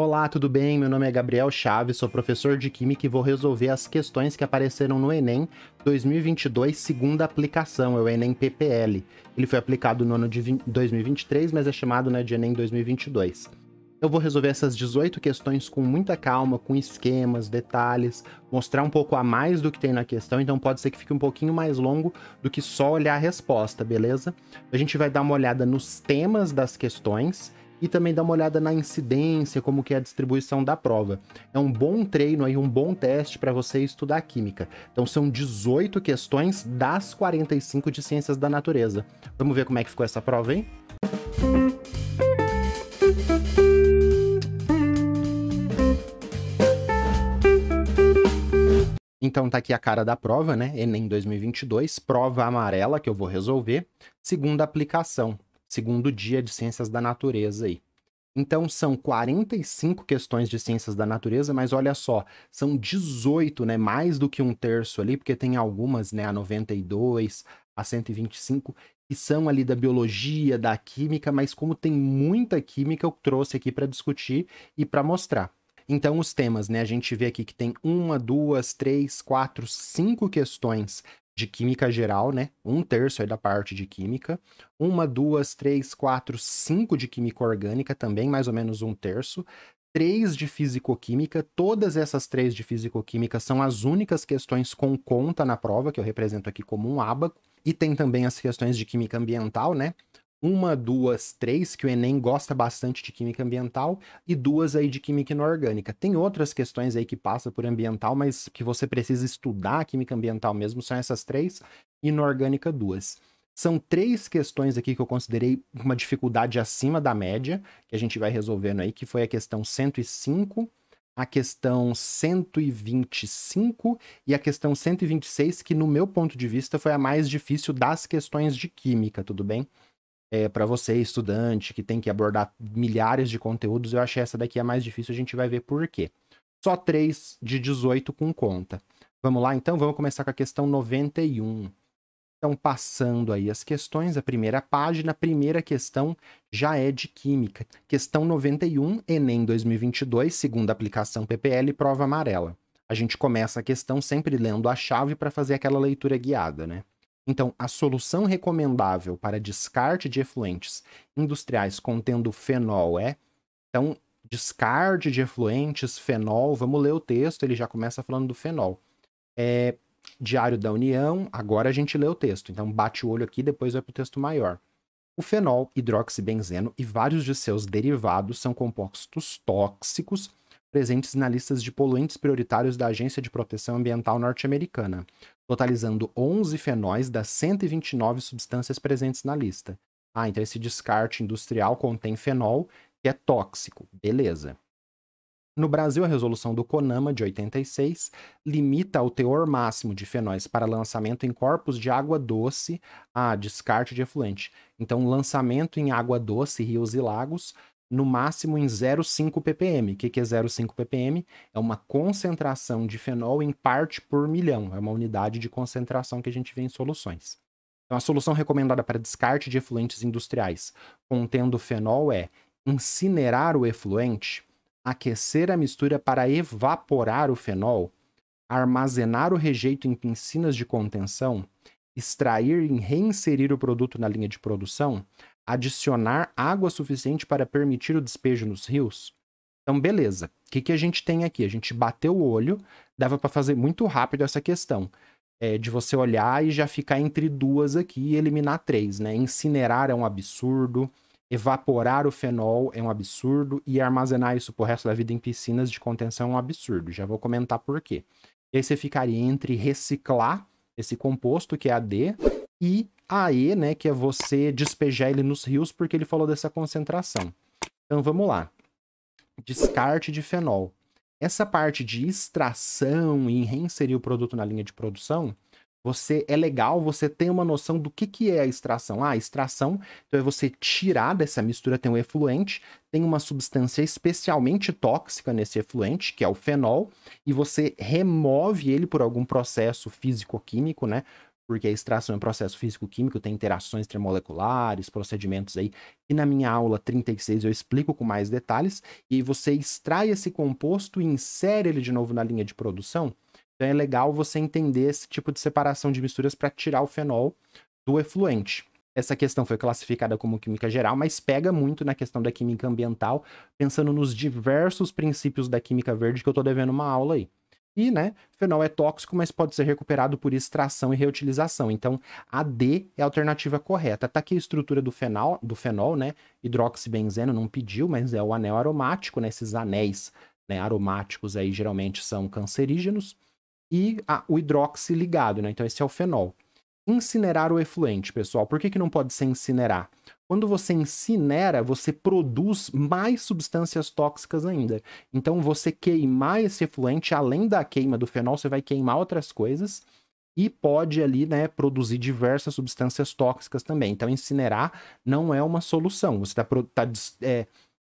Olá, tudo bem? Meu nome é Gabriel Chaves, sou professor de Química e vou resolver as questões que apareceram no Enem 2022, segunda aplicação, é o Enem PPL. Ele foi aplicado no ano de 2023, mas é chamado né, de Enem 2022. Eu vou resolver essas 18 questões com muita calma, com esquemas, detalhes, mostrar um pouco a mais do que tem na questão, então pode ser que fique um pouquinho mais longo do que só olhar a resposta, beleza? A gente vai dar uma olhada nos temas das questões e também dá uma olhada na incidência, como que é a distribuição da prova. É um bom treino aí, um bom teste para você estudar química. Então são 18 questões das 45 de ciências da natureza. Vamos ver como é que ficou essa prova, hein? Então tá aqui a cara da prova, né? Enem 2022, prova amarela que eu vou resolver. Segunda aplicação segundo dia de ciências da natureza aí. Então são 45 questões de ciências da natureza, mas olha só, são 18, né, mais do que um terço ali, porque tem algumas, né, a 92, a 125, que são ali da biologia, da química, mas como tem muita química, eu trouxe aqui para discutir e para mostrar. Então, os temas, né? A gente vê aqui que tem uma, duas, três, quatro, cinco questões de química geral, né? Um terço aí da parte de química. Uma, duas, três, quatro, cinco de química orgânica, também mais ou menos um terço. Três de fisicoquímica. Todas essas três de fisicoquímica são as únicas questões com conta na prova, que eu represento aqui como um abaco. E tem também as questões de química ambiental, né? uma, duas, três, que o Enem gosta bastante de química ambiental, e duas aí de química inorgânica. Tem outras questões aí que passa por ambiental, mas que você precisa estudar química ambiental mesmo, são essas três, inorgânica duas. São três questões aqui que eu considerei uma dificuldade acima da média, que a gente vai resolvendo aí, que foi a questão 105, a questão 125 e a questão 126, que no meu ponto de vista foi a mais difícil das questões de química, tudo bem? é, eh, para você, estudante, que tem que abordar milhares de conteúdos, eu achei essa daqui a mais difícil, a gente vai ver por quê. Só 3 de 18 com conta. Vamos lá, então? Vamos começar com a questão 91. Então, passando aí as questões, a primeira página, a primeira questão já é de Química. Questão 91, Enem 2022, segunda aplicação PPL, prova amarela. A gente começa a questão sempre lendo a chave para fazer aquela leitura guiada, né? Então, a solução recomendável para descarte de efluentes industriais contendo fenol é. Então, descarte de efluentes, fenol, vamos ler o texto, ele já começa falando do fenol. É, Diário da União, agora a gente lê o texto, então bate o olho aqui, depois vai para o texto maior. O fenol, hidroxibenzeno e vários de seus derivados são compostos tóxicos presentes na lista de poluentes prioritários da Agência de Proteção Ambiental Norte-Americana totalizando 11 fenóis das 129 substâncias presentes na lista. Ah, então esse descarte industrial contém fenol, que é tóxico. Beleza. No Brasil, a resolução do CONAMA de 86 limita o teor máximo de fenóis para lançamento em corpos de água doce a descarte de efluente. Então, lançamento em água doce, rios e lagos no máximo em 0,5 ppm. O que, que é 0,5 ppm? É uma concentração de fenol em parte por milhão, é uma unidade de concentração que a gente vê em soluções. Então, a solução recomendada para descarte de efluentes industriais contendo fenol é incinerar o efluente, aquecer a mistura para evaporar o fenol, armazenar o rejeito em piscinas de contenção, extrair e reinserir o produto na linha de produção, adicionar água suficiente para permitir o despejo nos rios? Então, beleza. O que, que a gente tem aqui? A gente bateu o olho, dava para fazer muito rápido essa questão. É, de você olhar e já ficar entre duas aqui e eliminar três, né? Incinerar é um absurdo, evaporar o fenol é um absurdo e armazenar isso pro resto da vida em piscinas de contenção é um absurdo. Já vou comentar por quê. E aí você ficaria entre reciclar esse composto, que é AD, e AE, né, que é você despejar ele nos rios, porque ele falou dessa concentração. Então vamos lá. Descarte de fenol. Essa parte de extração e reinserir o produto na linha de produção, você é legal, você tem uma noção do que, que é a extração. Ah, a extração então é você tirar dessa mistura, tem um efluente, tem uma substância especialmente tóxica nesse efluente, que é o fenol, e você remove ele por algum processo físico-químico, né? porque a extração é um processo físico-químico, tem interações intermoleculares, procedimentos aí, que na minha aula 36 eu explico com mais detalhes, e você extrai esse composto e insere ele de novo na linha de produção. Então é legal você entender esse tipo de separação de misturas para tirar o fenol do efluente. Essa questão foi classificada como química geral, mas pega muito na questão da química ambiental, pensando nos diversos princípios da química verde que eu estou devendo uma aula aí. E, né, fenol é tóxico, mas pode ser recuperado por extração e reutilização. Então, a D é a alternativa correta. Tá aqui a estrutura do fenol, do fenol, né? Hidroxibenzeno não pediu, mas é o anel aromático, né? Esses anéis né, aromáticos aí geralmente são cancerígenos. E a, o hidroxi ligado, né? Então, esse é o fenol. Incinerar o efluente, pessoal. Por que, que não pode ser incinerar? Quando você incinera, você produz mais substâncias tóxicas ainda. Então, você queimar esse efluente, além da queima do fenol, você vai queimar outras coisas e pode ali, né, produzir diversas substâncias tóxicas também. Então, incinerar não é uma solução. Você está. Tá, tá é,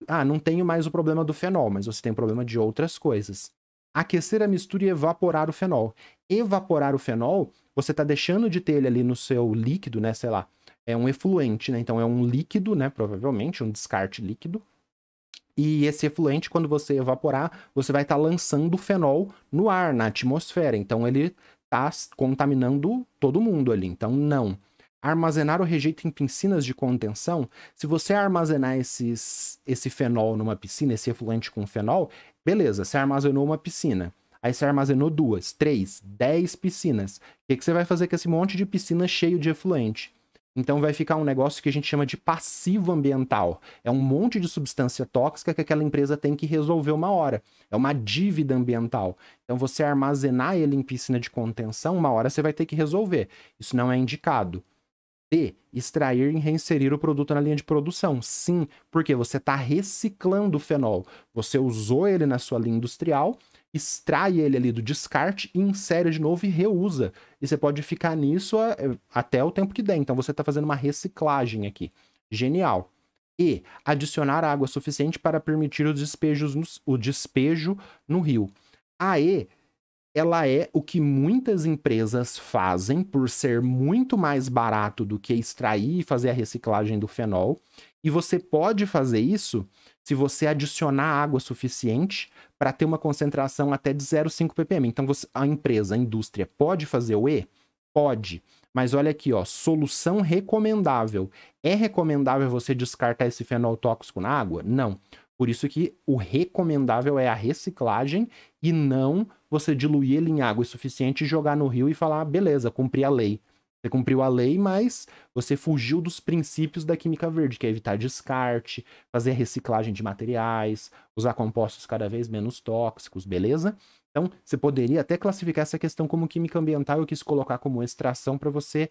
ah, não tenho mais o problema do fenol, mas você tem o problema de outras coisas. Aquecer a mistura e evaporar o fenol. Evaporar o fenol, você está deixando de ter ele ali no seu líquido, né, sei lá, é um efluente, né? Então é um líquido, né? Provavelmente, um descarte líquido. E esse efluente, quando você evaporar, você vai estar tá lançando fenol no ar, na atmosfera. Então ele está contaminando todo mundo ali. Então, não. Armazenar o rejeito em piscinas de contenção. Se você armazenar esses, esse fenol numa piscina, esse efluente com fenol, beleza, você armazenou uma piscina. Aí você armazenou duas, três, dez piscinas. O que, que você vai fazer com esse monte de piscina cheio de efluente? Então vai ficar um negócio que a gente chama de passivo ambiental. É um monte de substância tóxica que aquela empresa tem que resolver uma hora. É uma dívida ambiental. Então você armazenar ele em piscina de contenção, uma hora você vai ter que resolver. Isso não é indicado. D. Extrair e reinserir o produto na linha de produção. Sim, porque você está reciclando o fenol. Você usou ele na sua linha industrial, extrai ele ali do descarte e insere de novo e reusa. E você pode ficar nisso eh, até o tempo que der. Então você está fazendo uma reciclagem aqui. Genial. E adicionar água suficiente para permitir os despejos no, o despejo no rio. A E ela é o que muitas empresas fazem por ser muito mais barato do que extrair e fazer a reciclagem do fenol. E você pode fazer isso se você adicionar água suficiente para ter uma concentração até de 0,5 ppm. Então você, a empresa, a indústria pode fazer o E? Pode. Mas olha aqui, ó, solução recomendável. É recomendável você descartar esse fenol tóxico na água? Não. Por isso que o recomendável é a reciclagem e não você diluir ele em água o suficiente e jogar no rio e falar, ah, beleza, cumpri a lei. Você cumpriu a lei, mas você fugiu dos princípios da química verde, que é evitar descarte, fazer reciclagem de materiais, usar compostos cada vez menos tóxicos, beleza? Então, você poderia até classificar essa questão como química ambiental, eu quis colocar como extração para você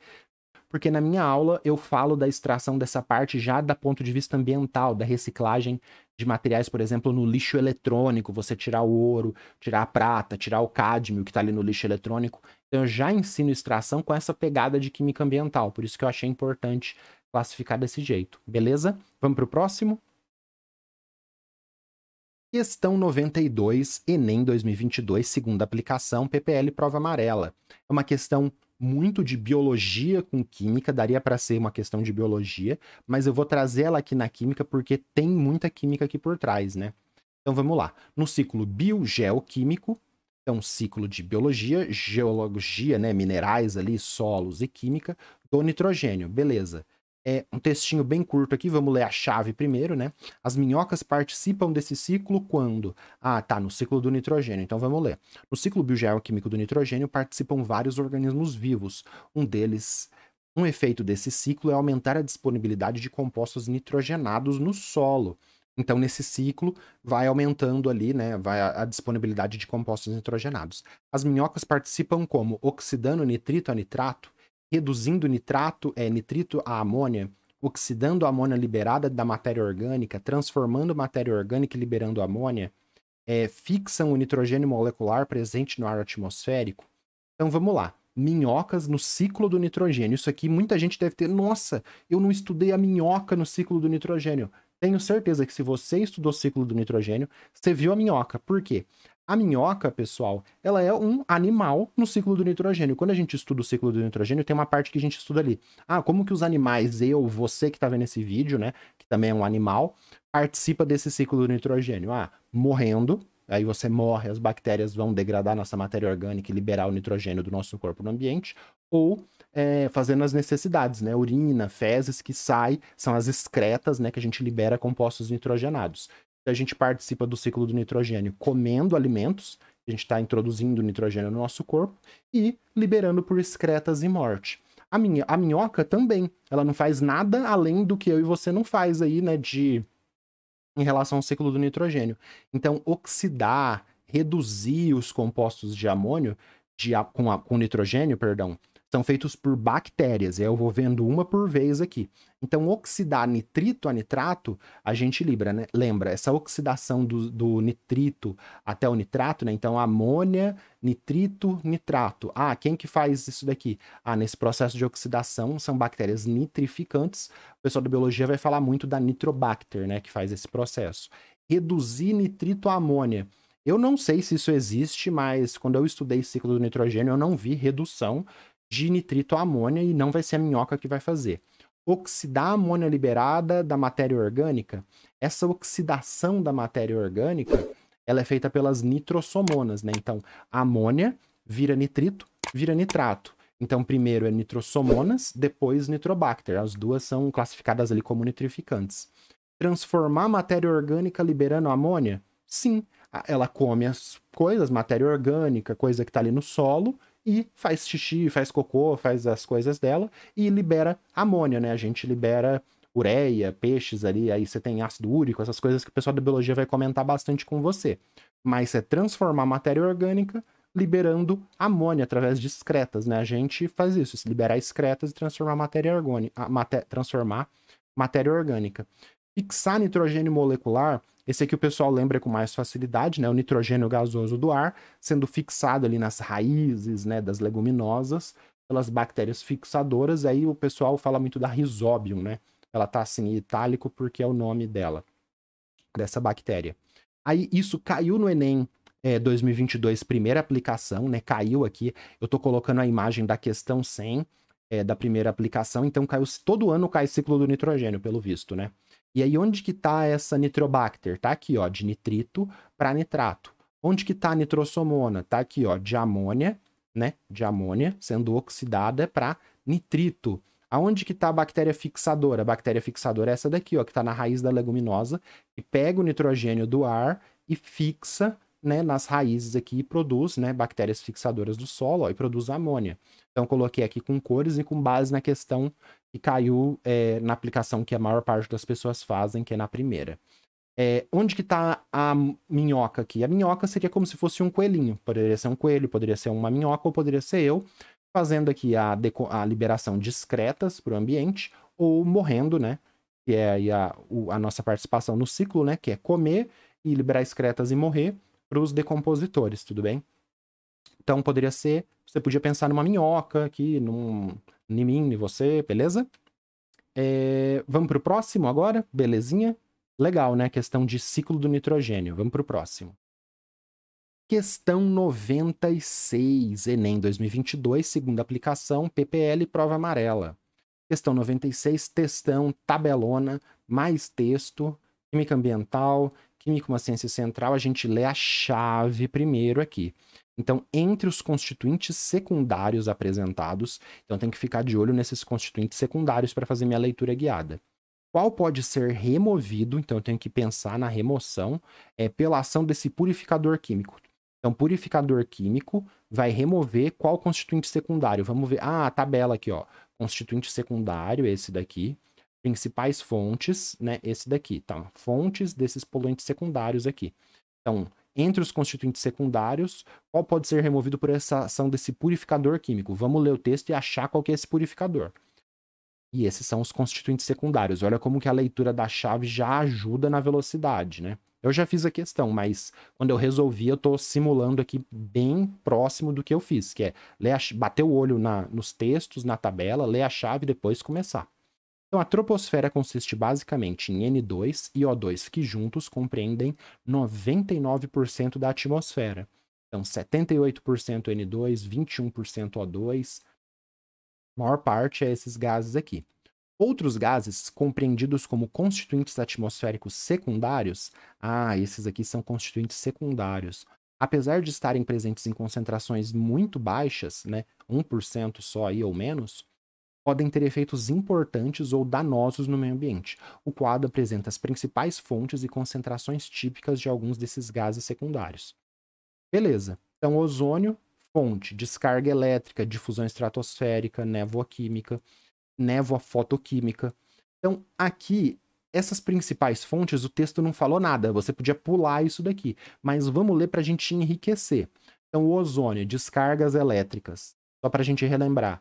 porque na minha aula eu falo da extração dessa parte já da ponto de vista ambiental, da reciclagem de materiais, por exemplo, no lixo eletrônico, você tirar o ouro, tirar a prata, tirar o cádmio que está ali no lixo eletrônico. Então eu já ensino extração com essa pegada de química ambiental, por isso que eu achei importante classificar desse jeito, beleza? Vamos para o próximo? Questão 92, Enem 2022, segunda aplicação, PPL Prova Amarela. É uma questão muito de biologia com química, daria para ser uma questão de biologia, mas eu vou trazer ela aqui na química porque tem muita química aqui por trás, né? Então vamos lá. No ciclo biogeoquímico, é um ciclo de biologia, geologia, né, minerais ali, solos e química do nitrogênio, beleza é, um textinho bem curto aqui, vamos ler a chave primeiro, né? As minhocas participam desse ciclo quando? Ah, tá, no ciclo do nitrogênio. Então vamos ler. No ciclo biogeoquímico do nitrogênio participam vários organismos vivos. Um deles, um efeito desse ciclo é aumentar a disponibilidade de compostos nitrogenados no solo. Então, nesse ciclo, vai aumentando ali, né? Vai a, a, disponibilidade de compostos nitrogenados. As minhocas participam como oxidando nitrito a nitrato reduzindo nitrato, é, nitrito a amônia, oxidando a amônia liberada da matéria orgânica, transformando matéria orgânica e liberando amônia, é, fixam o nitrogênio molecular presente no ar atmosférico. Então vamos lá. Minhocas no ciclo do nitrogênio. Isso aqui muita gente deve ter. Nossa, eu não estudei a minhoca no ciclo do nitrogênio. Tenho certeza que se você estudou o ciclo do nitrogênio, você viu a minhoca. Por quê? A minhoca, pessoal, ela é um animal no ciclo do nitrogênio. Quando a gente estuda o ciclo do nitrogênio, tem uma parte que a gente estuda ali. Ah, como que os animais, eu, você que está vendo esse vídeo, né, que também é um animal, participa desse ciclo do nitrogênio? Ah, morrendo, aí você morre, as bactérias vão degradar nossa matéria orgânica e liberar o nitrogênio do nosso corpo no ambiente, ou é, fazendo as necessidades, né? Urina, fezes que sai, são as excretas, né? Que a gente libera compostos nitrogenados a gente participa do ciclo do nitrogênio comendo alimentos, a gente está introduzindo nitrogênio no nosso corpo, e liberando por excretas e morte. A, minho a minhoca também, ela não faz nada além do que eu e você não faz aí, né, de... em relação ao ciclo do nitrogênio. Então, oxidar, reduzir os compostos de amônio, de, com, a, com nitrogênio, perdão, são feitos por bactérias. e Eu vou vendo uma por vez aqui. Então, oxidar nitrito a nitrato, a gente lembra, né? lembra essa oxidação do, do, nitrito até o nitrato, né? Então, amônia, nitrito, nitrato. Ah, quem que faz isso daqui? Ah, nesse processo de oxidação são bactérias nitrificantes. O pessoal da biologia vai falar muito da nitrobacter, né? Que faz esse processo. Reduzir nitrito a amônia. Eu não sei se isso existe, mas quando eu estudei ciclo do nitrogênio, eu não vi redução de nitrito à amônia e não vai ser a minhoca que vai fazer. Oxidar a amônia liberada da matéria orgânica, essa oxidação da matéria orgânica, ela é feita pelas nitrosomonas, né? Então, a amônia vira nitrito, vira nitrato. Então, primeiro é nitrosomonas, depois nitrobacter. As duas são classificadas ali como nitrificantes. Transformar matéria orgânica liberando amônia? Sim, ela come as coisas, matéria orgânica, coisa que está ali no solo, e faz xixi, faz cocô, faz as coisas dela e libera amônia, né? A gente libera ureia, peixes ali, aí você tem ácido úrico, essas coisas que o pessoal da biologia vai comentar bastante com você. Mas é transformar matéria orgânica liberando amônia através de excretas, né? A gente faz isso, liberar excretas e transformar matéria orgânica, transformar matéria orgânica. Fixar nitrogênio molecular, esse aqui o pessoal lembra com mais facilidade, né? O nitrogênio gasoso do ar, sendo fixado ali nas raízes, né, das leguminosas, pelas bactérias fixadoras. Aí o pessoal fala muito da Rhizobium, né? Ela tá assim em itálico porque é o nome dela, dessa bactéria. Aí isso caiu no Enem é, 2022, primeira aplicação, né? Caiu aqui. Eu tô colocando a imagem da questão 100 é, da primeira aplicação, então caiu todo ano cai ciclo do nitrogênio, pelo visto, né? E aí, onde que tá essa nitrobacter? Tá aqui, ó, de nitrito para nitrato. Onde que tá a nitrosomona? Tá aqui, ó, de amônia, né? De amônia sendo oxidada para nitrito. Aonde que está a bactéria fixadora? A bactéria fixadora é essa daqui, ó, que está na raiz da leguminosa, que pega o nitrogênio do ar e fixa né, nas raízes aqui e produz né, bactérias fixadoras do solo ó, e produz amônia. Então, coloquei aqui com cores e com base na questão que caiu é, na aplicação que a maior parte das pessoas fazem, que é na primeira. É, onde que está a minhoca aqui? A minhoca seria como se fosse um coelhinho. Poderia ser um coelho, poderia ser uma minhoca ou poderia ser eu, fazendo aqui a, a liberação discretas para o ambiente ou morrendo, né? Que é a, o, a nossa participação no ciclo, né? Que é comer e liberar excretas e morrer para os decompositores, tudo bem? Então poderia ser, você podia pensar numa minhoca aqui, num nem mim, nem você, beleza? É, vamos para o próximo agora, belezinha? Legal, né? Questão de ciclo do nitrogênio. Vamos para o próximo. Questão 96, Enem 2022, segunda aplicação, PPL, prova amarela. Questão 96, textão, tabelona, mais texto, química ambiental, química uma ciência central. A gente lê a chave primeiro aqui. Então, entre os constituintes secundários apresentados, então tem que ficar de olho nesses constituintes secundários para fazer minha leitura guiada. Qual pode ser removido? Então, eu tenho que pensar na remoção é, pela ação desse purificador químico. Então, purificador químico vai remover qual constituinte secundário. Vamos ver. Ah, a tabela aqui, ó. Constituinte secundário, esse daqui. Principais fontes, né? Esse daqui. Então, fontes desses poluentes secundários aqui. Então, entre os constituintes secundários, qual pode ser removido por essa ação desse purificador químico. Vamos ler o texto e achar qual que é esse purificador. E esses são os constituintes secundários. Olha como que a leitura da chave já ajuda na velocidade, né? Eu já fiz a questão, mas quando eu resolvi, eu estou simulando aqui bem próximo do que eu fiz, que é ler a, bater o olho na, nos textos, na tabela, ler a chave e depois começar. Então, a troposfera consiste basicamente em N2 e O2, que juntos compreendem 99% da atmosfera. Então, 78% N2, 21% O2. A maior parte é esses gases aqui. Outros gases, compreendidos como constituintes atmosféricos secundários, ah, esses aqui são constituintes secundários. Apesar de estarem presentes em concentrações muito baixas, né, 1% só aí ou menos, podem ter efeitos importantes ou danosos no meio ambiente. O quadro apresenta as principais fontes e concentrações típicas de alguns desses gases secundários. Beleza. Então, ozônio, fonte, descarga elétrica, difusão estratosférica, névoa química, névoa fotoquímica. Então, aqui, essas principais fontes, o texto não falou nada, você podia pular isso daqui, mas vamos ler para a gente enriquecer. Então, o ozônio, descargas elétricas, só para a gente relembrar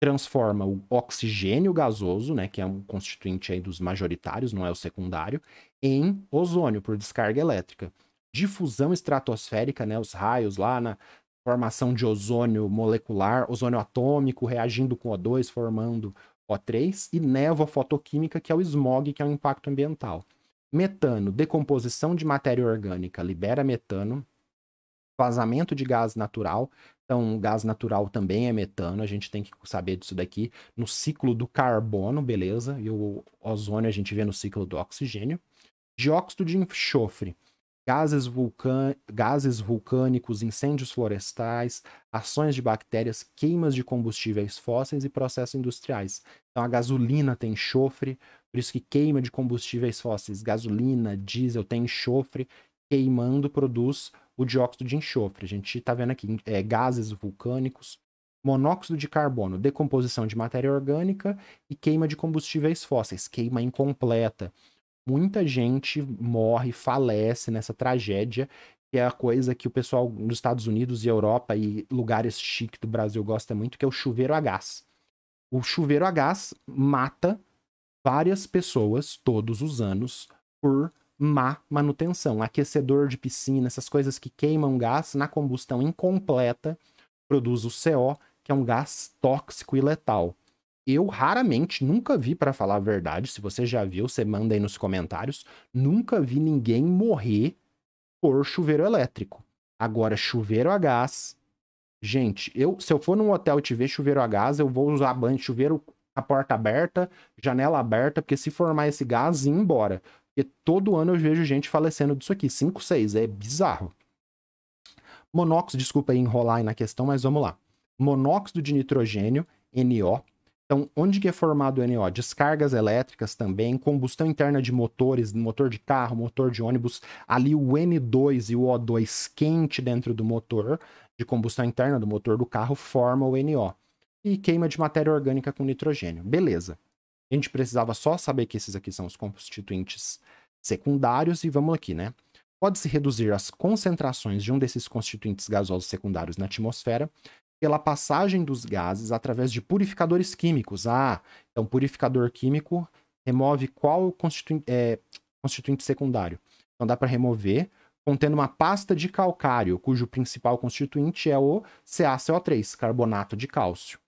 transforma o oxigênio gasoso, né, que é um constituinte aí dos majoritários, não é o secundário, em ozônio por descarga elétrica. Difusão estratosférica, né, os raios lá na formação de ozônio molecular, ozônio atômico reagindo com O2, formando O3 e névoa fotoquímica, que é o smog, que é o impacto ambiental. Metano, decomposição de matéria orgânica, libera metano, vazamento de gás natural, então, gás natural também é metano, a gente tem que saber disso daqui. No ciclo do carbono, beleza? E o ozônio a gente vê no ciclo do oxigênio. Dióxido de enxofre, gases, vulcan... gases vulcânicos, incêndios florestais, ações de bactérias, queimas de combustíveis fósseis e processos industriais. Então, a gasolina tem enxofre, por isso que queima de combustíveis fósseis, gasolina, diesel, tem enxofre, queimando produz o dióxido de enxofre. A gente está vendo aqui é, gases vulcânicos, monóxido de carbono, decomposição de matéria orgânica e queima de combustíveis fósseis, queima incompleta. Muita gente morre, falece nessa tragédia, que é a coisa que o pessoal dos Estados Unidos e Europa e lugares chique do Brasil gosta muito, que é o chuveiro a gás. O chuveiro a gás mata várias pessoas todos os anos por má manutenção. Aquecedor de piscina, essas coisas que queimam gás na combustão incompleta, produz o CO, que é um gás tóxico e letal. Eu raramente, nunca vi, para falar a verdade, se você já viu, você manda aí nos comentários, nunca vi ninguém morrer por chuveiro elétrico. Agora, chuveiro a gás. Gente, eu se eu for num hotel e te ver chuveiro a gás, eu vou usar banho de chuveiro a porta aberta, janela aberta, porque se formar esse gás ir embora. Porque todo ano eu vejo gente falecendo disso aqui. 5, 6, é bizarro. Monóxido, desculpa aí enrolar aí na questão, mas vamos lá. Monóxido de nitrogênio, NO. Então, onde que é formado o NO? Descargas elétricas também, combustão interna de motores, motor de carro, motor de ônibus. Ali o N2 e o O2 quente dentro do motor, de combustão interna do motor do carro, forma o NO. E queima de matéria orgânica com nitrogênio. Beleza. A gente precisava só saber que esses aqui são os constituintes secundários e vamos aqui, né? Pode-se reduzir as concentrações de um desses constituintes gasosos secundários na atmosfera pela passagem dos gases através de purificadores químicos. Ah, então purificador químico remove qual constituinte, é, constituinte secundário? Então dá para remover contendo uma pasta de calcário, cujo principal constituinte é o CaCO3, carbonato de cálcio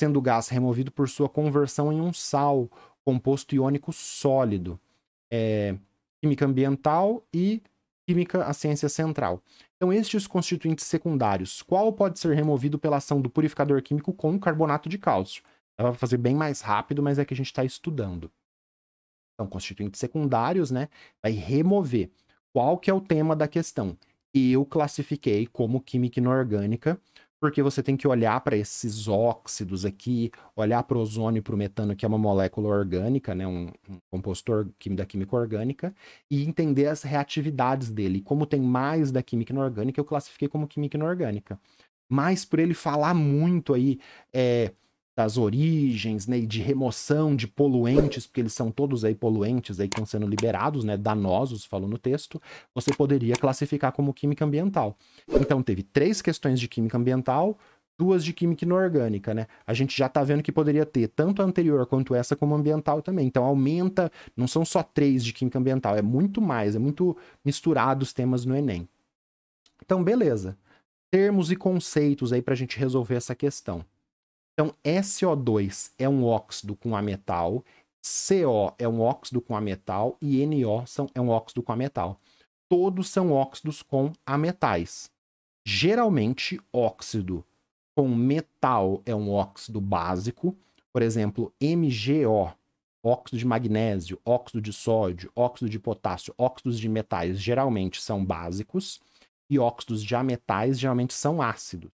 sendo o gás removido por sua conversão em um sal, composto iônico sólido. É, química ambiental e química, a ciência central. Então, estes constituintes secundários, qual pode ser removido pela ação do purificador químico com carbonato de cálcio? Ela vai fazer bem mais rápido, mas é que a gente está estudando. Então, constituintes secundários, né? Vai remover. Qual que é o tema da questão? Eu classifiquei como química inorgânica porque você tem que olhar para esses óxidos aqui, olhar para o ozônio e para o metano, que é uma molécula orgânica, né, um, um compostor da química orgânica, e entender as reatividades dele. como tem mais da química inorgânica, eu classifiquei como química inorgânica. Mas por ele falar muito aí é, das origens, né, e de remoção de poluentes, porque eles são todos aí poluentes aí que estão sendo liberados, né, danosos, falou no texto, você poderia classificar como química ambiental. Então teve três questões de química ambiental, duas de química inorgânica, né? A gente já tá vendo que poderia ter tanto a anterior quanto essa como ambiental também. Então aumenta, não são só três de química ambiental, é muito mais, é muito misturado os temas no Enem. Então, beleza. Termos e conceitos aí pra gente resolver essa questão. Então, SO2 é um óxido com a metal, CO é um óxido com a metal e NO são, é um óxido com a metal. Todos são óxidos com a metais. Geralmente, óxido com metal é um óxido básico, por exemplo, MgO, óxido de magnésio, óxido de sódio, óxido de potássio, óxidos de metais geralmente são básicos e óxidos de ametais geralmente são ácidos.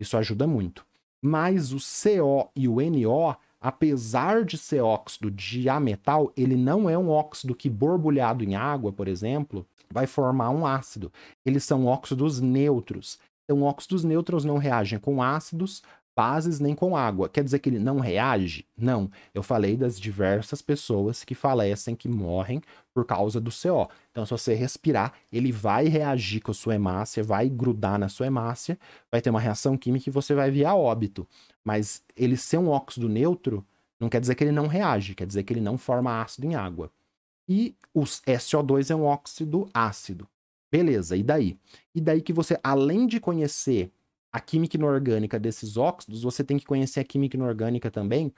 Isso ajuda muito. Mas o CO e o NO, apesar de ser óxido de ametal, ele não é um óxido que borbulhado em água, por exemplo, vai formar um ácido. Eles são óxidos neutros. Então, óxidos neutros não reagem com ácidos, bases nem com água. Quer dizer que ele não reage? Não. Eu falei das diversas pessoas que falecem, que morrem por causa do CO. Então, se você respirar, ele vai reagir com a sua hemácia, vai grudar na sua hemácia, vai ter uma reação química e você vai vir a óbito. Mas ele ser um óxido neutro não quer dizer que ele não reage, quer dizer que ele não forma ácido em água. E o SO2 é um óxido ácido. Beleza, e daí? E daí que você, além de conhecer a química inorgânica desses óxidos, você tem que conhecer a química inorgânica também.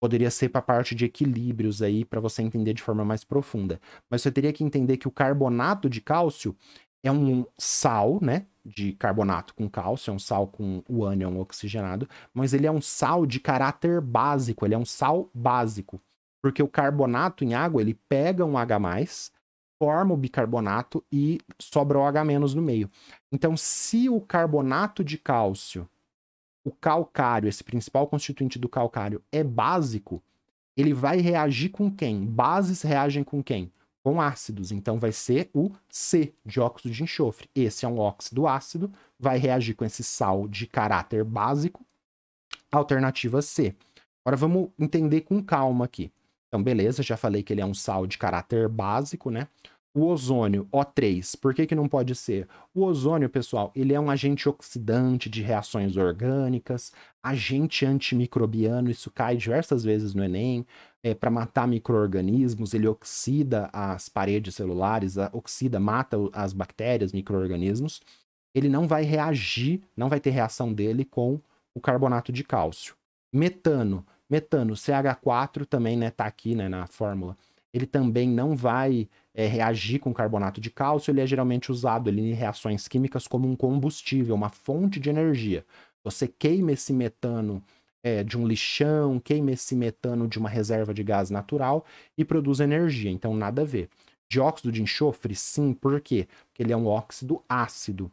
Poderia ser para a parte de equilíbrios aí, para você entender de forma mais profunda. Mas você teria que entender que o carbonato de cálcio é um sal, né? De carbonato com cálcio, é um sal com o ânion oxigenado, mas ele é um sal de caráter básico, ele é um sal básico. Porque o carbonato em água, ele pega um H, forma o bicarbonato e sobra o H- no meio. Então, se o carbonato de cálcio, o calcário, esse principal constituinte do calcário, é básico, ele vai reagir com quem? Bases reagem com quem? Com ácidos. Então, vai ser o C, dióxido de enxofre. Esse é um óxido ácido, vai reagir com esse sal de caráter básico, alternativa C. Agora, vamos entender com calma aqui. Então, beleza, já falei que ele é um sal de caráter básico, né? O ozônio, O3, por que, que não pode ser? O ozônio, pessoal, ele é um agente oxidante de reações orgânicas, agente antimicrobiano, isso cai diversas vezes no Enem, é, para matar micro-organismos, ele oxida as paredes celulares, a, oxida, mata as bactérias, micro-organismos. Ele não vai reagir, não vai ter reação dele com o carbonato de cálcio. Metano, metano, CH4 também está né, tá aqui né, na fórmula, ele também não vai é, reagir com carbonato de cálcio, ele é geralmente usado ele em reações químicas como um combustível, uma fonte de energia. Você queima esse metano é, de um lixão, queima esse metano de uma reserva de gás natural e produz energia, então nada a ver. Dióxido de enxofre, sim, por quê? Porque ele é um óxido ácido.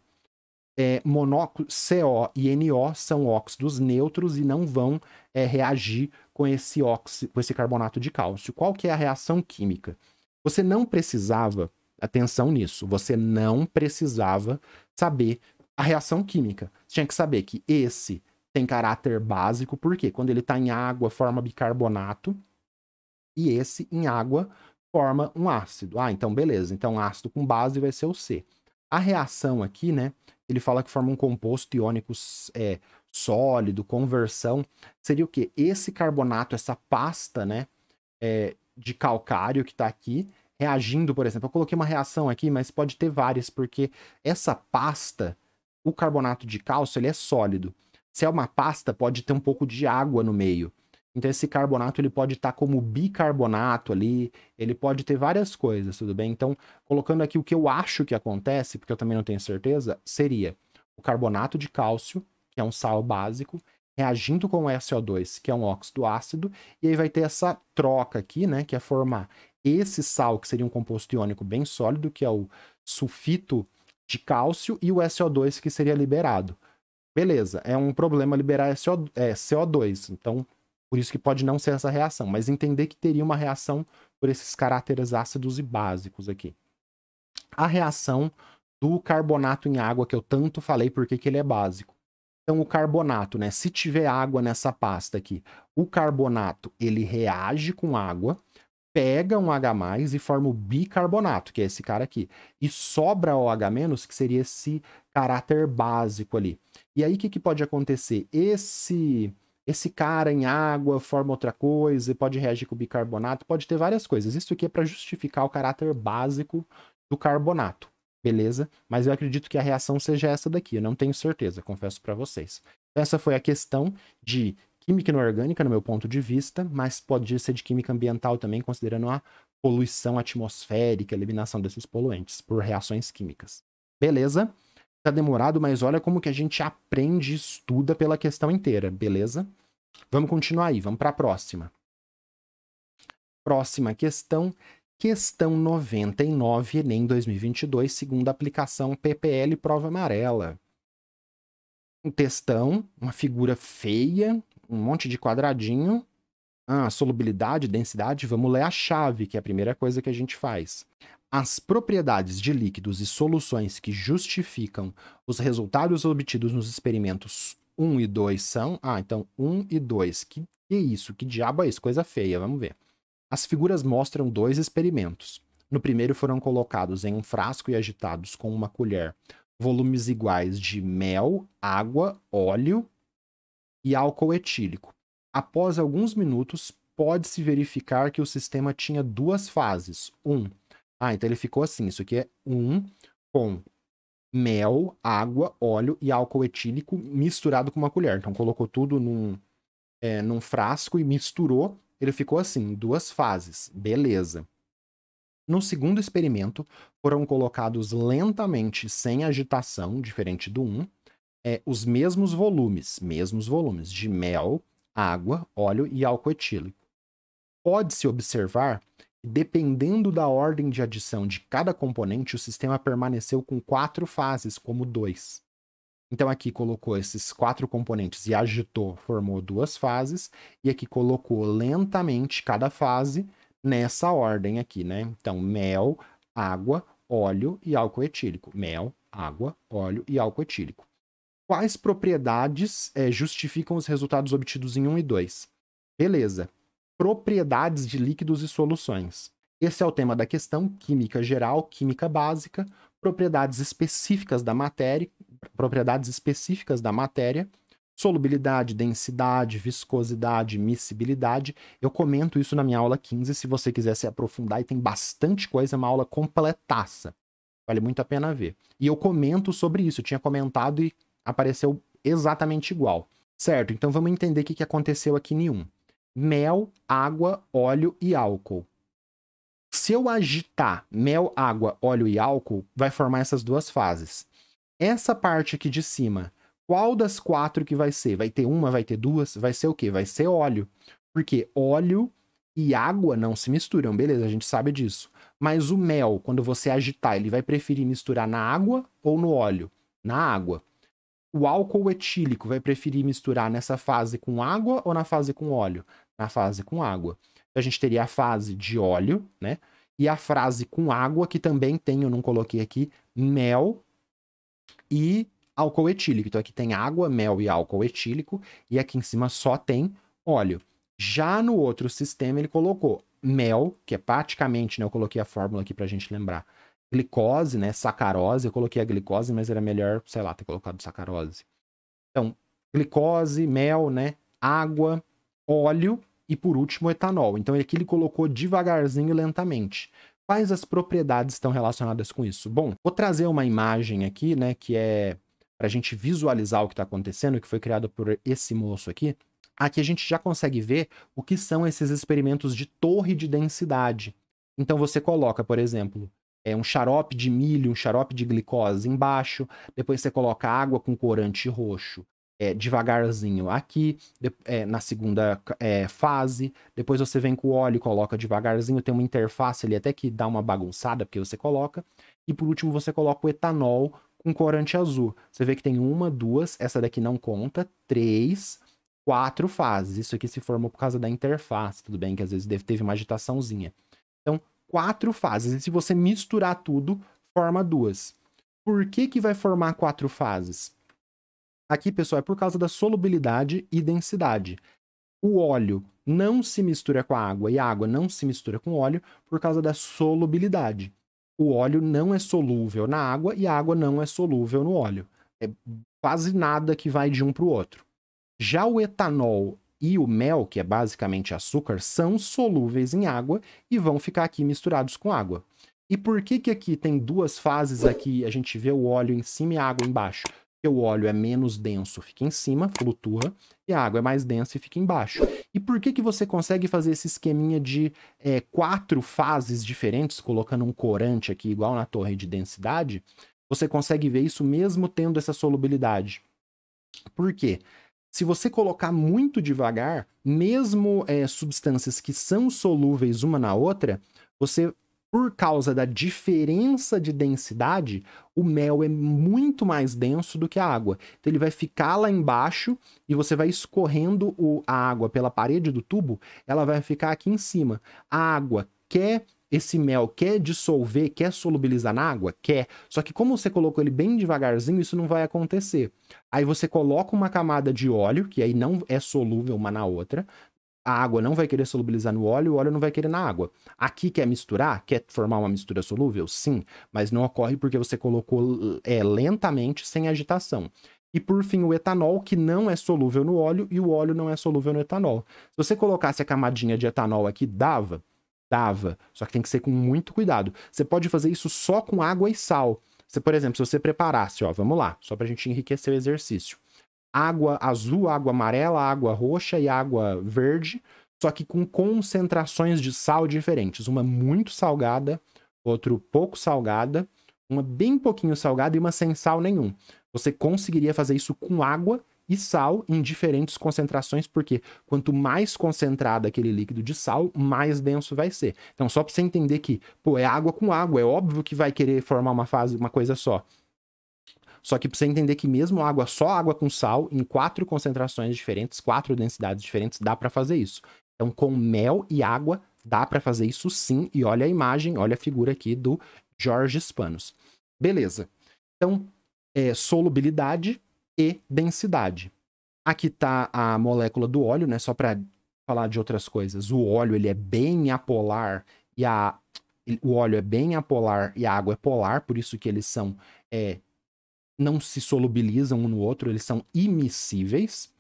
É, monóxido CO e NO são óxidos neutros e não vão é, reagir com esse, óxido, com esse carbonato de cálcio. Qual que é a reação química? Você não precisava, atenção nisso, você não precisava saber a reação química. Você tinha que saber que esse tem caráter básico, porque quando ele está em água forma bicarbonato, e esse em água forma um ácido. Ah, então beleza. Então ácido com base vai ser o C. A reação aqui, né? Ele fala que forma um composto iônico é, sólido, conversão. Seria o quê? Esse carbonato, essa pasta, né? É, de calcário que está aqui reagindo, por exemplo. Eu coloquei uma reação aqui, mas pode ter várias, porque essa pasta, o carbonato de cálcio, ele é sólido. Se é uma pasta, pode ter um pouco de água no meio. Então esse carbonato ele pode estar tá como bicarbonato ali, ele pode ter várias coisas, tudo bem? Então, colocando aqui o que eu acho que acontece, porque eu também não tenho certeza, seria o carbonato de cálcio, que é um sal básico, reagindo com o SO2, que é um óxido ácido, e aí vai ter essa troca aqui, né, que é formar esse sal, que seria um composto iônico bem sólido, que é o sulfito de cálcio, e o SO2 que seria liberado. Beleza, é um problema liberar SO, é, CO2, então por isso que pode não ser essa reação, mas entender que teria uma reação por esses caracteres ácidos e básicos aqui. A reação do carbonato em água, que eu tanto falei porque que ele é básico. Então, o carbonato, né? Se tiver água nessa pasta aqui, o carbonato ele reage com água, pega um H e forma o bicarbonato, que é esse cara aqui. E sobra o H que seria esse caráter básico ali. E aí, o que, que pode acontecer? Esse esse cara em água forma outra coisa, pode reagir com bicarbonato, pode ter várias coisas. Isso aqui é para justificar o caráter básico do carbonato beleza? Mas eu acredito que a reação seja essa daqui, eu não tenho certeza, confesso para vocês. Então, essa foi a questão de química inorgânica, no meu ponto de vista, mas pode ser de química ambiental também, considerando a poluição atmosférica, a eliminação desses poluentes por reações químicas. Beleza? Tá demorado, mas olha como que a gente aprende e estuda pela questão inteira, beleza? Vamos continuar aí, vamos para a próxima. Próxima questão, Questão 99, Enem 2022, segunda aplicação PPL prova amarela. Um textão, uma figura feia, um monte de quadradinho. Ah, solubilidade, densidade, vamos ler a chave, que é a primeira coisa que a gente faz. As propriedades de líquidos e soluções que justificam os resultados obtidos nos experimentos 1 e 2 são. Ah, então 1 e 2. Que, que isso? Que diabo é isso? Coisa feia, vamos ver. As figuras mostram dois experimentos. No primeiro foram colocados em um frasco e agitados com uma colher volumes iguais de mel, água, óleo e álcool etílico. Após alguns minutos, pode-se verificar que o sistema tinha duas fases. Um, ah, então ele ficou assim, isso aqui é um com mel, água, óleo e álcool etílico misturado com uma colher. Então colocou tudo num, é, num frasco e misturou ele ficou assim, duas fases, beleza. No segundo experimento, foram colocados lentamente, sem agitação, diferente do 1, é, os mesmos volumes, mesmos volumes de mel, água, óleo e álcool etílico. Pode-se observar que, dependendo da ordem de adição de cada componente, o sistema permaneceu com quatro fases, como dois. Então aqui colocou esses quatro componentes e agitou, formou duas fases, e aqui colocou lentamente cada fase nessa ordem aqui, né? Então mel, água, óleo e álcool etílico. Mel, água, óleo e álcool etílico. Quais propriedades é, justificam os resultados obtidos em 1 e 2? Beleza. Propriedades de líquidos e soluções. Esse é o tema da questão, química geral, química básica, propriedades específicas da matéria, propriedades específicas da matéria, solubilidade, densidade, viscosidade, miscibilidade. Eu comento isso na minha aula 15, se você quiser se aprofundar, e tem bastante coisa, é uma aula completaça. Vale muito a pena ver. E eu comento sobre isso, eu tinha comentado e apareceu exatamente igual. Certo, então vamos entender o que aconteceu aqui em 1. Mel, água, óleo e álcool. Se eu agitar mel, água, óleo e álcool, vai formar essas duas fases essa parte aqui de cima, qual das quatro que vai ser? Vai ter uma, vai ter duas? Vai ser o quê? Vai ser óleo. Porque óleo e água não se misturam, beleza, a gente sabe disso. Mas o mel, quando você agitar, ele vai preferir misturar na água ou no óleo? Na água. O álcool etílico vai preferir misturar nessa fase com água ou na fase com óleo? Na fase com água. Então, a gente teria a fase de óleo, né? E a frase com água, que também tem, eu não coloquei aqui, mel e álcool etílico. Então aqui tem água, mel e álcool etílico, e aqui em cima só tem óleo. Já no outro sistema ele colocou mel, que é praticamente, né, eu coloquei a fórmula aqui para gente lembrar, glicose, né, sacarose, eu coloquei a glicose, mas era melhor, sei lá, ter colocado sacarose. Então, glicose, mel, né, água, óleo e por último etanol. Então aqui ele colocou devagarzinho e lentamente. Quais as propriedades estão relacionadas com isso? Bom, vou trazer uma imagem aqui, né, que é para a gente visualizar o que está acontecendo, que foi criado por esse moço aqui. Aqui a gente já consegue ver o que são esses experimentos de torre de densidade. Então você coloca, por exemplo, é, um xarope de milho, um xarope de glicose embaixo, depois você coloca água com corante roxo, é, devagarzinho aqui, de, é, na segunda é, fase, depois você vem com o óleo, coloca devagarzinho, tem uma interface ali até que dá uma bagunçada, porque você coloca, e por último você coloca o etanol com corante azul. Você vê que tem uma, duas, essa daqui não conta, três, quatro fases. Isso aqui se formou por causa da interface, tudo bem que às vezes deve, teve uma agitaçãozinha. Então, quatro fases, e se você misturar tudo, forma duas. Por que que vai formar quatro fases? Aqui, pessoal, é por causa da solubilidade e densidade. O óleo não se mistura com a água e a água não se mistura com o óleo por causa da solubilidade. O óleo não é solúvel na água e a água não é solúvel no óleo. É quase nada que vai de um para o outro. Já o etanol e o mel, que é basicamente açúcar, são solúveis em água e vão ficar aqui misturados com água. E por que que aqui tem duas fases aqui, a gente vê o óleo em cima e a água embaixo? que o óleo é menos denso fica em cima, flutua, e a água é mais densa e fica embaixo. E por que, que você consegue fazer esse esqueminha de é, quatro fases diferentes, colocando um corante aqui igual na torre de densidade? Você consegue ver isso mesmo tendo essa solubilidade. Por quê? Se você colocar muito devagar, mesmo é, substâncias que são solúveis uma na outra, você por causa da diferença de densidade, o mel é muito mais denso do que a água. Então ele vai ficar lá embaixo e você vai escorrendo o, a água pela parede do tubo, ela vai ficar aqui em cima. A água quer esse mel quer dissolver, quer solubilizar na água? Quer. Só que como você colocou ele bem devagarzinho, isso não vai acontecer. Aí você coloca uma camada de óleo, que aí não é solúvel uma na outra, a água não vai querer solubilizar no óleo, o óleo não vai querer na água. Aqui quer misturar, quer formar uma mistura solúvel? Sim, mas não ocorre porque você colocou é, lentamente, sem agitação. E por fim, o etanol, que não é solúvel no óleo, e o óleo não é solúvel no etanol. Se você colocasse a camadinha de etanol aqui, dava? Dava. Só que tem que ser com muito cuidado. Você pode fazer isso só com água e sal. Você, por exemplo, se você preparasse, ó, vamos lá, só para a gente enriquecer o exercício água azul, água amarela, água roxa e água verde, só que com concentrações de sal diferentes. Uma muito salgada, outro pouco salgada, uma bem pouquinho salgada e uma sem sal nenhum. Você conseguiria fazer isso com água e sal em diferentes concentrações, porque quanto mais concentrado aquele líquido de sal, mais denso vai ser. Então, só para você entender que, pô, é água com água, é óbvio que vai querer formar uma fase, uma coisa só. Só que precisa entender que mesmo água, só água com sal, em quatro concentrações diferentes, quatro densidades diferentes, dá para fazer isso. Então, com mel e água, dá para fazer isso sim. E olha a imagem, olha a figura aqui do George Spanos. Beleza. Então, é, solubilidade e densidade. Aqui está a molécula do óleo, né? Só para falar de outras coisas. O óleo ele é bem apolar e a o óleo é bem apolar e a água é polar, por isso que eles são é, não se solubilizam um no outro, eles são imissíveis.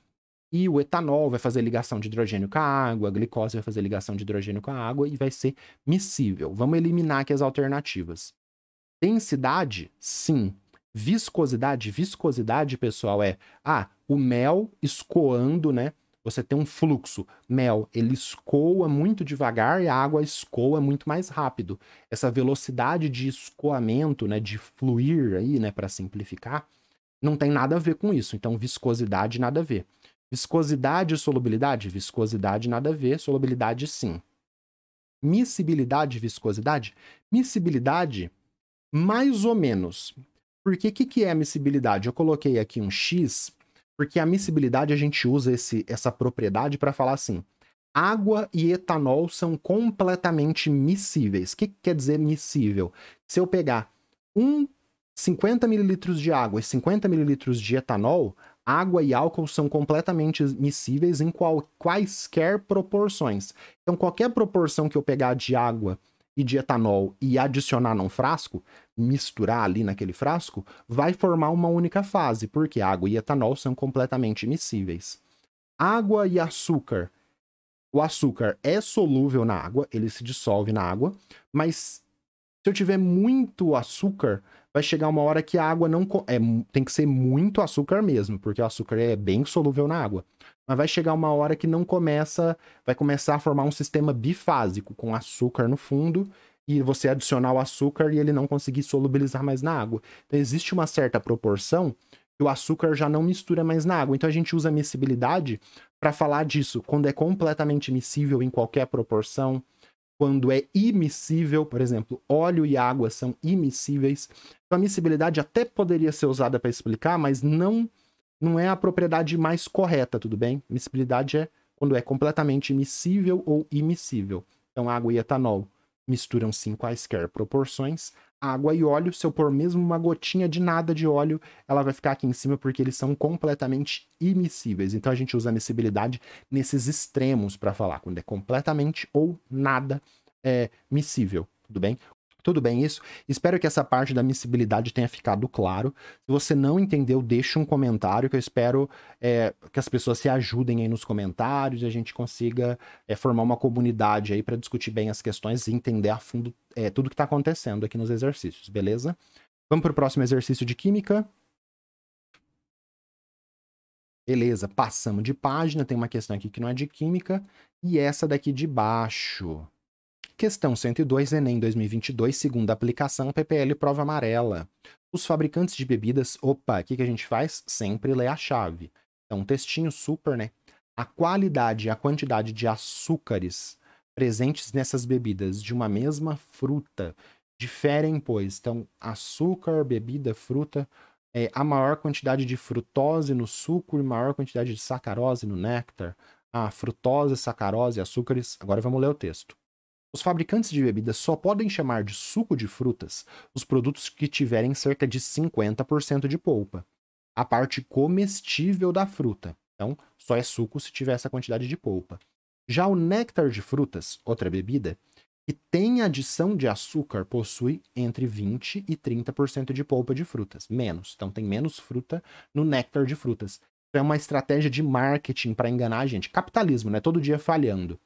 E o etanol vai fazer ligação de hidrogênio com a água, a glicose vai fazer ligação de hidrogênio com a água e vai ser miscível. Vamos eliminar aqui as alternativas. Densidade? Sim. Viscosidade? Viscosidade, pessoal, é ah, o mel escoando, né? Você tem um fluxo. Mel, ele escoa muito devagar e a água escoa muito mais rápido. Essa velocidade de escoamento, né, de fluir aí, né, para simplificar, não tem nada a ver com isso. Então, viscosidade nada a ver. Viscosidade e solubilidade? Viscosidade nada a ver, solubilidade sim. Miscibilidade e viscosidade? Miscibilidade, mais ou menos. Porque o que, que é miscibilidade? Eu coloquei aqui um X porque a miscibilidade a gente usa esse, essa propriedade para falar assim: água e etanol são completamente miscíveis. O que, que quer dizer miscível? Se eu pegar um 50 mililitros de água e 50 mililitros de etanol, água e álcool são completamente miscíveis em qual, quaisquer proporções. Então, qualquer proporção que eu pegar de água e de etanol e adicionar num frasco, misturar ali naquele frasco, vai formar uma única fase, porque água e etanol são completamente miscíveis. Água e açúcar. O açúcar é solúvel na água, ele se dissolve na água, mas se eu tiver muito açúcar, vai chegar uma hora que a água não. É, tem que ser muito açúcar mesmo, porque o açúcar é bem solúvel na água. Mas vai chegar uma hora que não começa, vai começar a formar um sistema bifásico com açúcar no fundo e você adicionar o açúcar e ele não conseguir solubilizar mais na água. Então existe uma certa proporção que o açúcar já não mistura mais na água. Então a gente usa miscibilidade para falar disso, quando é completamente miscível em qualquer proporção, quando é imissível, por exemplo, óleo e água são imissíveis. Então a miscibilidade até poderia ser usada para explicar, mas não não é a propriedade mais correta, tudo bem? Miscibilidade é quando é completamente miscível ou imiscível. Então, água e etanol misturam-se em quaisquer proporções. Água e óleo, se eu pôr mesmo uma gotinha de nada de óleo, ela vai ficar aqui em cima porque eles são completamente imiscíveis. Então a gente usa a miscibilidade nesses extremos para falar, quando é completamente ou nada é, miscível, tudo bem? tudo bem isso? Espero que essa parte da miscibilidade tenha ficado claro. Se você não entendeu, deixa um comentário que eu espero é, que as pessoas se ajudem aí nos comentários e a gente consiga é, formar uma comunidade aí para discutir bem as questões e entender a fundo é, tudo que está acontecendo aqui nos exercícios, beleza? Vamos para o próximo exercício de química. Beleza, passamos de página, tem uma questão aqui que não é de química. E essa daqui de baixo. Questão 102, Enem 2022, segunda aplicação, PPL prova amarela. Os fabricantes de bebidas, opa, o que, que a gente faz? Sempre lê a chave. Então, um textinho super, né? A qualidade e a quantidade de açúcares presentes nessas bebidas de uma mesma fruta diferem, pois. Então, açúcar, bebida, fruta, é, a maior quantidade de frutose no suco e maior quantidade de sacarose no néctar. A ah, frutose, sacarose, açúcares. Agora vamos ler o texto. Os fabricantes de bebidas só podem chamar de suco de frutas os produtos que tiverem cerca de 50% de polpa, a parte comestível da fruta. Então, só é suco se tiver essa quantidade de polpa. Já o néctar de frutas, outra bebida, que tem adição de açúcar, possui entre 20 e 30% de polpa de frutas, menos. Então, tem menos fruta no néctar de frutas. Então, é uma estratégia de marketing para enganar a gente. Capitalismo, né? Todo dia falhando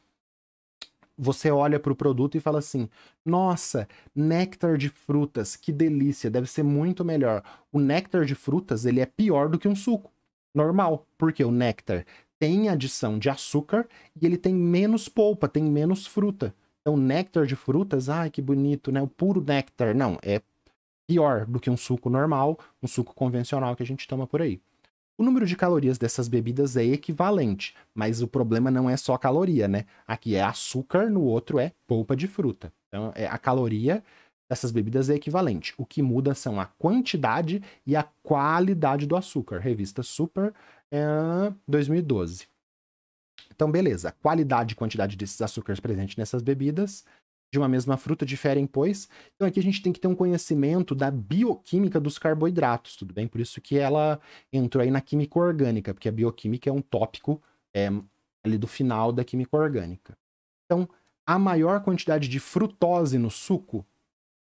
você olha para o produto e fala assim: nossa, néctar de frutas, que delícia, deve ser muito melhor. O néctar de frutas ele é pior do que um suco normal, porque o néctar tem adição de açúcar e ele tem menos polpa, tem menos fruta. Então, néctar de frutas, ai que bonito, né? O puro néctar. Não, é pior do que um suco normal, um suco convencional que a gente toma por aí. O número de calorias dessas bebidas é equivalente, mas o problema não é só a caloria, né? Aqui é açúcar, no outro é polpa de fruta. Então, é a caloria dessas bebidas é equivalente. O que muda são a quantidade e a qualidade do açúcar. Revista Super, é, 2012. Então, beleza. Qualidade e quantidade desses açúcares presentes nessas bebidas de uma mesma fruta diferem, pois. Então aqui a gente tem que ter um conhecimento da bioquímica dos carboidratos, tudo bem? Por isso que ela entrou aí na química orgânica, porque a bioquímica é um tópico é, ali do final da química orgânica. Então, a maior quantidade de frutose no suco?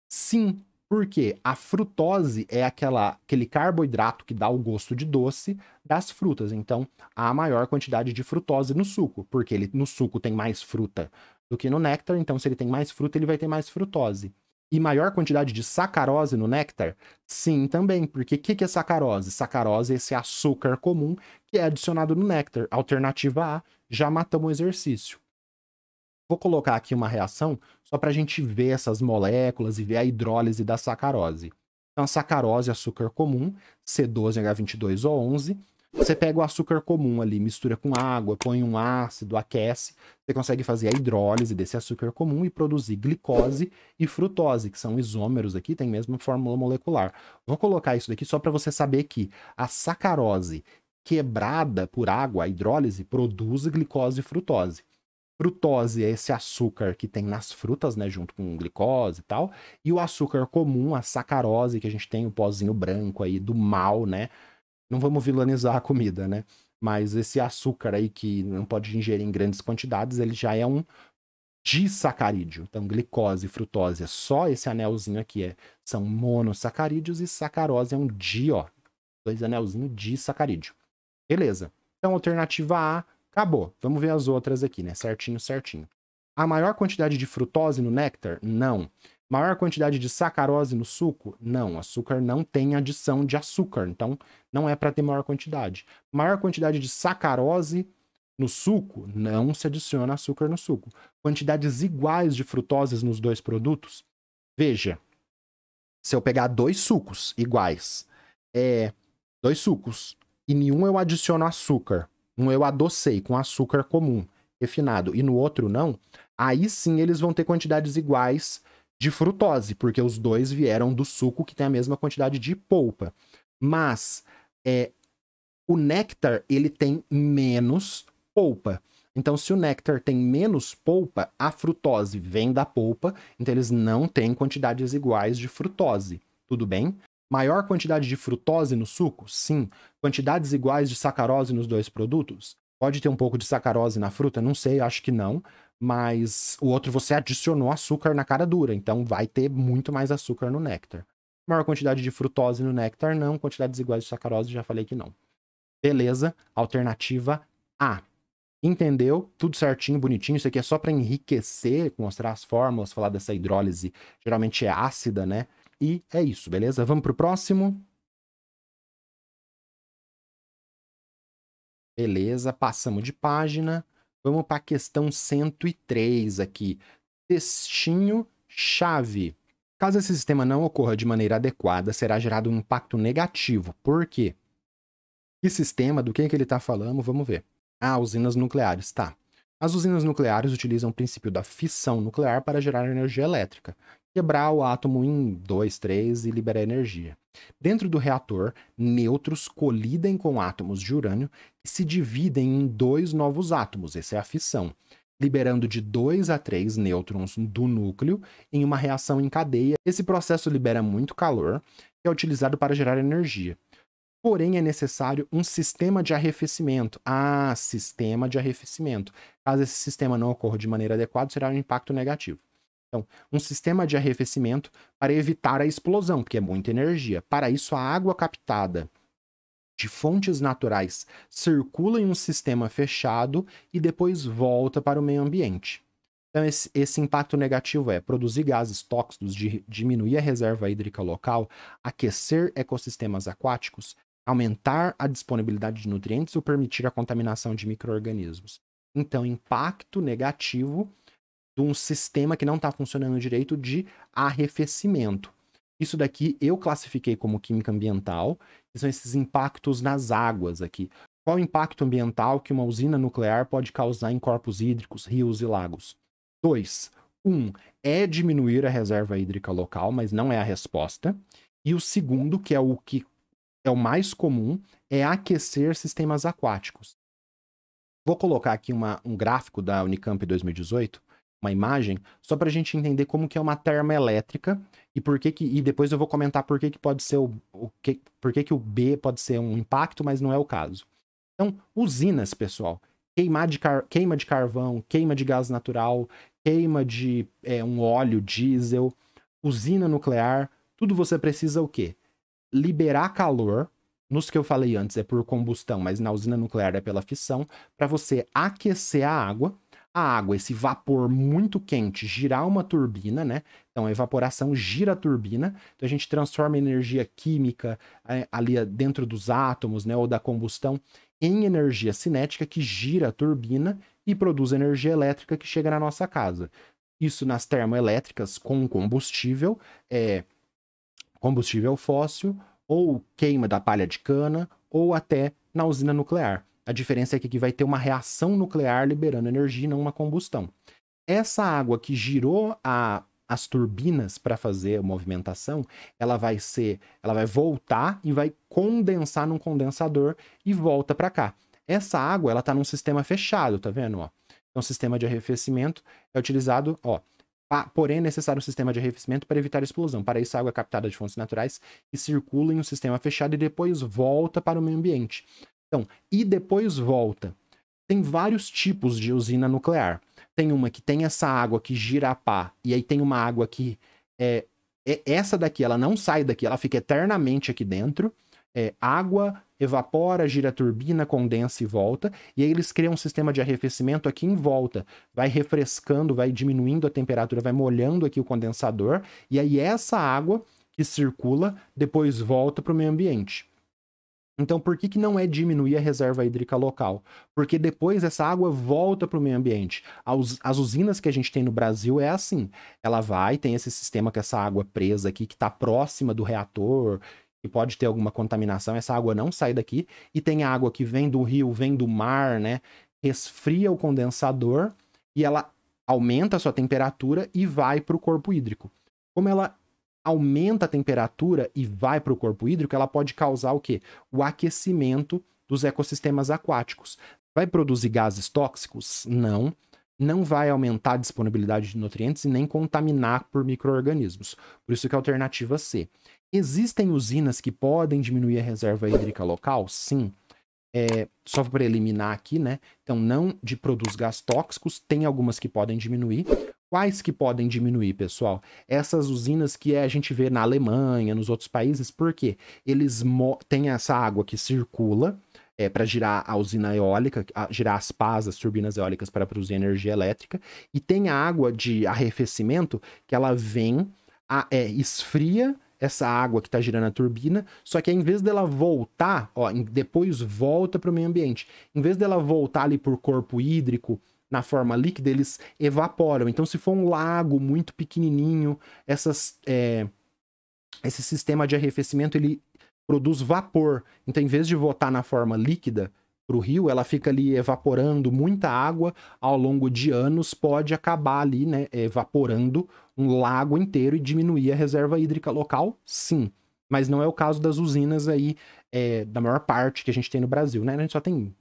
Sim, porque a frutose é aquela, aquele carboidrato que dá o gosto de doce das frutas. Então, há maior quantidade de frutose no suco, porque ele, no suco tem mais fruta do que no néctar, então se ele tem mais fruta, ele vai ter mais frutose. E maior quantidade de sacarose no néctar? Sim, também, porque o que, que é sacarose? Sacarose é esse açúcar comum que é adicionado no néctar. Alternativa A, já matamos o exercício. Vou colocar aqui uma reação só para a gente ver essas moléculas e ver a hidrólise da sacarose. Então, a sacarose é açúcar comum, C12H22O11, você pega o açúcar comum ali, mistura com água, põe um ácido, aquece. Você consegue fazer a hidrólise desse açúcar comum e produzir glicose e frutose, que são isômeros aqui, tem mesmo fórmula molecular. Vou colocar isso daqui só para você saber que a sacarose quebrada por água, a hidrólise, produz glicose e frutose. Frutose é esse açúcar que tem nas frutas, né, junto com glicose e tal, e o açúcar comum, a sacarose, que a gente tem o pozinho branco aí do mal, né, não vamos vilanizar a comida, né? Mas esse açúcar aí que não pode ingerir em grandes quantidades, ele já é um disacarídeo. Então, glicose, frutose, é só esse anelzinho aqui é, são monossacarídeos e sacarose é um di, ó. Dois anelzinhos de sacarídeo. Beleza. Então, alternativa A, acabou. Vamos ver as outras aqui, né? Certinho, certinho. A maior quantidade de frutose no néctar? Não. Não. Maior quantidade de sacarose no suco? Não, açúcar não tem adição de açúcar, então não é para ter maior quantidade. Maior quantidade de sacarose no suco? Não se adiciona açúcar no suco. Quantidades iguais de frutoses nos dois produtos? Veja, se eu pegar dois sucos iguais, é, dois sucos, e nenhum eu adiciono açúcar, um eu adocei com açúcar comum, refinado, e no outro não, aí sim eles vão ter quantidades iguais de frutose, porque os dois vieram do suco que tem a mesma quantidade de polpa. Mas é, o néctar ele tem menos polpa. Então, se o néctar tem menos polpa, a frutose vem da polpa, então eles não têm quantidades iguais de frutose. Tudo bem? Maior quantidade de frutose no suco? Sim. Quantidades iguais de sacarose nos dois produtos? Pode ter um pouco de sacarose na fruta? Não sei, acho que não mas o outro você adicionou açúcar na cara dura, então vai ter muito mais açúcar no néctar. Maior quantidade de frutose no néctar, não. Quantidades iguais de sacarose, já falei que não. Beleza, alternativa A. Entendeu? Tudo certinho, bonitinho. Isso aqui é só para enriquecer, mostrar as fórmulas, falar dessa hidrólise. Geralmente é ácida, né? E é isso, beleza? Vamos pro próximo. Beleza, passamos de página. Vamos para a questão 103 aqui. Textinho chave. Caso esse sistema não ocorra de maneira adequada, será gerado um impacto negativo. Por quê? Que sistema? Do que, que ele está falando? Vamos ver. Ah, usinas nucleares, tá. As usinas nucleares utilizam o princípio da fissão nuclear para gerar energia elétrica quebrar o átomo em dois, três e liberar energia. Dentro do reator, nêutrons colidem com átomos de urânio e se dividem em dois novos átomos, essa é a fissão, liberando de 2 a 3 nêutrons do núcleo em uma reação em cadeia. Esse processo libera muito calor, que é utilizado para gerar energia. Porém, é necessário um sistema de arrefecimento. Ah, sistema de arrefecimento. Caso esse sistema não ocorra de maneira adequada, será um impacto negativo. Então, um sistema de arrefecimento para evitar a explosão, porque é muita energia. Para isso, a água captada de fontes naturais circula em um sistema fechado e depois volta para o meio ambiente. Então, esse, esse impacto negativo é produzir gases tóxicos, de, diminuir a reserva hídrica local, aquecer ecossistemas aquáticos, aumentar a disponibilidade de nutrientes ou permitir a contaminação de micro-organismos. Então, impacto negativo de um sistema que não está funcionando direito de arrefecimento. Isso daqui eu classifiquei como química ambiental, que são esses impactos nas águas aqui. Qual o impacto ambiental que uma usina nuclear pode causar em corpos hídricos, rios e lagos? Dois, Um, é diminuir a reserva hídrica local, mas não é a resposta. E o segundo, que é o que é o mais comum, é aquecer sistemas aquáticos. Vou colocar aqui uma, um gráfico da Unicamp 2018 uma imagem, só para a gente entender como que é uma termoelétrica e por que que, e depois eu vou comentar por que que pode ser o, o que, por que que o B pode ser um impacto, mas não é o caso. Então, usinas, pessoal, queimar de car, queima de carvão, queima de gás natural, queima de é, um óleo diesel, usina nuclear, tudo você precisa o quê? Liberar calor, nos que eu falei antes é por combustão, mas na usina nuclear é pela fissão, para você aquecer a água a água, esse vapor muito quente, girar uma turbina, né? Então, a evaporação gira a turbina, então a gente transforma energia química é, ali eh, dentro dos átomos, né, ou da combustão, em energia cinética que gira a turbina e produz energia elétrica que chega na nossa casa. Isso nas termoelétricas com combustível, é, combustível fóssil, ou queima da palha de cana, ou até na usina nuclear. A diferença é que aqui vai ter uma reação nuclear liberando energia e não uma combustão. Essa água que girou a, as turbinas para fazer a movimentação, ela vai ser, ela vai voltar e vai condensar num condensador e volta para cá. Essa água, ela tá num sistema fechado, tá vendo, ó? Então, sistema de arrefecimento é utilizado, ó, porém é necessário um sistema de arrefecimento para evitar a explosão. Para isso, a água é captada de fontes naturais e circula em um sistema fechado e depois volta para o meio ambiente. Então, e depois volta. Tem vários tipos de usina nuclear. Tem uma que tem essa água que gira a pá, e aí tem uma água que é, é essa daqui, ela não sai daqui, ela fica eternamente aqui dentro. É, água evapora, gira a turbina, condensa e volta. E aí eles criam um sistema de arrefecimento aqui em volta. Vai refrescando, vai diminuindo a temperatura, vai molhando aqui o condensador. E aí essa água que circula depois volta para o meio ambiente. Então, por que, que não é diminuir a reserva hídrica local? Porque depois essa água volta para o meio ambiente. As usinas que a gente tem no Brasil é assim: ela vai, tem esse sistema com essa água presa aqui, que está próxima do reator, que pode ter alguma contaminação, essa água não sai daqui, e tem água que vem do rio, vem do mar, né? Resfria o condensador e ela aumenta a sua temperatura e vai para o corpo hídrico. Como ela aumenta a temperatura e vai para o corpo hídrico, ela pode causar o quê? O aquecimento dos ecossistemas aquáticos. Vai produzir gases tóxicos? Não. Não vai aumentar a disponibilidade de nutrientes e nem contaminar por micro-organismos. Por isso que é a alternativa C. Existem usinas que podem diminuir a reserva hídrica local? Sim. É, só para eliminar aqui, né? Então, não de produz gás tóxicos, tem algumas que podem diminuir, Quais que podem diminuir, pessoal? Essas usinas que a gente vê na Alemanha, nos outros países, porque eles têm essa água que circula é, para girar a usina eólica, a, girar as pás, as turbinas eólicas para produzir energia elétrica, e tem a água de arrefecimento que ela vem, a, é, esfria essa água que está girando a turbina, só que em vez dela voltar, ó, depois volta para o meio ambiente, em vez dela voltar ali por corpo hídrico na forma líquida, eles evaporam. Então, se for um lago muito pequenininho, essas, é, esse sistema de arrefecimento ele produz vapor. Então, em vez de voltar na forma líquida para o rio, ela fica ali evaporando muita água ao longo de anos, pode acabar ali, né, evaporando um lago inteiro e diminuir a reserva hídrica local, sim. Mas não é o caso das usinas aí, é, da maior parte que a gente tem no Brasil, né? A gente só tem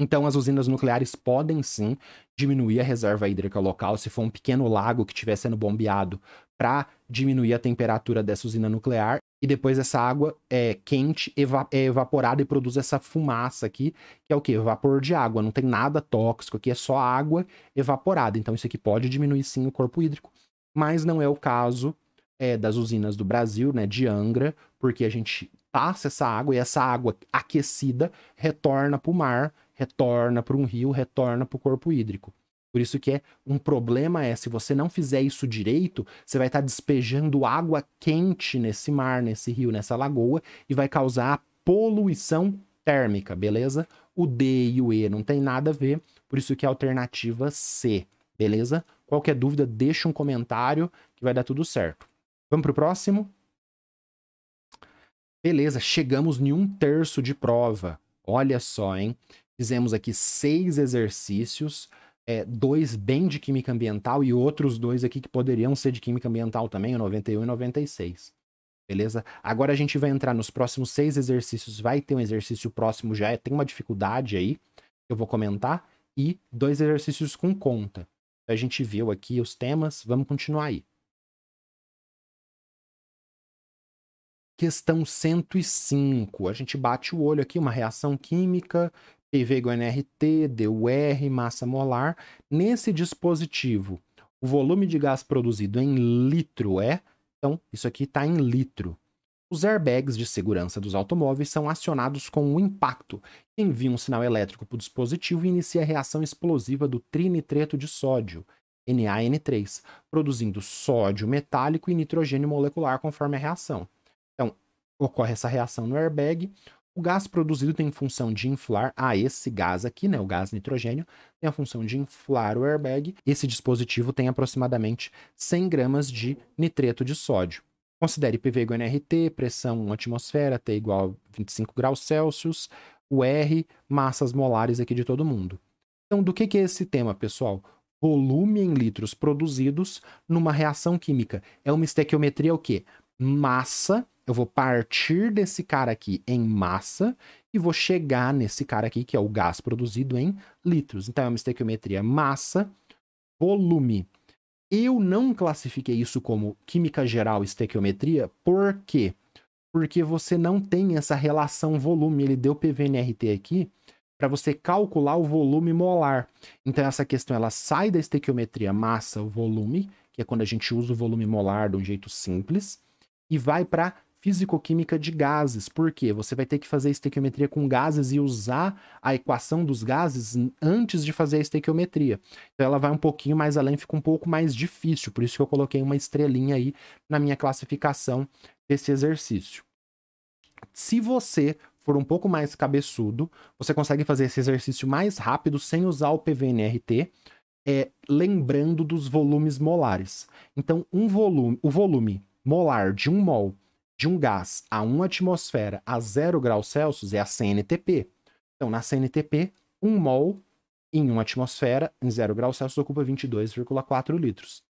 então, as usinas nucleares podem sim diminuir a reserva hídrica local se for um pequeno lago que estiver sendo bombeado para diminuir a temperatura dessa usina nuclear. E depois essa água é quente, eva é evaporada e produz essa fumaça aqui, que é o que? Vapor de água. Não tem nada tóxico aqui, é só água evaporada. Então, isso aqui pode diminuir sim o corpo hídrico. Mas não é o caso é, das usinas do Brasil, né, de Angra, porque a gente passa essa água e essa água aquecida retorna para o mar retorna para um rio, retorna para o corpo hídrico. Por isso que é um problema é se você não fizer isso direito, você vai estar tá despejando água quente nesse mar, nesse rio, nessa lagoa e vai causar poluição térmica, beleza? O D e o E não tem nada a ver, por isso que é a alternativa C, beleza? Qualquer dúvida, deixa um comentário que vai dar tudo certo. Vamos para o próximo? Beleza, chegamos em um terço de prova. Olha só, hein? Fizemos aqui seis exercícios, é, dois bem de química ambiental e outros dois aqui que poderiam ser de química ambiental também, o 91 e 96. Beleza? Agora a gente vai entrar nos próximos seis exercícios. Vai ter um exercício próximo já, é, tem uma dificuldade aí, eu vou comentar. E dois exercícios com conta. A gente viu aqui os temas, vamos continuar aí. Questão 105. A gente bate o olho aqui, uma reação química PV igual a NRT, DUR, massa molar. Nesse dispositivo, o volume de gás produzido em litro é. Então, isso aqui está em litro. Os airbags de segurança dos automóveis são acionados com o impacto, que envia um sinal elétrico para o dispositivo e inicia a reação explosiva do trinitreto de sódio, NaN3, produzindo sódio metálico e nitrogênio molecular conforme a reação. Então, ocorre essa reação no airbag, o gás produzido tem função de inflar, ah, esse gás aqui, né, o gás nitrogênio, tem a função de inflar o airbag. Esse dispositivo tem aproximadamente 100 gramas de nitreto de sódio. Considere PV igual NRT, pressão atmosfera, T igual a 25 graus Celsius, o R, massas molares aqui de todo mundo. Então, do que, que é esse tema, pessoal? Volume em litros produzidos numa reação química. É uma estequiometria o quê? Massa eu vou partir desse cara aqui em massa e vou chegar nesse cara aqui, que é o gás produzido em litros. Então, é uma estequiometria massa, volume. Eu não classifiquei isso como química geral estequiometria, por quê? Porque você não tem essa relação volume. Ele deu PVNRT aqui para você calcular o volume molar. Então, essa questão ela sai da estequiometria massa-volume, que é quando a gente usa o volume molar de um jeito simples, e vai para fisicoquímica de gases. Por quê? Você vai ter que fazer estequiometria com gases e usar a equação dos gases antes de fazer a estequiometria. Então ela vai um pouquinho mais além, fica um pouco mais difícil, por isso que eu coloquei uma estrelinha aí na minha classificação desse exercício. Se você for um pouco mais cabeçudo, você consegue fazer esse exercício mais rápido sem usar o PVNRT. É, lembrando dos volumes molares. Então, um volume, o volume molar de um mol de um gás a uma atmosfera a zero graus Celsius é a CNTP. Então, na CNTP, um mol em uma atmosfera em zero graus Celsius ocupa 22,4 litros.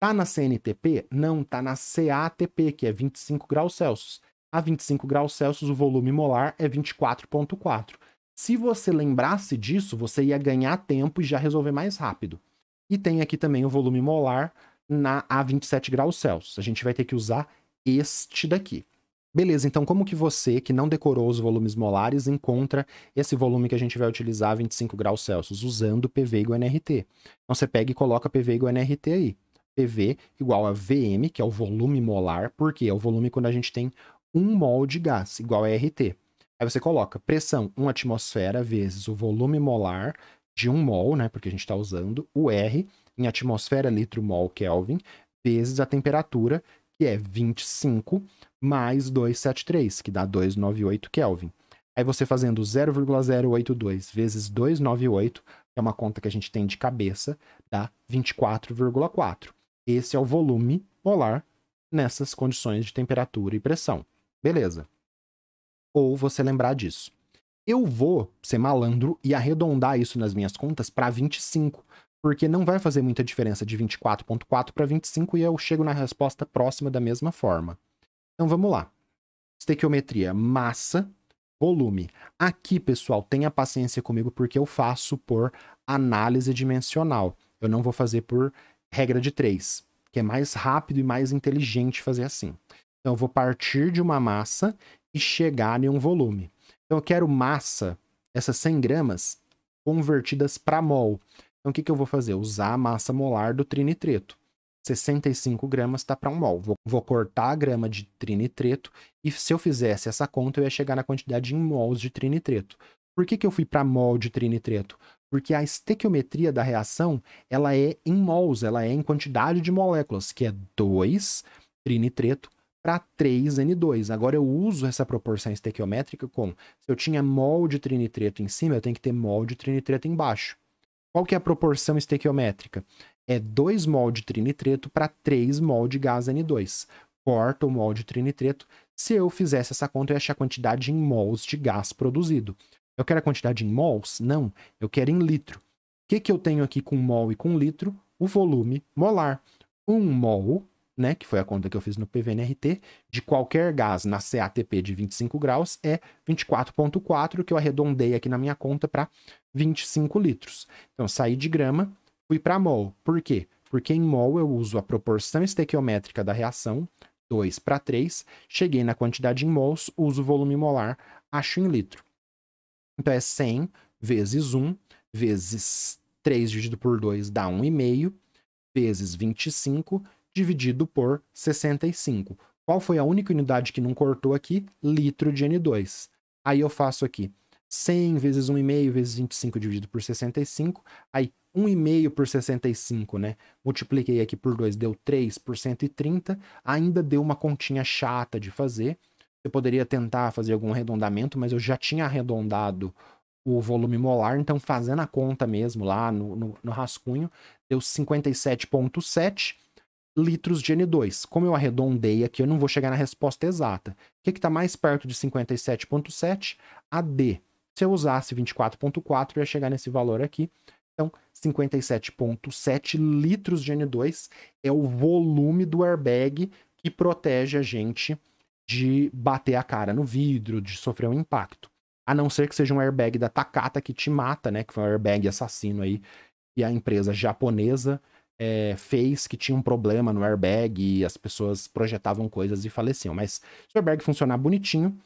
Tá na CNTP? Não, tá na CATP, que é 25 graus Celsius. A 25 graus Celsius, o volume molar é 24,4. Se você lembrasse disso, você ia ganhar tempo e já resolver mais rápido. E tem aqui também o volume molar na a 27 graus Celsius. A gente vai ter que usar este daqui. Beleza, então como que você, que não decorou os volumes molares, encontra esse volume que a gente vai utilizar a 25 graus Celsius, usando PV igual a NRT? Então você pega e coloca PV igual a NRT aí. PV igual a VM, que é o volume molar, porque é o volume quando a gente tem um mol de gás, igual a RT. Aí você coloca pressão 1 atmosfera vezes o volume molar de 1 mol, né, porque a gente está usando o R em atmosfera litro mol Kelvin, vezes a temperatura, que é 25 mais 273, que dá 298 Kelvin. Aí você fazendo 0,082 vezes 298, que é uma conta que a gente tem de cabeça, dá 24,4. Esse é o volume molar nessas condições de temperatura e pressão. Beleza. Ou você lembrar disso. Eu vou ser malandro e arredondar isso nas minhas contas para 25, porque não vai fazer muita diferença de 24.4 para 25 e eu chego na resposta próxima da mesma forma. Então vamos lá. Estequiometria, massa, volume. Aqui, pessoal, tenha paciência comigo porque eu faço por análise dimensional. Eu não vou fazer por regra de 3, que é mais rápido e mais inteligente fazer assim. Então eu vou partir de uma massa e chegar em um volume. Então eu quero massa, essas 100 gramas, convertidas para mol. Então, o que, que eu vou fazer? Usar a massa molar do trinitreto. 65 gramas está para um mol. Vou, vou, cortar a grama de trinitreto e se eu fizesse essa conta, eu ia chegar na quantidade em mols de trinitreto. Por que, que eu fui para mol de trinitreto? Porque a estequiometria da reação ela é em mols, ela é em quantidade de moléculas, que é 2 trinitreto para 3N2. Agora eu uso essa proporção estequiométrica com se eu tinha mol de trinitreto em cima, eu tenho que ter mol de trinitreto embaixo. Qual que é a proporção estequiométrica? É 2 mol de trinitreto para 3 mol de gás N2. Corta o mol de trinitreto. Se eu fizesse essa conta, eu ia achar a quantidade em mols de gás produzido. Eu quero a quantidade em mols? Não, eu quero em litro. O que, que eu tenho aqui com mol e com litro? O volume molar. 1 um mol né, que foi a conta que eu fiz no PVNRT, de qualquer gás na CATP de 25 graus é 24,4, que eu arredondei aqui na minha conta para 25 litros. Então, saí de grama, fui para mol. Por quê? Porque em mol eu uso a proporção estequiométrica da reação, 2 para 3, cheguei na quantidade em mols, uso o volume molar, acho em litro. Então, é 100 vezes 1 vezes 3 dividido por 2 dá 1,5, vezes 25 dividido por 65. Qual foi a única unidade que não cortou aqui? Litro de N2. Aí eu faço aqui 100 vezes 1,5 vezes 25 dividido por 65. Aí 1,5 por 65, né? Multipliquei aqui por 2, deu 3 por 130. Ainda deu uma continha chata de fazer. Eu poderia tentar fazer algum arredondamento, mas eu já tinha arredondado o volume molar, então fazendo a conta mesmo lá no, no, no rascunho, deu 57,7 litros de N2. Como eu arredondei aqui, eu não vou chegar na resposta exata. O que é está mais perto de 57,7? A D. Se eu usasse 24,4, eu ia chegar nesse valor aqui. Então, 57,7 litros de N2 é o volume do airbag que protege a gente de bater a cara no vidro, de sofrer um impacto. A não ser que seja um airbag da Takata que te mata, né? Que foi um airbag assassino aí, e a empresa japonesa é, fez que tinha um problema no airbag e as pessoas projetavam coisas e faleciam. Mas se o airbag funcionar bonitinho,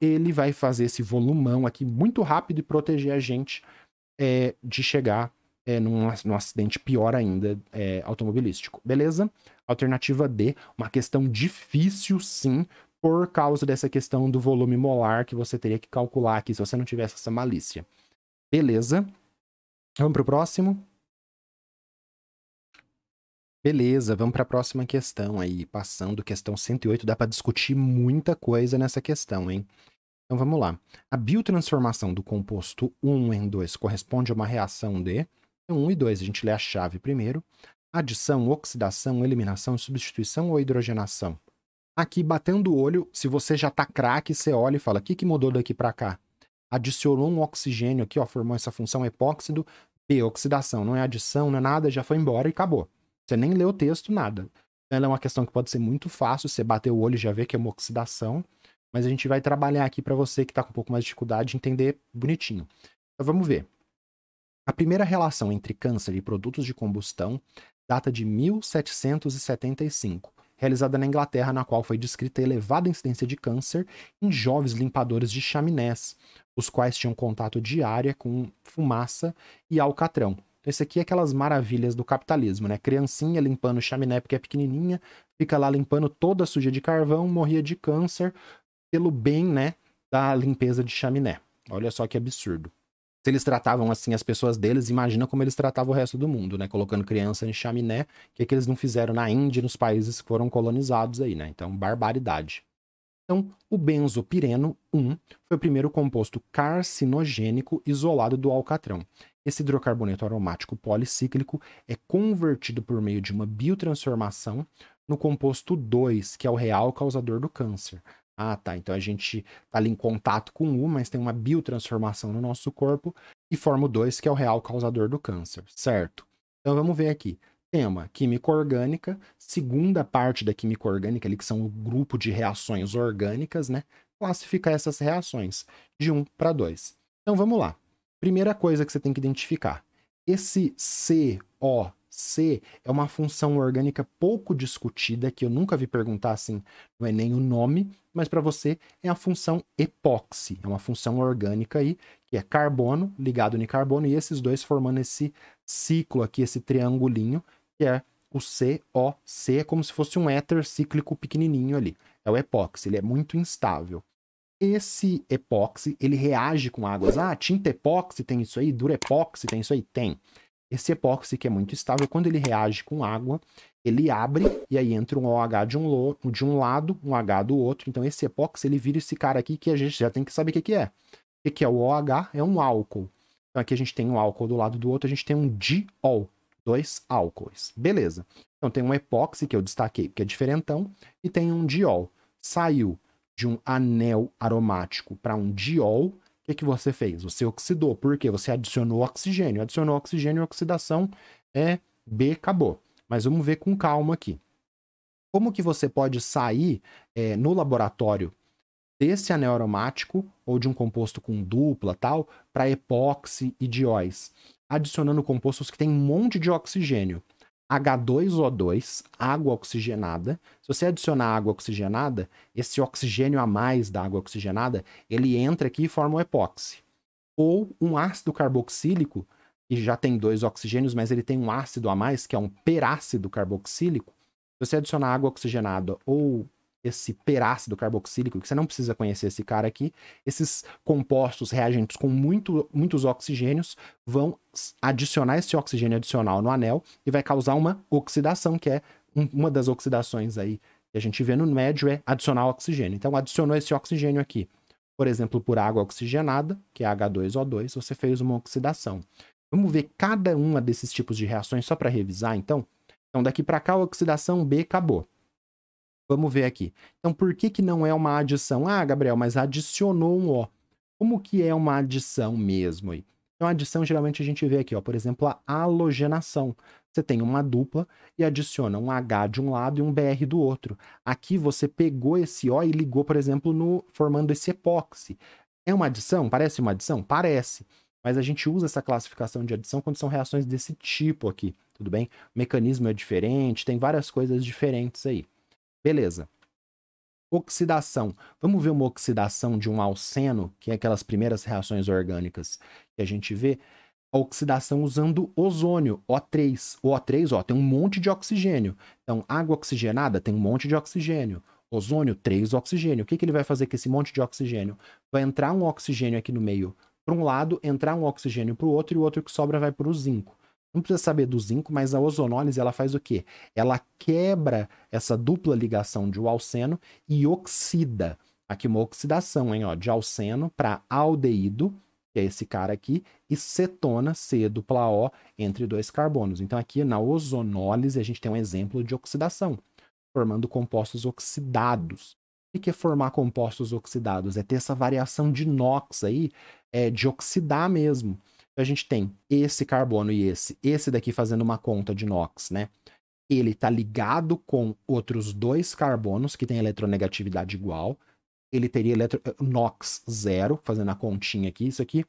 ele vai fazer esse volumão aqui muito rápido e proteger a gente é, de chegar é, num, num, acidente pior ainda é, automobilístico. Beleza? Alternativa D, uma questão difícil sim, por causa dessa questão do volume molar que você teria que calcular aqui se você não tivesse essa malícia. Beleza? Vamos para o próximo? Beleza, vamos para a próxima questão aí. Passando questão 108, dá para discutir muita coisa nessa questão, hein? Então vamos lá. A biotransformação do composto 1 em 2 corresponde a uma reação de 1 e 2. A gente lê a chave primeiro. Adição, oxidação, eliminação, substituição ou hidrogenação? Aqui, batendo o olho, se você já está craque, você olha e fala, o que, que mudou daqui para cá? Adicionou um oxigênio aqui, ó, formou essa função epóxido, B, oxidação, não é adição, não é nada, já foi embora e acabou. Você nem lê o texto, nada. Então, ela é uma questão que pode ser muito fácil, você bater o olho e já vê que é uma oxidação, mas a gente vai trabalhar aqui para você que está com um pouco mais de dificuldade entender bonitinho. Então vamos ver. A primeira relação entre câncer e produtos de combustão data de 1775, realizada na Inglaterra, na qual foi descrita a elevada incidência de câncer em jovens limpadores de chaminés, os quais tinham contato diário com fumaça e alcatrão, então, isso aqui é aquelas maravilhas do capitalismo, né? Criancinha limpando chaminé porque é pequenininha, fica lá limpando toda suja de carvão, morria de câncer pelo bem, né, da limpeza de chaminé. Olha só que absurdo. Se eles tratavam assim as pessoas deles, imagina como eles tratavam o resto do mundo, né? Colocando criança em chaminé, que é que eles não fizeram na Índia, nos países que foram colonizados aí, né? Então, barbaridade. Então, o benzopireno 1 foi o primeiro composto carcinogênico isolado do alcatrão. Esse hidrocarboneto aromático policíclico é convertido por meio de uma biotransformação no composto 2, que é o real causador do câncer. Ah, tá. Então a gente tá ali em contato com o mas tem uma biotransformação no nosso corpo e forma o 2, que é o real causador do câncer, certo? Então vamos ver aqui. Tema: química orgânica, segunda parte da química orgânica, ali, que são o grupo de reações orgânicas, né? Classifica essas reações de 1 um para 2. Então vamos lá. Primeira coisa que você tem que identificar: esse COC é uma função orgânica pouco discutida, que eu nunca vi perguntar assim não é nem o nome, mas para você é a função epóxi, é uma função orgânica aí, que é carbono ligado no carbono, e esses dois formando esse ciclo aqui, esse triangulinho, que é o COC, é como se fosse um éter cíclico pequenininho ali. É o epóxi, ele é muito instável esse epóxi, ele reage com águas. Ah, tinta epóxi tem isso aí, dura epóxi tem isso aí, tem. Esse epóxi que é muito estável, quando ele reage com água, ele abre e aí entra um OH de um, de um lado, um H do outro. Então esse epóxi, ele vira esse cara aqui que a gente já tem que saber o que, que é. O que, é o OH? É um álcool. Então aqui a gente tem um álcool do lado do outro, a gente tem um diol, dois álcoois. Beleza. Então tem um epóxi que eu destaquei, porque é diferentão, e tem um diol. Saiu de um anel aromático para um diol, o que, que você fez? Você oxidou. Por quê? Você adicionou oxigênio. Adicionou oxigênio, oxidação é B, acabou. Mas vamos ver com calma aqui. Como que você pode sair é, no laboratório desse anel aromático ou de um composto com dupla tal para epóxi e dióis, adicionando compostos que têm um monte de oxigênio. H2O2, água oxigenada. Se você adicionar água oxigenada, esse oxigênio a mais da água oxigenada, ele entra aqui e forma o epóxi. Ou um ácido carboxílico, que já tem dois oxigênios, mas ele tem um ácido a mais, que é um perácido carboxílico. Se você adicionar água oxigenada ou esse perácido carboxílico, que você não precisa conhecer esse cara aqui, esses compostos reagentes com muito, muitos oxigênios vão adicionar esse oxigênio adicional no anel e vai causar uma oxidação, que é um, uma das oxidações aí que a gente vê no médio é adicionar oxigênio. Então, adicionou esse oxigênio aqui. Por exemplo, por água oxigenada, que é H2O2, você fez uma oxidação. Vamos ver cada uma desses tipos de reações só para revisar, então? Então, daqui para cá, a oxidação B acabou. Vamos ver aqui. Então, por que, que não é uma adição? Ah, Gabriel, mas adicionou um O. Como que é uma adição mesmo? Aí? Então, adição geralmente a gente vê aqui, ó, por exemplo, a halogenação. Você tem uma dupla e adiciona um H de um lado e um BR do outro. Aqui você pegou esse O e ligou, por exemplo, no formando esse epóxi. É uma adição? Parece uma adição? Parece. Mas a gente usa essa classificação de adição quando são reações desse tipo aqui, tudo bem? O mecanismo é diferente, tem várias coisas diferentes aí. Beleza. Oxidação. Vamos ver uma oxidação de um alceno, que é aquelas primeiras reações orgânicas que a gente vê. A oxidação usando ozônio, O3. O O3 ó, tem um monte de oxigênio. Então, água oxigenada tem um monte de oxigênio. Ozônio, 3 oxigênio. O que, que ele vai fazer com esse monte de oxigênio? Vai entrar um oxigênio aqui no meio para um lado, entrar um oxigênio para o outro e o outro que sobra vai para o zinco não precisa saber do zinco, mas a ozonólise ela faz o quê? Ela quebra essa dupla ligação de alceno e oxida. Aqui uma oxidação, hein? Ó, de alceno para aldeído, que é esse cara aqui, e cetona, C dupla O, entre dois carbonos. Então aqui na ozonólise a gente tem um exemplo de oxidação, formando compostos oxidados. O que é formar compostos oxidados? É ter essa variação de NOx aí, é, de oxidar mesmo a gente tem esse carbono e esse, esse daqui fazendo uma conta de NOx, né? Ele está ligado com outros dois carbonos que têm eletronegatividade igual. Ele teria eletro... Eh, NOx zero, fazendo a continha aqui, isso aqui.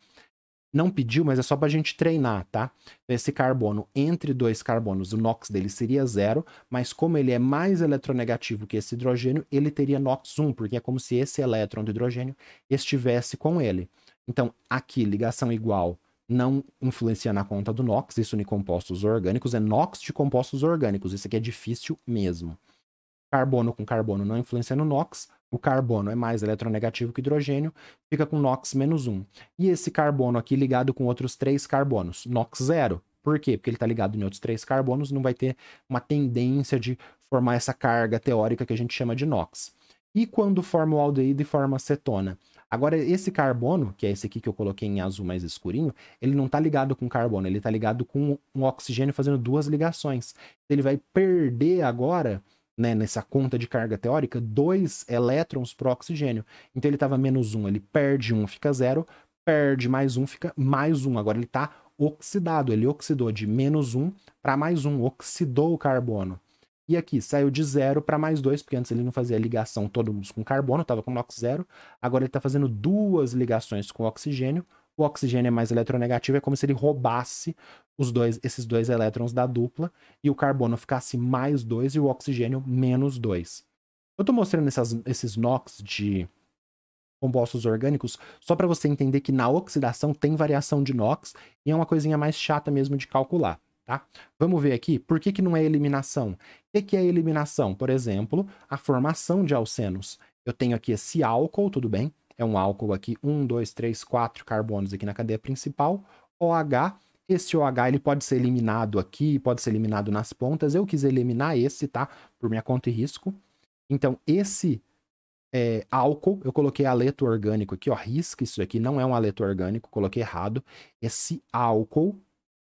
Não pediu, mas é só para a gente treinar, tá? Então, esse carbono entre dois carbonos, o NOx dele seria zero, mas como ele é mais eletronegativo que esse hidrogênio, ele teria NOx 1, porque é como se esse elétron do hidrogênio estivesse com ele. Então, aqui, ligação igual não influencia na conta do NOx, isso em compostos orgânicos, é NOx de compostos orgânicos, isso aqui é difícil mesmo. Carbono com carbono não influencia no NOx, o carbono é mais eletronegativo que hidrogênio, fica com NOx menos 1. E esse carbono aqui ligado com outros três carbonos, NOx zero. Por quê? Porque ele está ligado em outros três carbonos, não vai ter uma tendência de formar essa carga teórica que a gente chama de NOx. E quando forma o aldeído e forma acetona? Agora, esse carbono, que é esse aqui que eu coloquei em azul mais escurinho, ele não está ligado com carbono, ele está ligado com um oxigênio fazendo duas ligações. Ele vai perder agora, né, nessa conta de carga teórica, dois elétrons para oxigênio. Então ele estava menos um, ele perde um, fica zero, perde mais um, fica mais um. Agora ele está oxidado, ele oxidou de menos um para mais um, oxidou o carbono. E aqui saiu de zero para mais dois, porque antes ele não fazia ligação todos com carbono, estava com NOx zero. Agora ele está fazendo duas ligações com oxigênio. O oxigênio é mais eletronegativo, é como se ele roubasse os dois, esses dois elétrons da dupla e o carbono ficasse mais dois e o oxigênio menos dois. Eu estou mostrando essas, esses NOx de compostos orgânicos, só para você entender que na oxidação tem variação de NOx e é uma coisinha mais chata mesmo de calcular. Tá? Vamos ver aqui por que, que não é eliminação. O que, que é eliminação? Por exemplo, a formação de alcenos. Eu tenho aqui esse álcool, tudo bem? É um álcool aqui, 1, 2, 3, 4 carbonos aqui na cadeia principal. OH, esse OH ele pode ser eliminado aqui, pode ser eliminado nas pontas. Eu quis eliminar esse, tá? Por minha conta e risco. Então, esse é, álcool, eu coloquei aleto orgânico aqui, ó, risca isso aqui, não é um aleto orgânico, coloquei errado. Esse álcool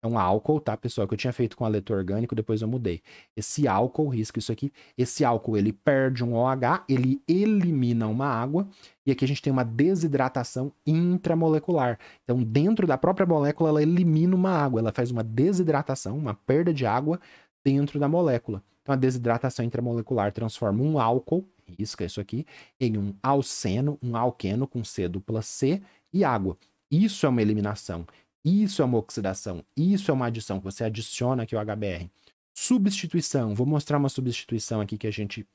é um álcool, tá, pessoal? Que eu tinha feito com aleto orgânico, depois eu mudei. Esse álcool, risco isso aqui. Esse álcool, ele perde um OH, ele elimina uma água. E aqui a gente tem uma desidratação intramolecular. Então, dentro da própria molécula, ela elimina uma água. Ela faz uma desidratação, uma perda de água dentro da molécula. Então, a desidratação intramolecular transforma um álcool, risca isso aqui, em um alceno, um alqueno com C dupla C e água. Isso é uma eliminação. Isso é uma oxidação, isso é uma adição, você adiciona aqui o HBr. Substituição, vou mostrar uma substituição aqui que a gente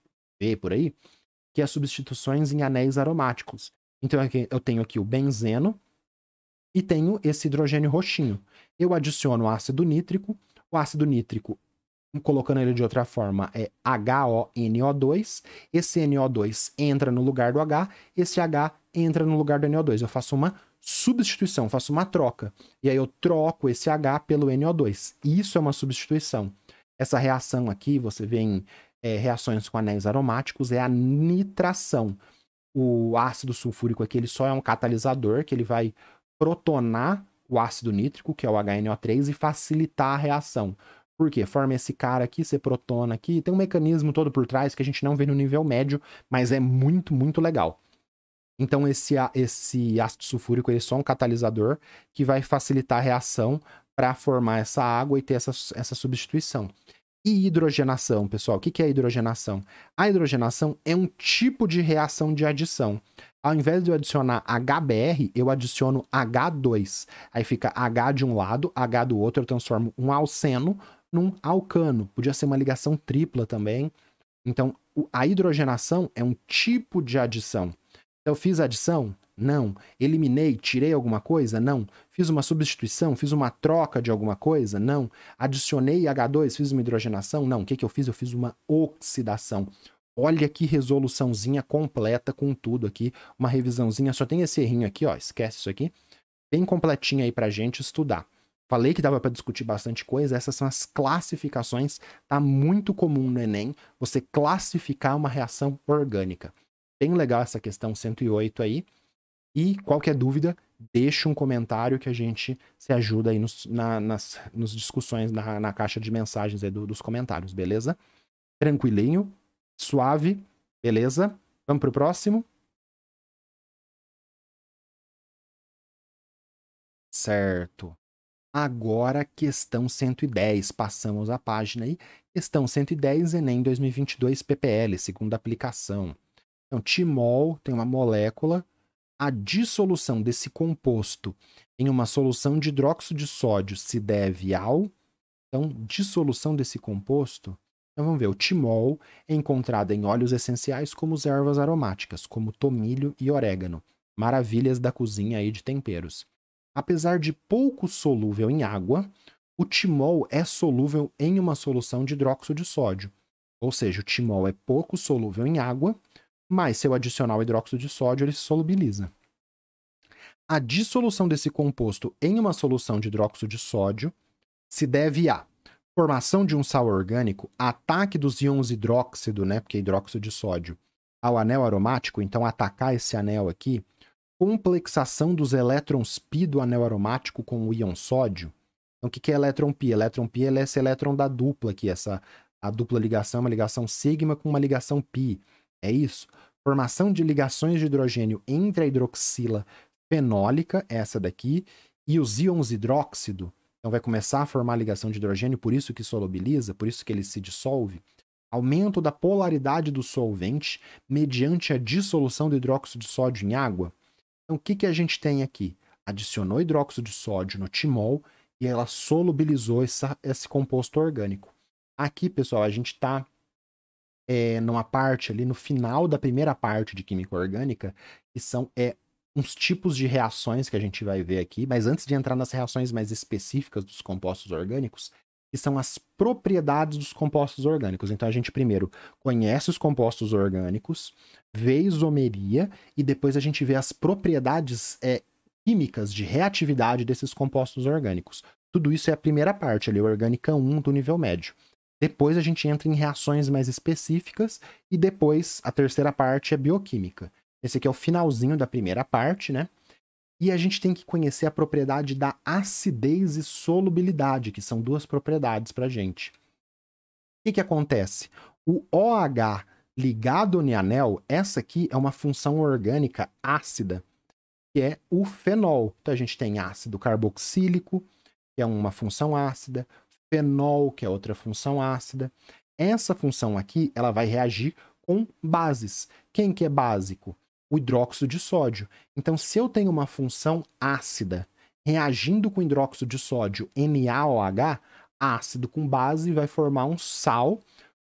vê por aí, que é substituições em anéis aromáticos. Então aqui, eu tenho aqui o benzeno e tenho esse hidrogênio roxinho. Eu adiciono ácido nítrico, o ácido nítrico, colocando ele de outra forma, é HONO2. Esse NO2 entra no lugar do H, esse H entra no lugar do NO2. Eu faço uma substituição, faço uma troca. E aí eu troco esse H pelo NO2. Isso é uma substituição. Essa reação aqui, você vê em é, reações com anéis aromáticos, é a nitração. O ácido sulfúrico aqui ele só é um catalisador, que ele vai protonar o ácido nítrico, que é o HNO3, e facilitar a reação. Por quê? Forma esse cara aqui, você protona aqui, tem um mecanismo todo por trás que a gente não vê no nível médio, mas é muito, muito legal. Então esse, esse ácido sulfúrico ele é só um catalisador que vai facilitar a reação para formar essa água e ter essa, essa substituição. E hidrogenação, pessoal, o que, que é hidrogenação? A hidrogenação é um tipo de reação de adição. Ao invés de eu adicionar HBr, eu adiciono H2. Aí fica H de um lado, H do outro, eu transformo um alceno num alcano. Podia ser uma ligação tripla também. Então, a hidrogenação é um tipo de adição. Então, fiz adição? Não. Eliminei, tirei alguma coisa? Não. Fiz uma substituição? Fiz uma troca de alguma coisa? Não. Adicionei H2? Fiz uma hidrogenação? Não. O que, que eu fiz? Eu fiz uma oxidação. Olha que resoluçãozinha completa com tudo aqui. Uma revisãozinha. Só tem esse errinho aqui, ó. Esquece isso aqui. Bem completinha aí pra gente estudar. Falei que dava para discutir bastante coisa, essas são as classificações, tá muito comum no Enem você classificar uma reação orgânica bem legal essa questão 108 aí. E qualquer dúvida, deixe um comentário que a gente se ajuda aí nos, na, nas nos discussões na, na caixa de mensagens aí do, dos comentários, beleza? Tranquilinho, suave, beleza? Vamos pro próximo? Certo. Agora, questão 110. Passamos a página aí. Questão 110, Enem 2022 PPL, segunda aplicação. Então, timol tem uma molécula. A dissolução desse composto em uma solução de hidróxido de sódio se deve ao. Então, dissolução desse composto. Então, vamos ver. O timol é encontrado em óleos essenciais como as ervas aromáticas, como tomilho e orégano. Maravilhas da cozinha aí de temperos. Apesar de pouco solúvel em água, o timol é solúvel em uma solução de hidróxido de sódio. Ou seja, o timol é pouco solúvel em água mas se eu adicionar o hidróxido de sódio, ele se solubiliza. A dissolução desse composto em uma solução de hidróxido de sódio se deve a formação de um sal orgânico, ataque dos íons hidróxido, né, porque é hidróxido de sódio, ao anel aromático, então atacar esse anel aqui, complexação dos elétrons pi do anel aromático com o íon sódio. Então, o que é elétron pi? Elétron pi é esse elétron da dupla aqui, essa a dupla ligação, uma ligação sigma com uma ligação pi. É isso. Formação de ligações de hidrogênio entre a hidroxila fenólica, essa daqui, e os íons hidróxido. Então vai começar a formar a ligação de hidrogênio, por isso que solubiliza, por isso que ele se dissolve. Aumento da polaridade do solvente mediante a dissolução do hidróxido de sódio em água. Então o que, que a gente tem aqui? Adicionou hidróxido de sódio no timol e ela solubilizou essa, esse composto orgânico. Aqui, pessoal, a gente está é, numa parte ali no final da primeira parte de química orgânica, que são é, uns tipos de reações que a gente vai ver aqui, mas antes de entrar nas reações mais específicas dos compostos orgânicos, que são as propriedades dos compostos orgânicos. Então a gente primeiro conhece os compostos orgânicos, vê isomeria e depois a gente vê as propriedades é, químicas de reatividade desses compostos orgânicos. Tudo isso é a primeira parte, ali, o orgânica 1 do nível médio. Depois a gente entra em reações mais específicas e depois a terceira parte é bioquímica. Esse aqui é o finalzinho da primeira parte, né? E a gente tem que conhecer a propriedade da acidez e solubilidade, que são duas propriedades para gente. O que, que acontece? O OH ligado ao anel, essa aqui é uma função orgânica ácida, que é o fenol. Então a gente tem ácido carboxílico, que é uma função ácida, fenol, que é outra função ácida. Essa função aqui, ela vai reagir com bases. Quem que é básico? O hidróxido de sódio. Então, se eu tenho uma função ácida reagindo com hidróxido de sódio NaOH, ácido com base vai formar um sal.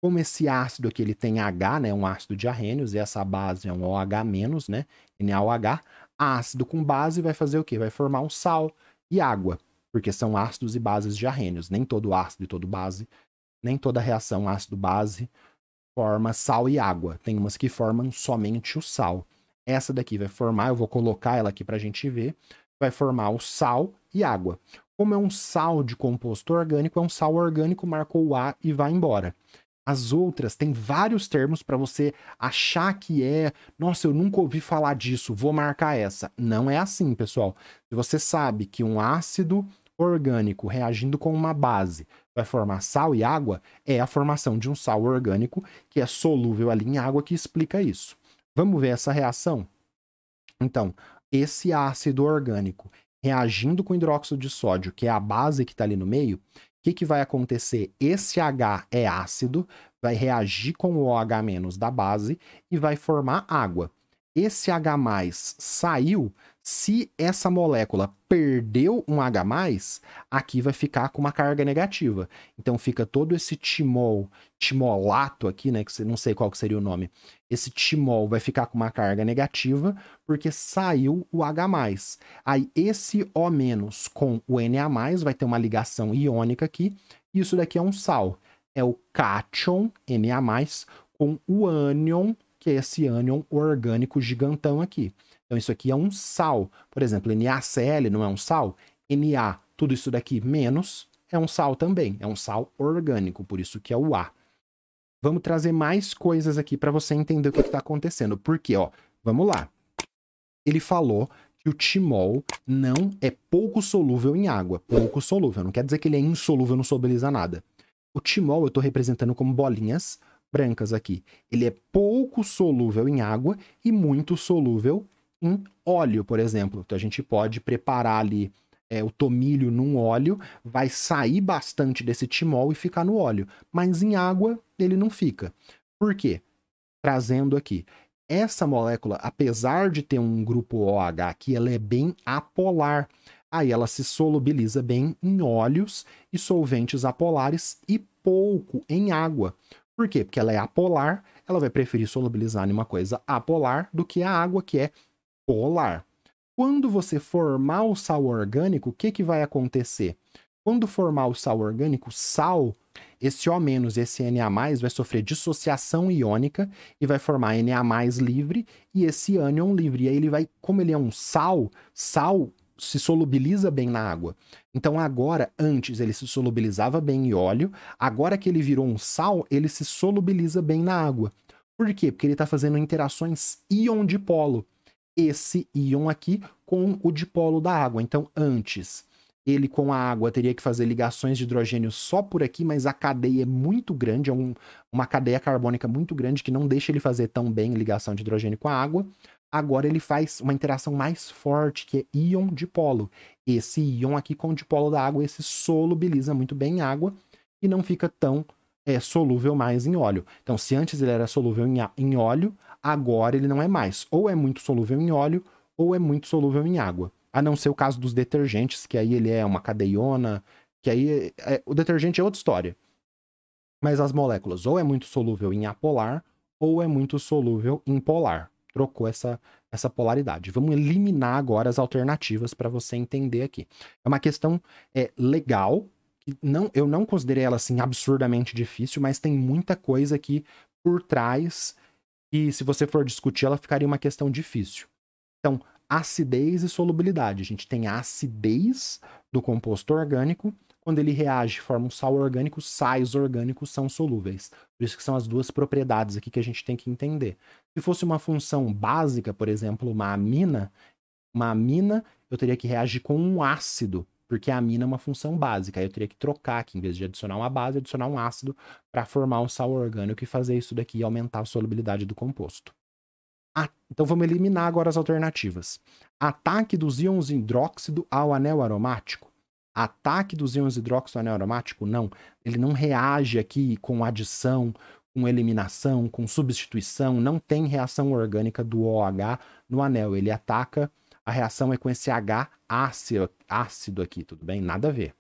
Como esse ácido aqui ele tem H, né, um ácido de arrênios, e essa base é um OH-, né, NaOH, ácido com base vai fazer o quê? Vai formar um sal e água porque são ácidos e bases diarrênios. Nem todo ácido e todo base, nem toda reação ácido-base forma sal e água. Tem umas que formam somente o sal. Essa daqui vai formar, eu vou colocar ela aqui para a gente ver, vai formar o sal e água. Como é um sal de composto orgânico, é um sal orgânico, marcou o A e vai embora. As outras têm vários termos para você achar que é, nossa, eu nunca ouvi falar disso, vou marcar essa. Não é assim, pessoal. Se você sabe que um ácido orgânico reagindo com uma base vai formar sal e água, é a formação de um sal orgânico que é solúvel ali em água que explica isso. Vamos ver essa reação? Então, esse ácido orgânico reagindo com hidróxido de sódio, que é a base que está ali no meio, o que, que vai acontecer? Esse H é ácido, vai reagir com o OH- da base e vai formar água. Esse H+, saiu, se essa molécula perdeu um H+, aqui vai ficar com uma carga negativa. Então fica todo esse timol, timolato aqui, né, que não sei qual seria o nome. Esse timol vai ficar com uma carga negativa porque saiu o H+. Aí esse O- com o Na+, vai ter uma ligação iônica aqui. Isso daqui é um sal. É o cátion, Na+, com o ânion, que é esse ânion orgânico gigantão aqui. Então isso aqui é um sal. Por exemplo, NaCl não é um sal? Na, tudo isso daqui menos, é um sal também. É um sal orgânico, por isso que é o A. Vamos trazer mais coisas aqui para você entender o que está acontecendo. Porque, ó, vamos lá. Ele falou que o timol não é pouco solúvel em água. Pouco solúvel. Não quer dizer que ele é insolúvel, não solubiliza nada. O timol eu estou representando como bolinhas brancas aqui. Ele é pouco solúvel em água e muito solúvel em óleo, por exemplo. Então a gente pode preparar ali é, o tomilho num óleo, vai sair bastante desse timol e ficar no óleo. Mas em água ele não fica. Por quê? Trazendo aqui. Essa molécula, apesar de ter um grupo OH aqui, ela é bem apolar. Aí ela se solubiliza bem em óleos e solventes apolares e pouco em água. Por quê? Porque ela é apolar, ela vai preferir solubilizar em uma coisa apolar do que a água que é polar. Quando você formar o sal orgânico, o que, que vai acontecer? Quando formar o sal orgânico, sal, esse O- e esse Na+, vai sofrer dissociação iônica e vai formar Na+, livre e esse ânion livre. E aí ele vai, como ele é um sal, sal se solubiliza bem na água. Então agora, antes ele se solubilizava bem em óleo, agora que ele virou um sal, ele se solubiliza bem na água. Por quê? Porque ele está fazendo interações íon dipolo esse íon aqui com o dipolo da água. Então, antes, ele com a água teria que fazer ligações de hidrogênio só por aqui, mas a cadeia é muito grande, é um, uma cadeia carbônica muito grande que não deixa ele fazer tão bem ligação de hidrogênio com a água. Agora ele faz uma interação mais forte, que é íon dipolo. Esse íon aqui com o dipolo da água, esse solubiliza muito bem em água e não fica tão é, solúvel mais em óleo. Então, se antes ele era solúvel em, em óleo, Agora ele não é mais. Ou é muito solúvel em óleo, ou é muito solúvel em água. A não ser o caso dos detergentes, que aí ele é uma cadeiona, que aí é... o detergente é outra história. Mas as moléculas ou é muito solúvel em apolar, ou é muito solúvel em polar. Trocou essa, essa polaridade. Vamos eliminar agora as alternativas para você entender aqui. É uma questão é, legal, não, eu não considerei ela assim absurdamente difícil, mas tem muita coisa aqui por trás que se você for discutir, ela ficaria uma questão difícil. Então, acidez e solubilidade. A gente tem a acidez do composto orgânico, quando ele reage, forma um sal orgânico, sais orgânicos são solúveis. Por isso que são as duas propriedades aqui que a gente tem que entender. Se fosse uma função básica, por exemplo, uma amina, uma amina, eu teria que reagir com um ácido porque a amina é uma função básica. Aí eu teria que trocar aqui, em vez de adicionar uma base, adicionar um ácido para formar um sal orgânico e fazer isso daqui e aumentar a solubilidade do composto. Ah, então vamos eliminar agora as alternativas. Ataque dos íons hidróxido ao anel aromático. Ataque dos íons hidróxido ao anel aromático? Não. Ele não reage aqui com adição, com eliminação, com substituição. Não tem reação orgânica do OH no anel. Ele ataca a reação é com esse H ácido, ácido aqui, tudo bem? Nada a ver.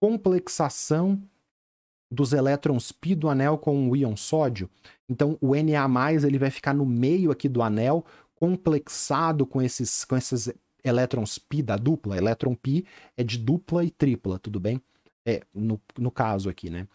Complexação dos elétrons pi do anel com o íon sódio. Então, o Na+, ele vai ficar no meio aqui do anel, complexado com esses, com esses elétrons pi da dupla. Elétron pi é de dupla e tripla, tudo bem? É, no, no caso aqui, né?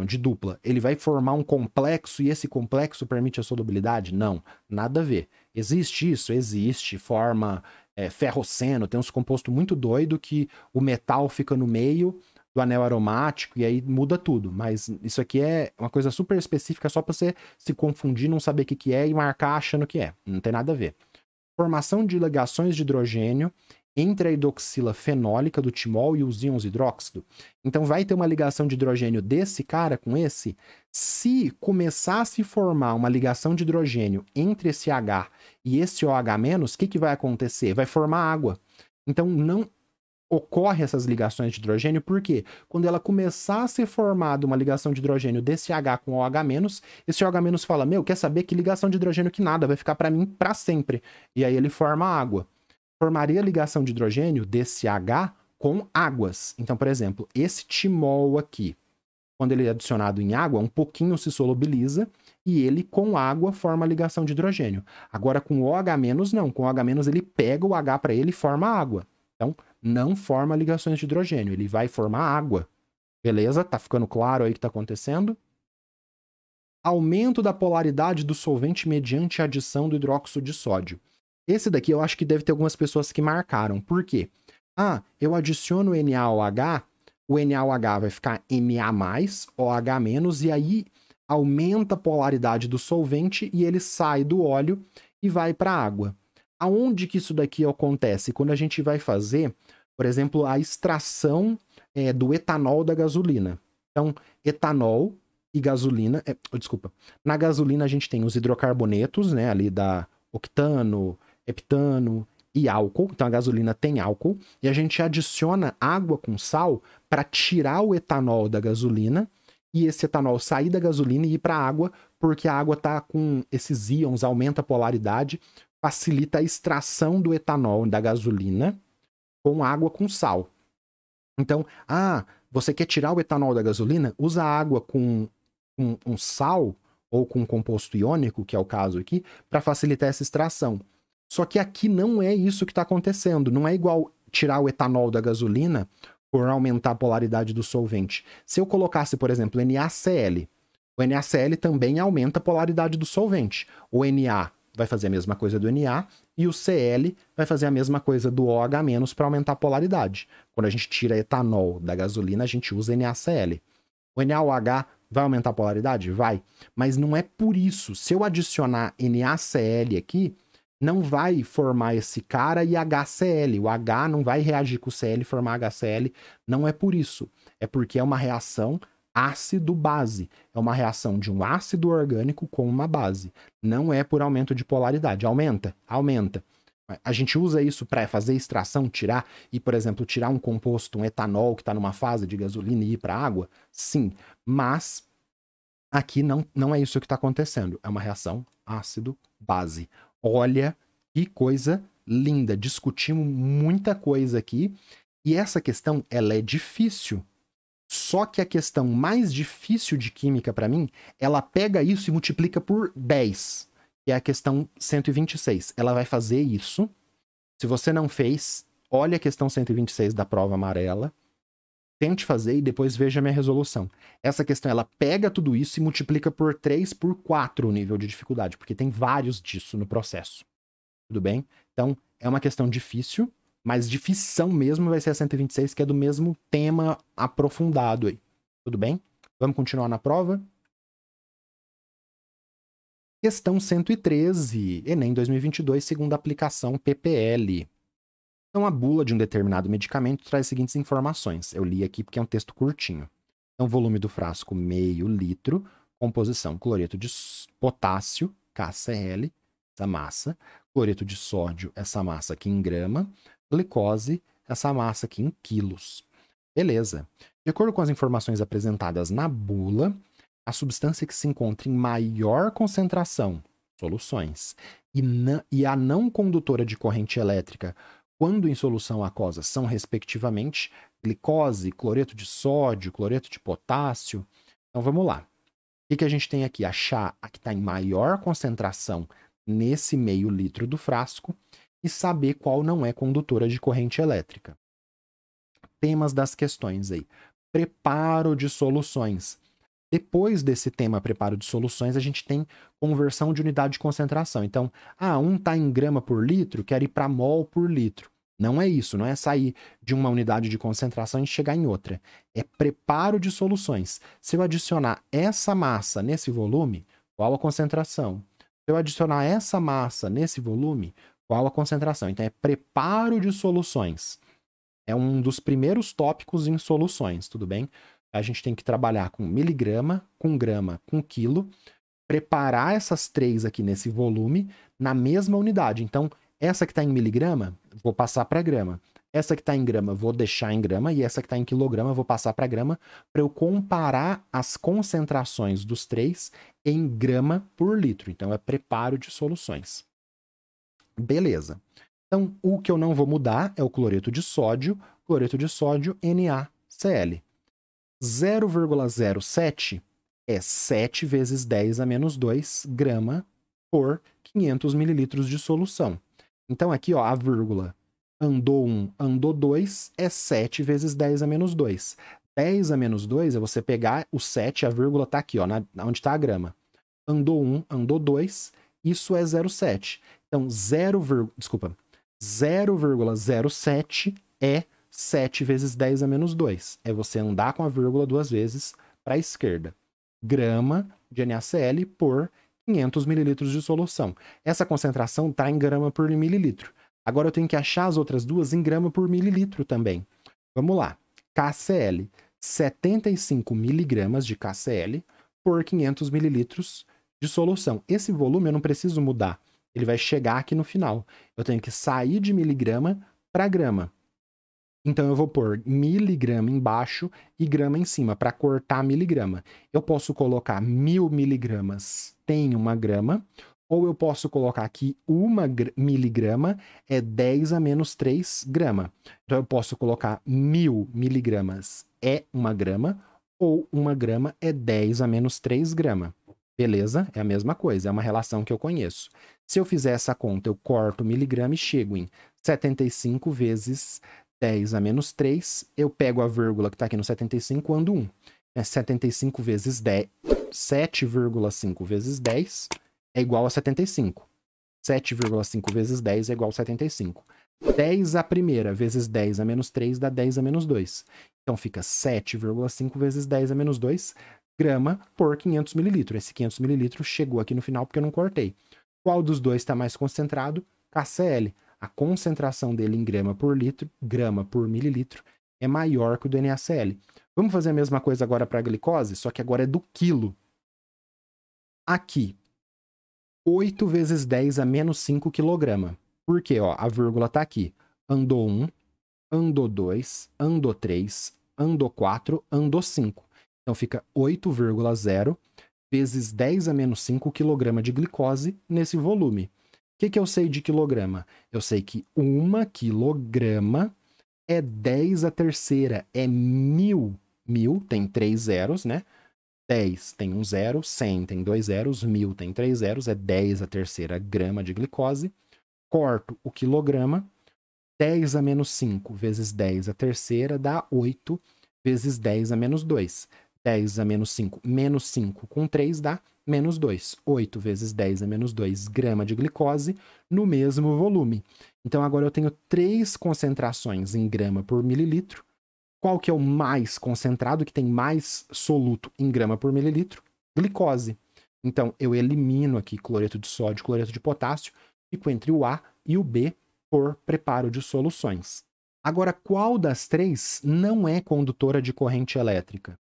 Então, de dupla, ele vai formar um complexo e esse complexo permite a solubilidade? Não, nada a ver. Existe isso? Existe. Forma é, ferroceno, tem uns compostos muito doido que o metal fica no meio do anel aromático e aí muda tudo. Mas isso aqui é uma coisa super específica só para você se confundir, não saber o que, que é e marcar achando que é. Não tem nada a ver. Formação de ligações de hidrogênio entre a hidroxila fenólica do timol e os íons hidróxido. Então vai ter uma ligação de hidrogênio desse cara com esse? Se começar a se formar uma ligação de hidrogênio entre esse H e esse OH-, o que, que vai acontecer? Vai formar água. Então não ocorre essas ligações de hidrogênio, porque quando ela começar a ser formada uma ligação de hidrogênio desse H com OH-, esse OH- fala, meu, quer saber que ligação de hidrogênio que nada, vai ficar para mim para sempre. E aí ele forma água formaria ligação de hidrogênio desse H com águas. Então, por exemplo, esse timol aqui, quando ele é adicionado em água, um pouquinho se solubiliza e ele com água forma a ligação de hidrogênio. Agora com OH- não, com OH- ele pega o H para ele e forma água. Então, não forma ligações de hidrogênio, ele vai formar água. Beleza? Tá ficando claro aí o que está acontecendo? Aumento da polaridade do solvente mediante adição do hidróxido de sódio. Esse daqui eu acho que deve ter algumas pessoas que marcaram. Por quê? Ah, eu adiciono NaOH, o NaOH vai ficar Na+, OH-, e aí aumenta a polaridade do solvente e ele sai do óleo e vai para a água. Aonde que isso daqui acontece? Quando a gente vai fazer, por exemplo, a extração é, do etanol da gasolina. Então, etanol e gasolina... É, desculpa. Na gasolina a gente tem os hidrocarbonetos, né? Ali da octano, eptano e álcool. Então a gasolina tem álcool e a gente adiciona água com sal para tirar o etanol da gasolina e esse etanol sair da gasolina e ir para a água, porque a água está com esses íons, aumenta a polaridade, facilita a extração do etanol da gasolina com água com sal. Então, ah, você quer tirar o etanol da gasolina? Usa água com um, um sal ou com um composto iônico, que é o caso aqui, para facilitar essa extração. Só que aqui não é isso que está acontecendo. Não é igual tirar o etanol da gasolina por aumentar a polaridade do solvente. Se eu colocasse, por exemplo, NaCl, o NaCl também aumenta a polaridade do solvente. O Na vai fazer a mesma coisa do Na e o Cl vai fazer a mesma coisa do OH- para aumentar a polaridade. Quando a gente tira etanol da gasolina, a gente usa NaCl. O NaOH vai aumentar a polaridade? Vai. Mas não é por isso. Se eu adicionar NaCl aqui, não vai formar esse cara e HCl. O H não vai reagir com o Cl e formar HCl. Não é por isso. É porque é uma reação ácido-base. É uma reação de um ácido orgânico com uma base. Não é por aumento de polaridade. Aumenta, aumenta. A gente usa isso para fazer extração, tirar e, por exemplo, tirar um composto, um etanol que está numa fase de gasolina e ir para água? Sim, mas aqui não, não é isso que está acontecendo. É uma reação ácido-base. Olha que coisa linda. Discutimos muita coisa aqui. E essa questão, ela é difícil. Só que a questão mais difícil de química para mim, ela pega isso e multiplica por 10, que é a questão 126. Ela vai fazer isso. Se você não fez, olha a questão 126 da prova amarela tente fazer e depois veja a minha resolução. Essa questão ela pega tudo isso e multiplica por 3 por 4 o nível de dificuldade, porque tem vários disso no processo. Tudo bem? Então, é uma questão difícil, mas difícil mesmo vai ser a 126, que é do mesmo tema aprofundado aí. Tudo bem? Vamos continuar na prova? Questão 113, Enem 2022, segunda aplicação PPL. Então, a bula de um determinado medicamento traz as seguintes informações. Eu li aqui porque é um texto curtinho. Então, volume do frasco, meio litro, composição, cloreto de potássio, KCl, essa massa, cloreto de sódio, essa massa aqui em grama, glicose, essa massa aqui em quilos. Beleza. De acordo com as informações apresentadas na bula, a substância que se encontra em maior concentração, soluções, e, na, e a não condutora de corrente elétrica, quando em solução aquosa são, respectivamente, glicose, cloreto de sódio, cloreto de potássio. Então vamos lá. O que, que a gente tem aqui? Achar a que está em maior concentração nesse meio litro do frasco e saber qual não é condutora de corrente elétrica. Temas das questões aí. Preparo de soluções. Depois desse tema preparo de soluções, a gente tem conversão de unidade de concentração. Então, ah, um está em grama por litro, quer ir para mol por litro. Não é isso, não é sair de uma unidade de concentração e chegar em outra. É preparo de soluções. Se eu adicionar essa massa nesse volume, qual a concentração? Se eu adicionar essa massa nesse volume, qual a concentração? Então é preparo de soluções. É um dos primeiros tópicos em soluções, tudo bem? A gente tem que trabalhar com miligrama, com grama, com quilo, preparar essas três aqui nesse volume na mesma unidade. Então, essa que está em miligrama, vou passar para grama. Essa que está em grama, vou deixar em grama. E essa que está em quilograma, vou passar para grama, para eu comparar as concentrações dos três em grama por litro. Então, é preparo de soluções. Beleza. Então, o que eu não vou mudar é o cloreto de sódio, cloreto de sódio NaCl. 0,07 é 7 vezes 10 a menos 2 grama por 500 mililitros de solução. Então aqui, ó, a vírgula. Andou 1, um, andou 2 é 7 vezes 10 a menos 2. 10 a menos 2 é você pegar o 7, a vírgula está aqui, ó, na, onde está a grama. Andou 1, um, andou 2, isso é 0,7. Então, 0, desculpa, 0,07 é 7 vezes 10 a menos 2. É você andar com a vírgula duas vezes para a esquerda. Grama de NaCl por 500 mililitros de solução. Essa concentração está em grama por mililitro. Agora eu tenho que achar as outras duas em grama por mililitro também. Vamos lá. KCl, 75 miligramas de KCl por 500 mililitros de solução. Esse volume eu não preciso mudar. Ele vai chegar aqui no final. Eu tenho que sair de miligrama para grama. Então eu vou pôr miligrama embaixo e grama em cima, para cortar miligrama. Eu posso colocar mil miligramas tem uma grama, ou eu posso colocar aqui uma miligrama é 10 a menos 3 grama. Então eu posso colocar mil miligramas é uma grama, ou uma grama é 10 a menos 3 grama. Beleza? É a mesma coisa, é uma relação que eu conheço. Se eu fizer essa conta, eu corto miligrama e chego em 75 vezes 10 a menos 3, eu pego a vírgula que está aqui no 75, ando 1. É 75 vezes 10, 7,5 vezes 10 é igual a 75. 7,5 vezes 10 é igual a 75. 10 a primeira vezes 10 a menos 3 dá 10 a menos 2. Então fica 7,5 vezes 10 a menos 2 grama por 500 mililitros. Esse 500 mililitros chegou aqui no final porque eu não cortei. Qual dos dois está mais concentrado? KCl a concentração dele em grama por litro, grama por mililitro, é maior que o do NaCl. Vamos fazer a mesma coisa agora para a glicose, só que agora é do quilo. Aqui, 8 vezes 10 a menos 5 quilograma. Por quê? Ó, a vírgula está aqui. Andou 1, andou 2, andou 3, andou 4, andou 5. Então fica 8,0 vezes 10 a menos 5 quilograma de glicose nesse volume que, que eu sei de quilograma? Eu sei que uma quilograma é 10 a terceira, é mil. Mil tem três zeros, né? 10 tem um zero, 100 tem dois zeros, mil tem três zeros, é 10 a terceira grama de glicose. Corto o quilograma, 10 a menos 5 vezes 10 a terceira dá 8 vezes 10 a menos 2. 10 a menos 5, menos 5 com 3 dá menos 2. 8 vezes 10 é menos 2 grama de glicose no mesmo volume. Então agora eu tenho três concentrações em grama por mililitro. Qual que é o mais concentrado, que tem mais soluto em grama por mililitro? Glicose. Então eu elimino aqui cloreto de sódio, cloreto de potássio, fico entre o A e o B por preparo de soluções. Agora, qual das três não é condutora de corrente elétrica?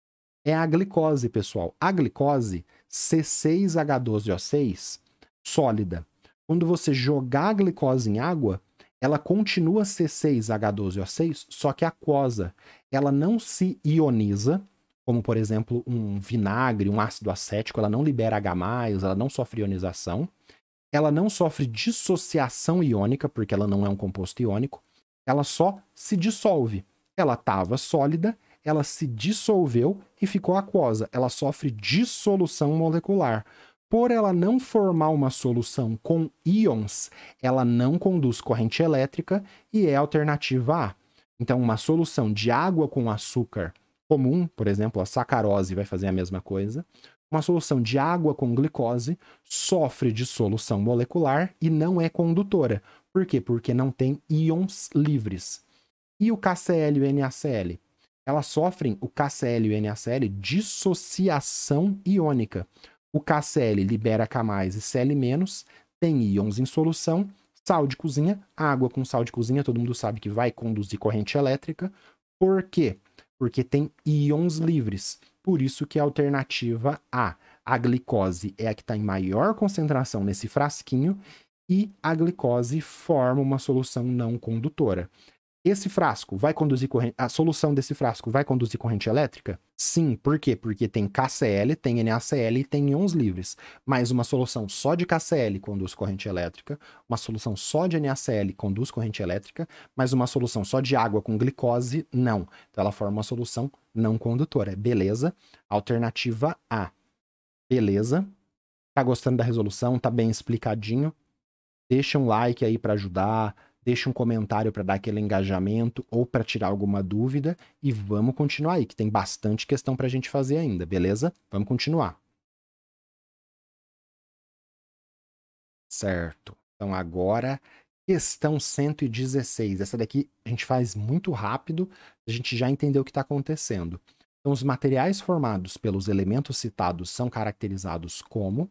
É a glicose, pessoal. A glicose C6H12O6 sólida. Quando você jogar a glicose em água, ela continua C6H12O6, só que aquosa. Ela não se ioniza, como por exemplo um vinagre, um ácido acético, ela não libera H+, ela não sofre ionização. Ela não sofre dissociação iônica, porque ela não é um composto iônico. Ela só se dissolve. Ela estava sólida, ela se dissolveu e ficou aquosa. Ela sofre dissolução molecular. Por ela não formar uma solução com íons, ela não conduz corrente elétrica e é alternativa A. Então, uma solução de água com açúcar comum, por exemplo, a sacarose vai fazer a mesma coisa. Uma solução de água com glicose sofre dissolução molecular e não é condutora. Por quê? Porque não tem íons livres. E o KCl e o NaCl? elas sofrem o KCl e o NaCl dissociação iônica. O KCl libera K+, e Cl-, tem íons em solução, sal de cozinha, água com sal de cozinha, todo mundo sabe que vai conduzir corrente elétrica. Por quê? Porque tem íons livres. Por isso que a alternativa A, a glicose é a que está em maior concentração nesse frasquinho e a glicose forma uma solução não condutora. Esse frasco vai conduzir corrente. A solução desse frasco vai conduzir corrente elétrica? Sim, por quê? Porque tem KCl, tem NaCl e tem íons livres. Mas uma solução só de KCl conduz corrente elétrica, uma solução só de NaCl conduz corrente elétrica, mas uma solução só de água com glicose, não. Então ela forma uma solução não condutora. É beleza? Alternativa A. Beleza? Tá gostando da resolução? Tá bem explicadinho? Deixa um like aí para ajudar deixa um comentário para dar aquele engajamento ou para tirar alguma dúvida e vamos continuar aí, que tem bastante questão para a gente fazer ainda, beleza? Vamos continuar. Certo. Então agora, questão 116. Essa daqui a gente faz muito rápido, a gente já entendeu o que está acontecendo. Então, os materiais formados pelos elementos citados são caracterizados como.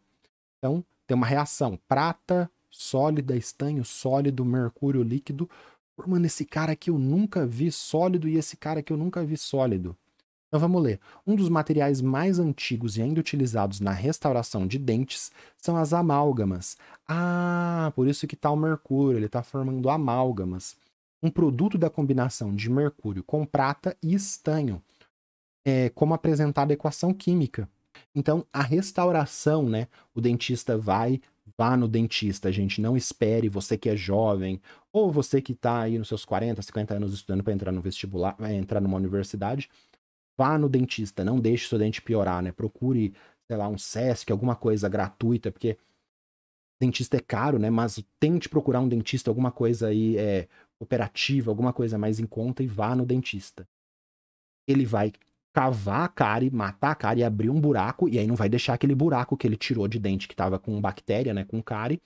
Então, tem uma reação prata, sólida, estanho sólido, mercúrio líquido. Pô, mano, esse cara que eu nunca vi sólido e esse cara que eu nunca vi sólido. Então vamos ler. Um dos materiais mais antigos e ainda utilizados na restauração de dentes são as amálgamas. Ah, por isso que está o mercúrio, ele está formando amálgamas. Um produto da combinação de mercúrio com prata e estanho, é, como apresentada a equação química então, a restauração, né? O dentista vai, vá no dentista, gente. Não espere você que é jovem, ou você que está aí nos seus 40, 50 anos estudando para entrar no vestibular, eh, entrar numa universidade. Vá no dentista, não deixe seu dente piorar, né? Procure, sei lá, um SESC, alguma coisa gratuita, porque dentista é caro, né? Mas tente procurar um dentista, alguma coisa aí é, operativa, alguma coisa mais em conta e vá no dentista. Ele vai cavar a cárie, matar a cárie e abrir um buraco, e aí não vai deixar aquele buraco que ele tirou de dente que estava com bactéria, né, com cárie,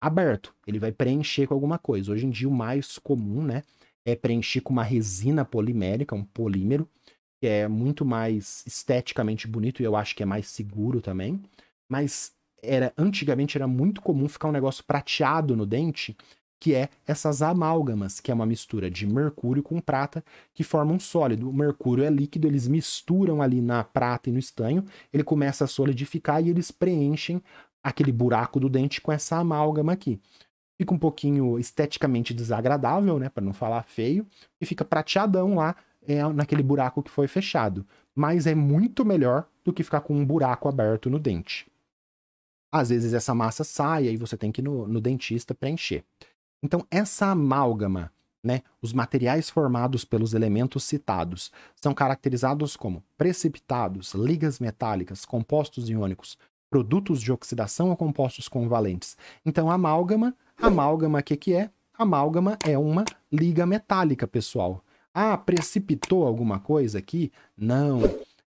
aberto. Ele vai preencher com alguma coisa. Hoje em dia o mais comum, né, é preencher com uma resina polimérica, um polímero, que é muito mais esteticamente bonito e eu acho que é mais seguro também. Mas era antigamente era muito comum ficar um negócio prateado no dente que é essas amálgamas, que é uma mistura de mercúrio com prata, que forma um sólido. O mercúrio é líquido, eles misturam ali na prata e no estanho, ele começa a solidificar e eles preenchem aquele buraco do dente com essa amálgama aqui. Fica um pouquinho esteticamente desagradável, né, para não falar feio, e fica prateadão lá é, naquele buraco que foi fechado. Mas é muito melhor do que ficar com um buraco aberto no dente. Às vezes essa massa sai e você tem que ir no, no dentista preencher. Então, essa amálgama, né, os materiais formados pelos elementos citados, são caracterizados como precipitados, ligas metálicas, compostos iônicos, produtos de oxidação ou compostos convalentes. Então, amálgama, amálgama, o que, que é? Amálgama é uma liga metálica, pessoal. Ah, precipitou alguma coisa aqui? Não.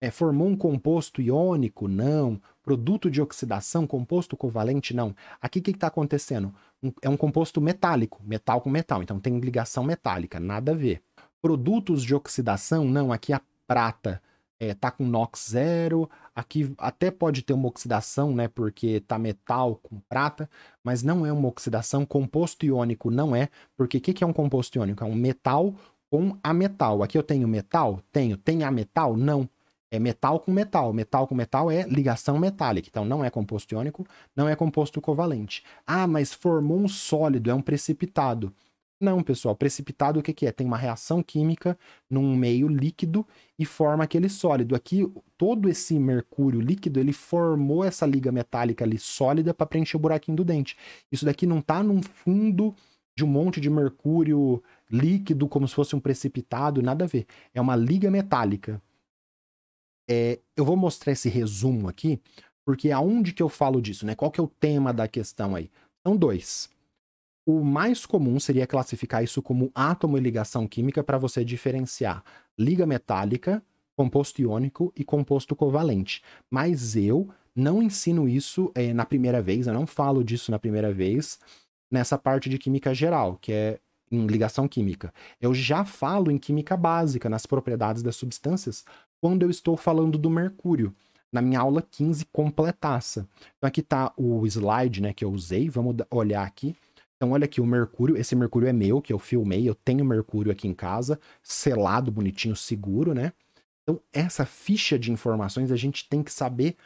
É, formou um composto iônico? Não. Produto de oxidação, composto covalente? Não. Aqui o que está acontecendo? Um, é um composto metálico, metal com metal, então tem ligação metálica, nada a ver. Produtos de oxidação? Não, aqui a prata está é, tá com NOx zero, aqui até pode ter uma oxidação, né, porque está metal com prata, mas não é uma oxidação, composto iônico não é, porque o que, que é um composto iônico? É um metal com a metal. Aqui eu tenho metal? Tenho. Tem a metal? Não é metal com metal. Metal com metal é ligação metálica. Então, não é composto iônico, não é composto covalente. Ah, mas formou um sólido, é um precipitado. Não, pessoal. Precipitado, o que, que é? Tem uma reação química num meio líquido e forma aquele sólido. Aqui, todo esse mercúrio líquido, ele formou essa liga metálica ali sólida para preencher o buraquinho do dente. Isso daqui não está num fundo de um monte de mercúrio líquido, como se fosse um precipitado, nada a ver. É uma liga metálica é, eu vou mostrar esse resumo aqui, porque aonde que eu falo disso, né? Qual que é o tema da questão aí? São dois. O mais comum seria classificar isso como átomo e ligação química para você diferenciar liga metálica, composto iônico e composto covalente. Mas eu não ensino isso é, na primeira vez, eu não falo disso na primeira vez nessa parte de química geral, que é em ligação química. Eu já falo em química básica, nas propriedades das substâncias, quando eu estou falando do mercúrio, na minha aula 15 completaça. Então aqui está o slide, né, que eu usei, vamos olhar aqui. Então olha aqui o mercúrio, esse mercúrio é meu, que eu filmei, eu tenho mercúrio aqui em casa, selado, bonitinho, seguro, né? Então essa ficha de informações a gente tem que saber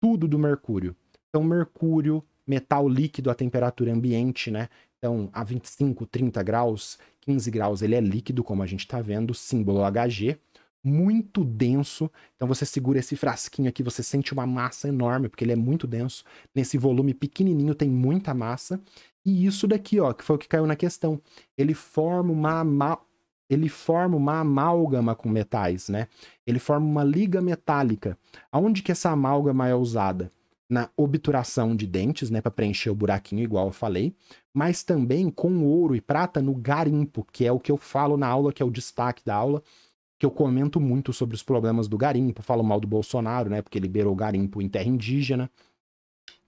tudo do mercúrio. Então mercúrio, metal líquido à temperatura ambiente, né? Então, a 25, 30 graus, 15 graus, ele é líquido, como a gente está vendo, símbolo HG muito denso. Então você segura esse frasquinho aqui, você sente uma massa enorme, porque ele é muito denso. Nesse volume pequenininho tem muita massa. E isso daqui, ó, que foi o que caiu na questão. Ele forma uma ama... ele forma uma amálgama com metais, né? Ele forma uma liga metálica. Aonde que essa amálgama é usada? na obturação de dentes, né, para preencher o buraquinho, igual eu falei, mas também com ouro e prata no garimpo, que é o que eu falo na aula, que é o destaque da aula, que eu comento muito sobre os problemas do garimpo, falo mal do Bolsonaro, né? Porque liberou o garimpo em terra indígena.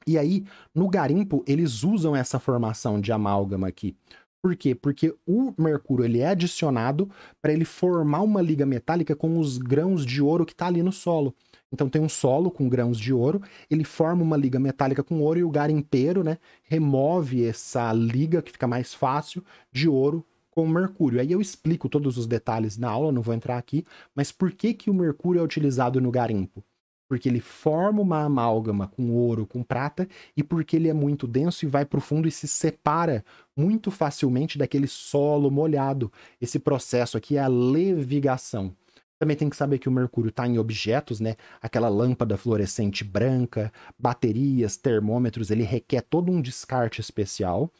E aí, no garimpo, eles usam essa formação de amálgama aqui. Por quê? Porque o mercúrio ele é adicionado para ele formar uma liga metálica com os grãos de ouro que está ali no solo. Então tem um solo com grãos de ouro, ele forma uma liga metálica com ouro e o garimpeiro, né, remove essa liga que fica mais fácil de ouro com mercúrio. Aí eu explico todos os detalhes na aula, não vou entrar aqui, mas por que, que o mercúrio é utilizado no garimpo? Porque ele forma uma amálgama com ouro, com prata, e porque ele é muito denso e vai para o fundo e se separa muito facilmente daquele solo molhado. Esse processo aqui é a levigação. Também tem que saber que o mercúrio está em objetos, né? Aquela lâmpada fluorescente branca, baterias, termômetros, ele requer todo um descarte especial.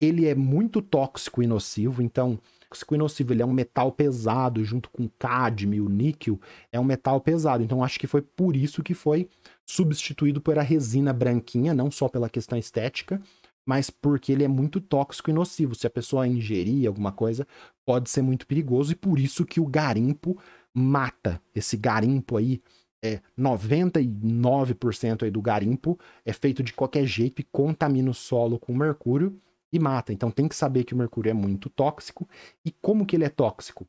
Ele é muito tóxico e nocivo, então tóxico e nocivo. Ele é um metal pesado, junto com cádmio, níquel, é um metal pesado. Então acho que foi por isso que foi substituído por a resina branquinha, não só pela questão estética, mas porque ele é muito tóxico e nocivo. Se a pessoa ingerir alguma coisa, pode ser muito perigoso e por isso que o garimpo mata. Esse garimpo aí é 99% aí do garimpo é feito de qualquer jeito e contamina o solo com mercúrio e mata. Então tem que saber que o mercúrio é muito tóxico. E como que ele é tóxico?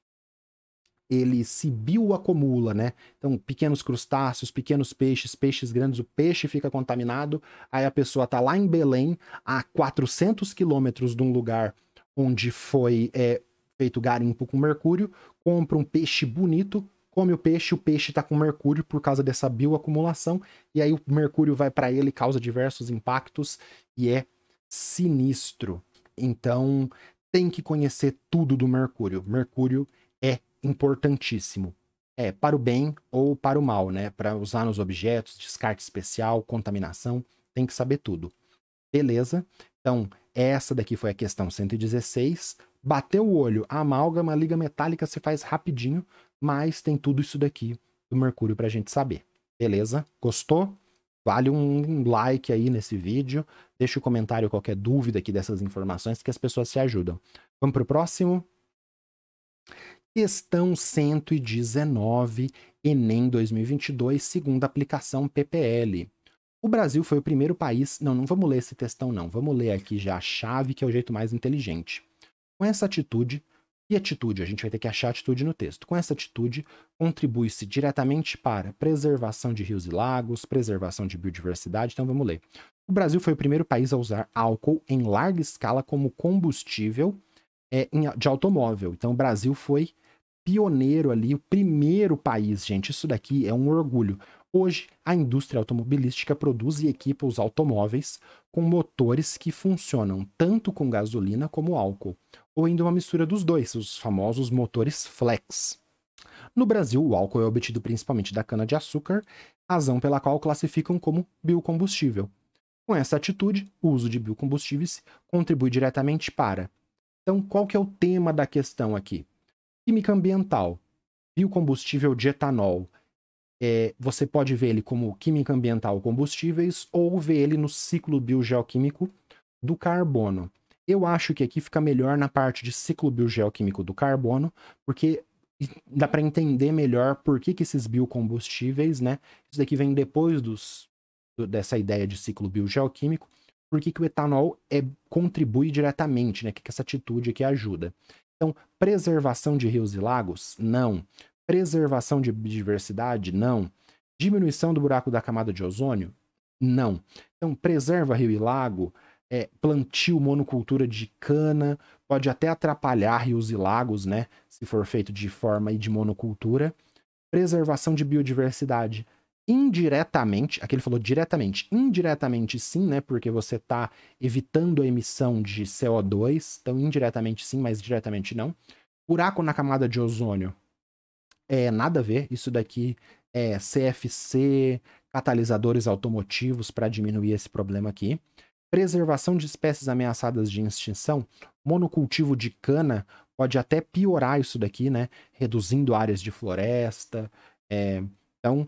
Ele se bioacumula, né? Então, pequenos crustáceos, pequenos peixes, peixes grandes, o peixe fica contaminado. Aí a pessoa tá lá em Belém, a 400 quilômetros de um lugar onde foi é, feito garimpo com mercúrio, compra um peixe bonito, come o peixe, o peixe está com mercúrio por causa dessa bioacumulação, e aí o mercúrio vai para ele, causa diversos impactos e é sinistro. Então, tem que conhecer tudo do Mercúrio. Mercúrio é importantíssimo. É, para o bem ou para o mal, né? Para usar nos objetos, descarte especial, contaminação, tem que saber tudo. Beleza? Então, essa daqui foi a questão 116. Bateu o olho, a amálgama, a liga metálica se faz rapidinho, mas tem tudo isso daqui do mercúrio para a gente saber. Beleza? Gostou? Vale um like aí nesse vídeo, deixa o um comentário qualquer dúvida aqui dessas informações que as pessoas se ajudam. Vamos para o próximo? Questão 119, Enem 2022, segunda aplicação PPL. O Brasil foi o primeiro país. Não, não vamos ler esse textão, não. Vamos ler aqui já a chave, que é o jeito mais inteligente. Com essa atitude, e atitude? A gente vai ter que achar atitude no texto. Com essa atitude, contribui-se diretamente para preservação de rios e lagos, preservação de biodiversidade. Então vamos ler. O Brasil foi o primeiro país a usar álcool em larga escala como combustível é, de automóvel. Então o Brasil foi pioneiro ali, o primeiro país, gente. Isso daqui é um orgulho. Hoje, a indústria automobilística produz e equipa os automóveis com motores que funcionam tanto com gasolina como álcool ou ainda uma mistura dos dois, os famosos motores flex. No Brasil, o álcool é obtido principalmente da cana-de-açúcar, razão pela qual classificam como biocombustível. Com essa atitude, o uso de biocombustíveis contribui diretamente para. Então, qual que é o tema da questão aqui? Química ambiental, biocombustível de etanol. É, você pode ver ele como química ambiental combustíveis ou ver ele no ciclo biogeoquímico do carbono. Eu acho que aqui fica melhor na parte de ciclo biogeoquímico do carbono, porque dá para entender melhor por que, que esses biocombustíveis, né? Isso daqui vem depois dos, dessa ideia de ciclo biogeoquímico, por que, que o etanol é, contribui diretamente, né? O que, que essa atitude aqui ajuda. Então, preservação de rios e lagos? Não. Preservação de biodiversidade? Não. Diminuição do buraco da camada de ozônio? Não. Então, preserva rio e lago, é, plantio monocultura de cana, pode até atrapalhar rios e lagos, né? Se for feito de forma e de monocultura. Preservação de biodiversidade indiretamente, aqui ele falou diretamente, indiretamente sim, né? Porque você está evitando a emissão de CO2, então indiretamente sim, mas diretamente não. Buraco na camada de ozônio, é nada a ver, isso daqui é CFC, catalisadores automotivos para diminuir esse problema aqui preservação de espécies ameaçadas de extinção, monocultivo de cana pode até piorar isso daqui, né? Reduzindo áreas de floresta. É... então,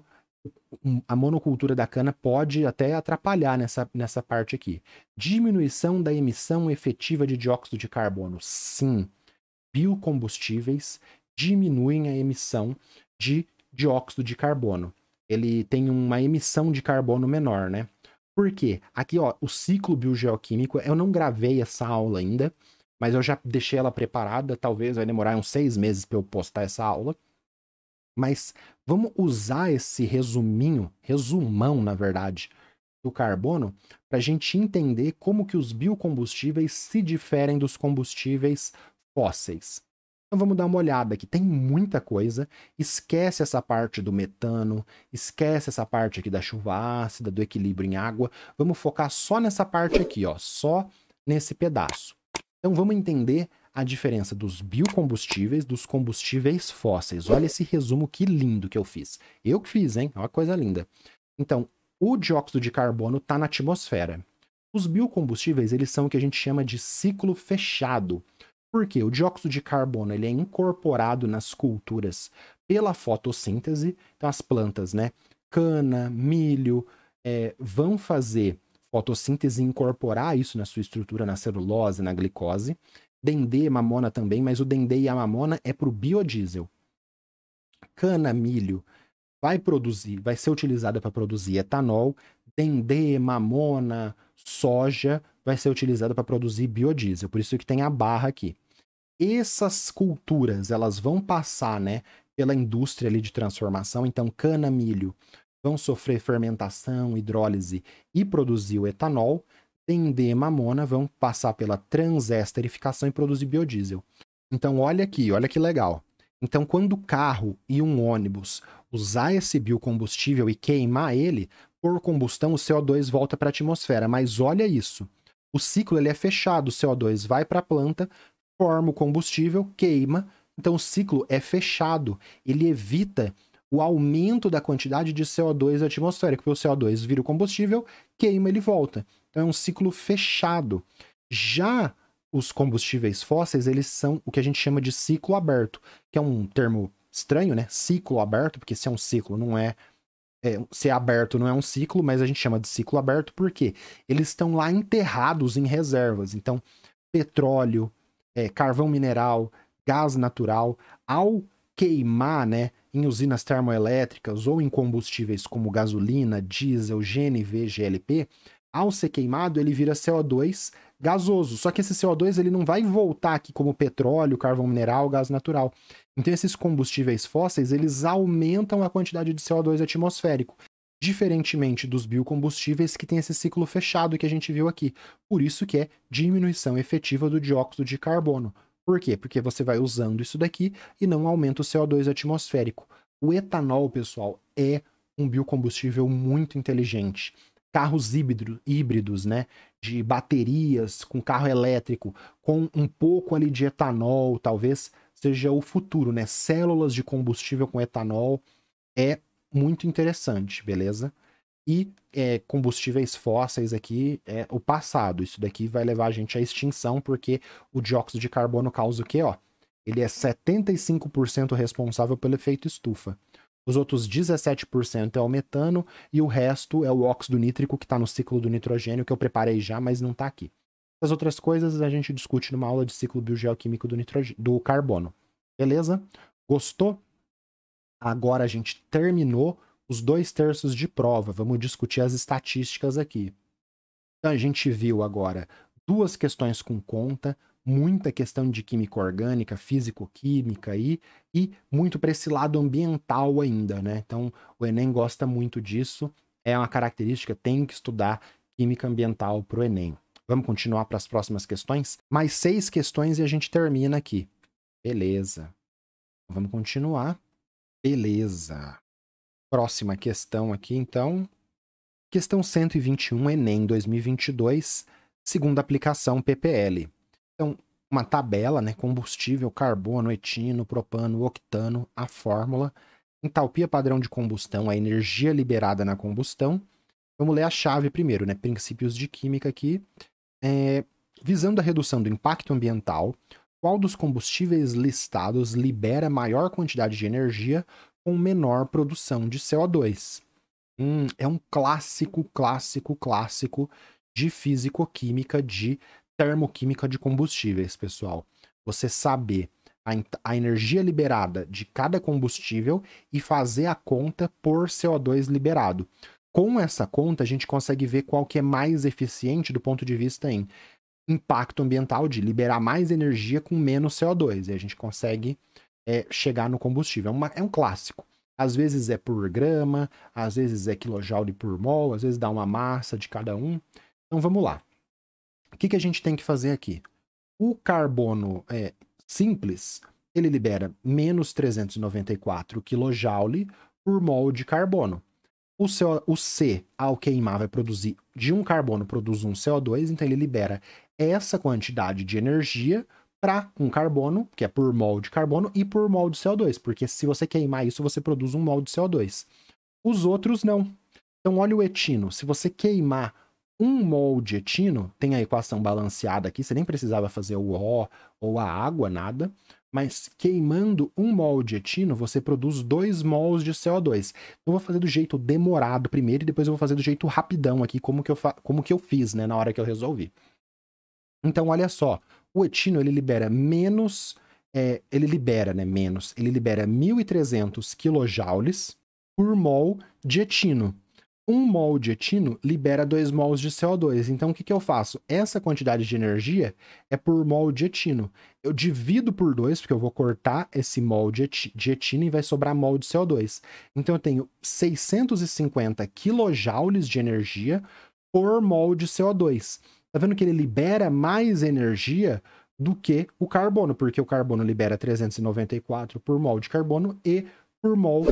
a monocultura da cana pode até atrapalhar nessa, nessa parte aqui. Diminuição da emissão efetiva de dióxido de carbono. Sim, biocombustíveis diminuem a emissão de dióxido de carbono. Ele tem uma emissão de carbono menor, né? Por quê? Aqui, ó, o ciclo biogeoquímico, eu não gravei essa aula ainda, mas eu já deixei ela preparada, talvez vai demorar uns seis meses para eu postar essa aula. Mas vamos usar esse resuminho, resumão, na verdade, do carbono, para a gente entender como que os biocombustíveis se diferem dos combustíveis fósseis. Então vamos dar uma olhada aqui, tem muita coisa. Esquece essa parte do metano, esquece essa parte aqui da chuva ácida, do equilíbrio em água. Vamos focar só nessa parte aqui, ó, só nesse pedaço. Então vamos entender a diferença dos biocombustíveis dos combustíveis fósseis. Olha esse resumo que lindo que eu fiz. Eu que fiz, hein? É uma coisa linda. Então, o dióxido de carbono está na atmosfera. Os biocombustíveis, eles são o que a gente chama de ciclo fechado. Porque o dióxido de carbono ele é incorporado nas culturas pela fotossíntese. Então, as plantas, né? Cana, milho, é, vão fazer fotossíntese e incorporar isso na sua estrutura, na celulose, na glicose. Dendê, mamona também, mas o dendê e a mamona é para o biodiesel. Cana, milho, vai produzir, vai ser utilizada para produzir etanol. Dendê, mamona, soja, vai ser utilizada para produzir biodiesel. Por isso que tem a barra aqui essas culturas, elas vão passar, né, pela indústria ali de transformação, então cana, milho, vão sofrer fermentação, hidrólise e produzir o etanol, dendê e mamona vão passar pela transesterificação e produzir biodiesel. Então olha aqui, olha que legal. Então quando o carro e um ônibus usar esse biocombustível e queimar ele, por combustão o CO2 volta para a atmosfera, mas olha isso. O ciclo ele é fechado, o CO2 vai para a planta, forma o combustível, queima, então o ciclo é fechado. Ele evita o aumento da quantidade de CO2 atmosférico, porque o CO2 vira o combustível, queima, ele volta. Então é um ciclo fechado. Já os combustíveis fósseis, eles são o que a gente chama de ciclo aberto, que é um termo estranho, né? Ciclo aberto, porque se é um ciclo, não é, é se é aberto não é um ciclo, mas a gente chama de ciclo aberto porque eles estão lá enterrados em reservas. Então, petróleo, é, carvão mineral, gás natural, ao queimar, né, em usinas termoelétricas ou em combustíveis como gasolina, diesel, GNV, GLP, ao ser queimado, ele vira CO2 gasoso. Só que esse CO2 ele não vai voltar aqui como petróleo, carvão mineral, gás natural. Então esses combustíveis fósseis, eles aumentam a quantidade de CO2 atmosférico diferentemente dos biocombustíveis que tem esse ciclo fechado que a gente viu aqui. Por isso que é diminuição efetiva do dióxido de carbono. Por quê? Porque você vai usando isso daqui e não aumenta o CO2 atmosférico. O etanol, pessoal, é um biocombustível muito inteligente. Carros híbrido, híbridos, né? De baterias, com carro elétrico, com um pouco ali de etanol, talvez seja o futuro, né? Células de combustível com etanol é muito interessante, beleza? E é, combustíveis fósseis aqui é o passado. Isso daqui vai levar a gente à extinção, porque o dióxido de carbono causa o quê? Ó, ele é 75% responsável pelo efeito estufa. Os outros 17% é o metano e o resto é o óxido nítrico que está no ciclo do nitrogênio, que eu preparei já, mas não está aqui. As outras coisas a gente discute numa aula de ciclo biogeoquímico do, do carbono. Beleza? Gostou? Agora a gente terminou os dois terços de prova. Vamos discutir as estatísticas aqui. Então a gente viu agora duas questões com conta, muita questão de química orgânica, físico-química aí, e muito para esse lado ambiental ainda, né? Então o Enem gosta muito disso, é uma característica, tem que estudar química ambiental para o Enem. Vamos continuar para as próximas questões? Mais seis questões e a gente termina aqui. Beleza. Vamos continuar. Beleza. Próxima questão aqui, então. Questão 121, Enem 2022, segunda aplicação PPL. Então, uma tabela, né, combustível, carbono, etino, propano, octano, a fórmula, entalpia padrão de combustão, a energia liberada na combustão. Vamos ler a chave primeiro, né, princípios de química aqui. É, visando a redução do impacto ambiental, qual dos combustíveis listados libera maior quantidade de energia com menor produção de CO2? Hum, é um clássico, clássico, clássico de físico-química, de termoquímica de combustíveis, pessoal. Você saber a, a, energia liberada de cada combustível e fazer a conta por CO2 liberado. Com essa conta, a gente consegue ver qual que é mais eficiente do ponto de vista em impacto ambiental de liberar mais energia com menos CO2. E a gente consegue é, chegar no combustível. É, uma, é um clássico. Às vezes é por grama, às vezes é quilojoule por mol, às vezes dá uma massa de cada um. Então vamos lá. O que, que a gente tem que fazer aqui? O carbono é, simples, ele libera menos 394 kJ por mol de carbono. O, CO, o C, ao queimar, vai produzir de um carbono, produz um CO2, então ele libera essa quantidade de energia para um carbono, que é por mol de carbono, e por mol de CO2, porque se você queimar isso, você produz um mol de CO2. Os outros não. Então, olha o etino. Se você queimar um mol de etino, tem a equação balanceada aqui, você nem precisava fazer o O ou a água, nada, mas queimando um mol de etino, você produz dois mols de CO2. Eu vou fazer do jeito demorado primeiro e depois eu vou fazer do jeito rapidão aqui, como que eu, como que eu fiz, né, na hora que eu resolvi. Então, olha só, o etino ele libera menos, é, ele libera, né, menos, ele libera 1.300 kJ por mol de etino. Um mol de etino libera 2 mols de CO2. Então, o que, que eu faço? Essa quantidade de energia é por mol de etino. Eu divido por 2, porque eu vou cortar esse mol de etino e vai sobrar mol de CO2. Então, eu tenho 650 kJ de energia por mol de CO2 tá vendo que ele libera mais energia do que o carbono, porque o carbono libera 394 por mol de carbono e por mol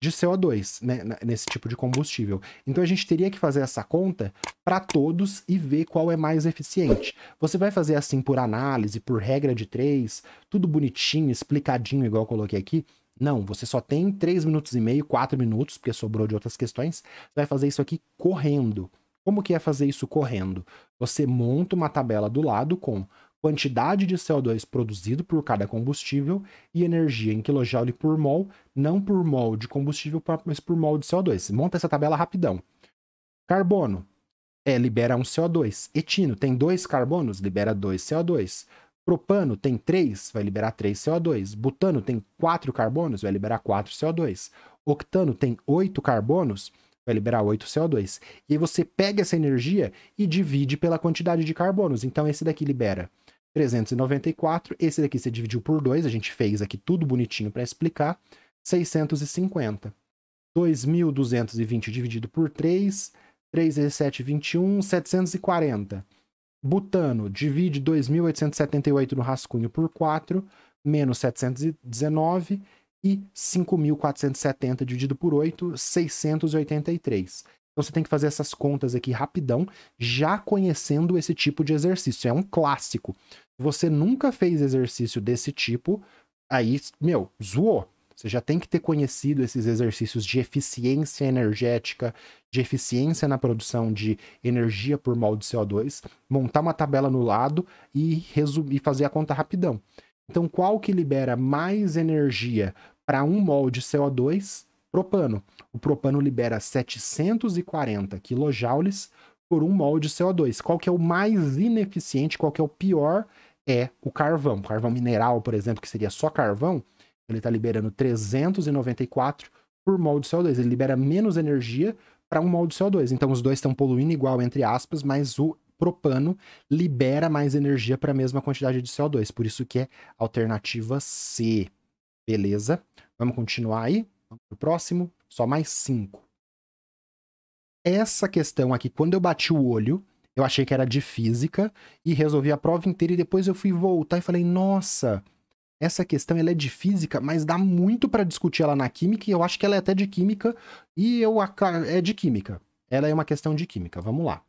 de CO2, né, nesse tipo de combustível. Então a gente teria que fazer essa conta para todos e ver qual é mais eficiente. Você vai fazer assim por análise, por regra de três, tudo bonitinho, explicadinho, igual eu coloquei aqui, não, você só tem 3 minutos e meio, 4 minutos, porque sobrou de outras questões. Você vai fazer isso aqui correndo. Como que é fazer isso correndo? Você monta uma tabela do lado com quantidade de CO2 produzido por cada combustível e energia em quilojoule por mol, não por mol de combustível, mas por mol de CO2. Monta essa tabela rapidão. Carbono é, libera um CO2. Etino tem dois carbonos, libera dois CO2. Propano tem três, vai liberar três CO2. Butano tem quatro carbonos, vai liberar quatro CO2. Octano tem oito carbonos, vai liberar 8 CO2. E aí você pega essa energia e divide pela quantidade de carbonos. Então esse daqui libera 394, esse daqui você dividiu por 2, a gente fez aqui tudo bonitinho para explicar, 650. 2.220 dividido por 3, 3 vezes 7, 21, 740. Butano, divide 2.878 no rascunho por 4, menos 719, e 5.470 dividido por 8, 683. Então você tem que fazer essas contas aqui rapidão, já conhecendo esse tipo de exercício. É um clássico. Se você nunca fez exercício desse tipo, aí, meu, zoou. Você já tem que ter conhecido esses exercícios de eficiência energética, de eficiência na produção de energia por mol de CO2, montar uma tabela no lado e, resumir, fazer a conta rapidão. Então, qual que libera mais energia para um mol de CO2? Propano. O propano libera 740 kJ por um mol de CO2. Qual que é o mais ineficiente, qual que é o pior? É o carvão. O carvão mineral, por exemplo, que seria só carvão, ele está liberando 394 por mol de CO2. Ele libera menos energia para um mol de CO2. Então, os dois estão poluindo igual, entre aspas, mas o propano libera mais energia para a mesma quantidade de CO2, por isso que é alternativa C. Beleza? Vamos continuar aí? Vamos o próximo, só mais cinco. Essa questão aqui, quando eu bati o olho, eu achei que era de física e resolvi a prova inteira e depois eu fui voltar e falei: "Nossa, essa questão ela é de física, mas dá muito para discutir ela na química, e eu acho que ela é até de química, e eu é de química. Ela é uma questão de química. Vamos lá.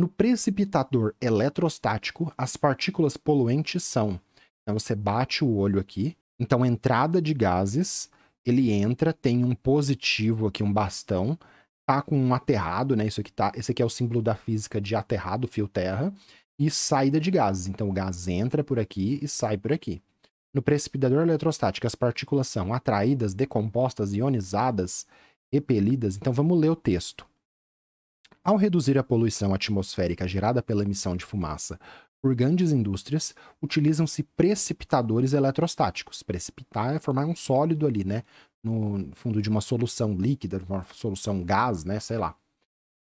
No precipitador eletrostático, as partículas poluentes são. Então você bate o olho aqui. Então, entrada de gases, ele entra, tem um positivo aqui, um bastão, tá com um aterrado, né? Isso aqui tá, esse aqui é o símbolo da física de aterrado, fio terra, e saída de gases. Então o gás entra por aqui e sai por aqui. No precipitador eletrostático, as partículas são atraídas, decompostas, ionizadas, repelidas. Então vamos ler o texto. Ao reduzir a poluição atmosférica gerada pela emissão de fumaça por grandes indústrias, utilizam-se precipitadores eletrostáticos. Precipitar é formar um sólido ali, né? No fundo de uma solução líquida, uma solução gás, né? Sei lá.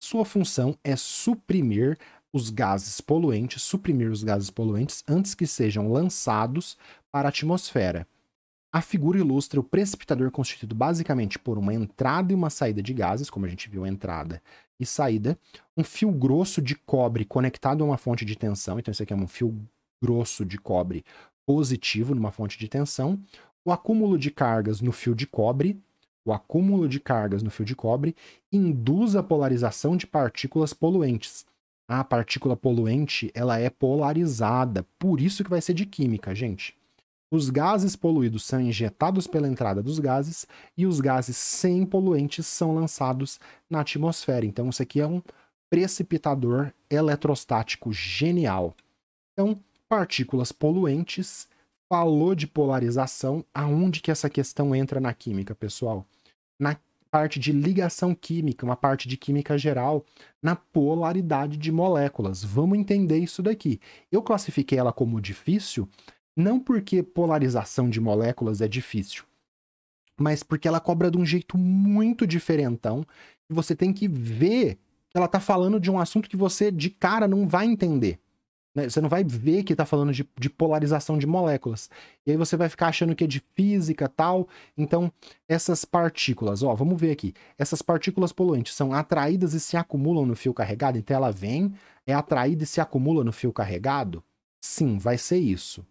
Sua função é suprimir os gases poluentes, suprimir os gases poluentes antes que sejam lançados para a atmosfera. A figura ilustra o precipitador constituído basicamente por uma entrada e uma saída de gases, como a gente viu, entrada e saída, um fio grosso de cobre conectado a uma fonte de tensão, então isso aqui é um fio grosso de cobre positivo numa fonte de tensão, o acúmulo de cargas no fio de cobre, o acúmulo de cargas no fio de cobre induz a polarização de partículas poluentes. A partícula poluente, ela é polarizada, por isso que vai ser de química, gente. Os gases poluídos são injetados pela entrada dos gases e os gases sem poluentes são lançados na atmosfera. Então, isso aqui é um precipitador eletrostático genial. Então, partículas poluentes, falou de polarização, aonde que essa questão entra na química, pessoal? Na parte de ligação química, uma parte de química geral, na polaridade de moléculas. Vamos entender isso daqui. Eu classifiquei ela como difícil não porque polarização de moléculas é difícil, mas porque ela cobra de um jeito muito diferentão e você tem que ver que ela está falando de um assunto que você de cara não vai entender. Né? Você não vai ver que está falando de, de, polarização de moléculas. E aí você vai ficar achando que é de física tal. Então, essas partículas, ó, vamos ver aqui. Essas partículas poluentes são atraídas e se acumulam no fio carregado? Então ela vem, é atraída e se acumula no fio carregado? Sim, vai ser isso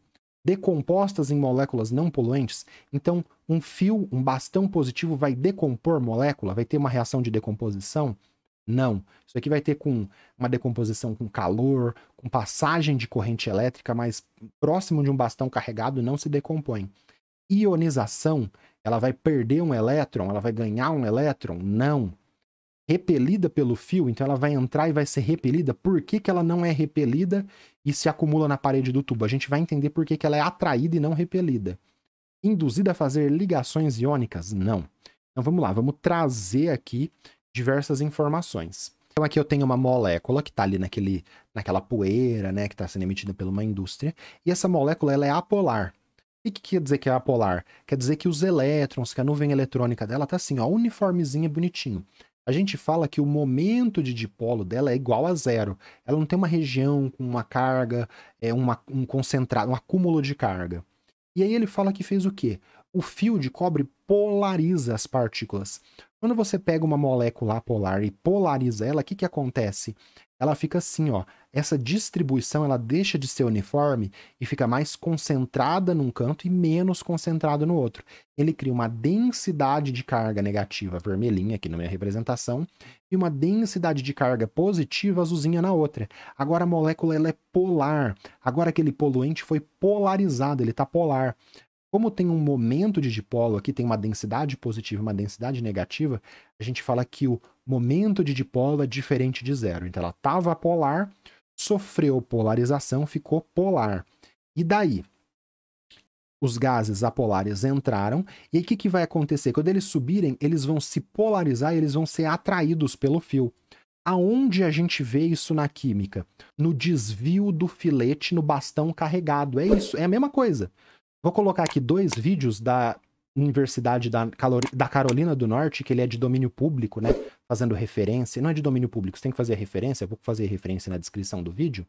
decompostas em moléculas não poluentes. Então, um fio, um bastão positivo vai decompor molécula, vai ter uma reação de decomposição? Não. Isso aqui vai ter com uma decomposição com calor, com passagem de corrente elétrica, mas próximo de um bastão carregado não se decompõe. Ionização, ela vai perder um elétron, ela vai ganhar um elétron? Não. Repelida pelo fio, então ela vai entrar e vai ser repelida. Por que, que ela não é repelida e se acumula na parede do tubo. A gente vai entender por que, que ela é atraída e não repelida. Induzida a fazer ligações iônicas? Não. Então vamos lá, vamos trazer aqui diversas informações. Então aqui eu tenho uma molécula que está ali naquele, naquela poeira, né, que está sendo emitida pela uma indústria, e essa molécula ela é apolar. O que, que quer dizer que é apolar? Quer dizer que os elétrons, que é a nuvem eletrônica dela está assim, ó, uniformezinha, bonitinho a gente fala que o momento de dipolo dela é igual a zero. Ela não tem uma região com uma carga, é uma, um concentrado, um acúmulo de carga. E aí ele fala que fez o quê? O fio de cobre polariza as partículas. Quando você pega uma molécula apolar e polariza ela, o que, que acontece? Ela fica assim, ó. Essa distribuição ela deixa de ser uniforme e fica mais concentrada num canto e menos concentrada no outro. Ele cria uma densidade de carga negativa vermelhinha aqui na minha representação e uma densidade de carga positiva azulzinha na outra. Agora a molécula ela é polar. Agora aquele poluente foi polarizado, ele está polar. Como tem um momento de dipolo aqui, tem uma densidade positiva e uma densidade negativa, a gente fala que o momento de dipolo é diferente de zero. Então ela estava polar, sofreu polarização, ficou polar. E daí? Os gases apolares entraram, e aí o que, que vai acontecer? Quando eles subirem, eles vão se polarizar e eles vão ser atraídos pelo fio. Aonde a gente vê isso na química? No desvio do filete no bastão carregado. É isso, é a mesma coisa. Vou colocar aqui dois vídeos da Universidade da, da, Carolina do Norte, que ele é de domínio público, né? Fazendo referência. Não é de domínio público, você tem que fazer referência. vou fazer referência na descrição do vídeo.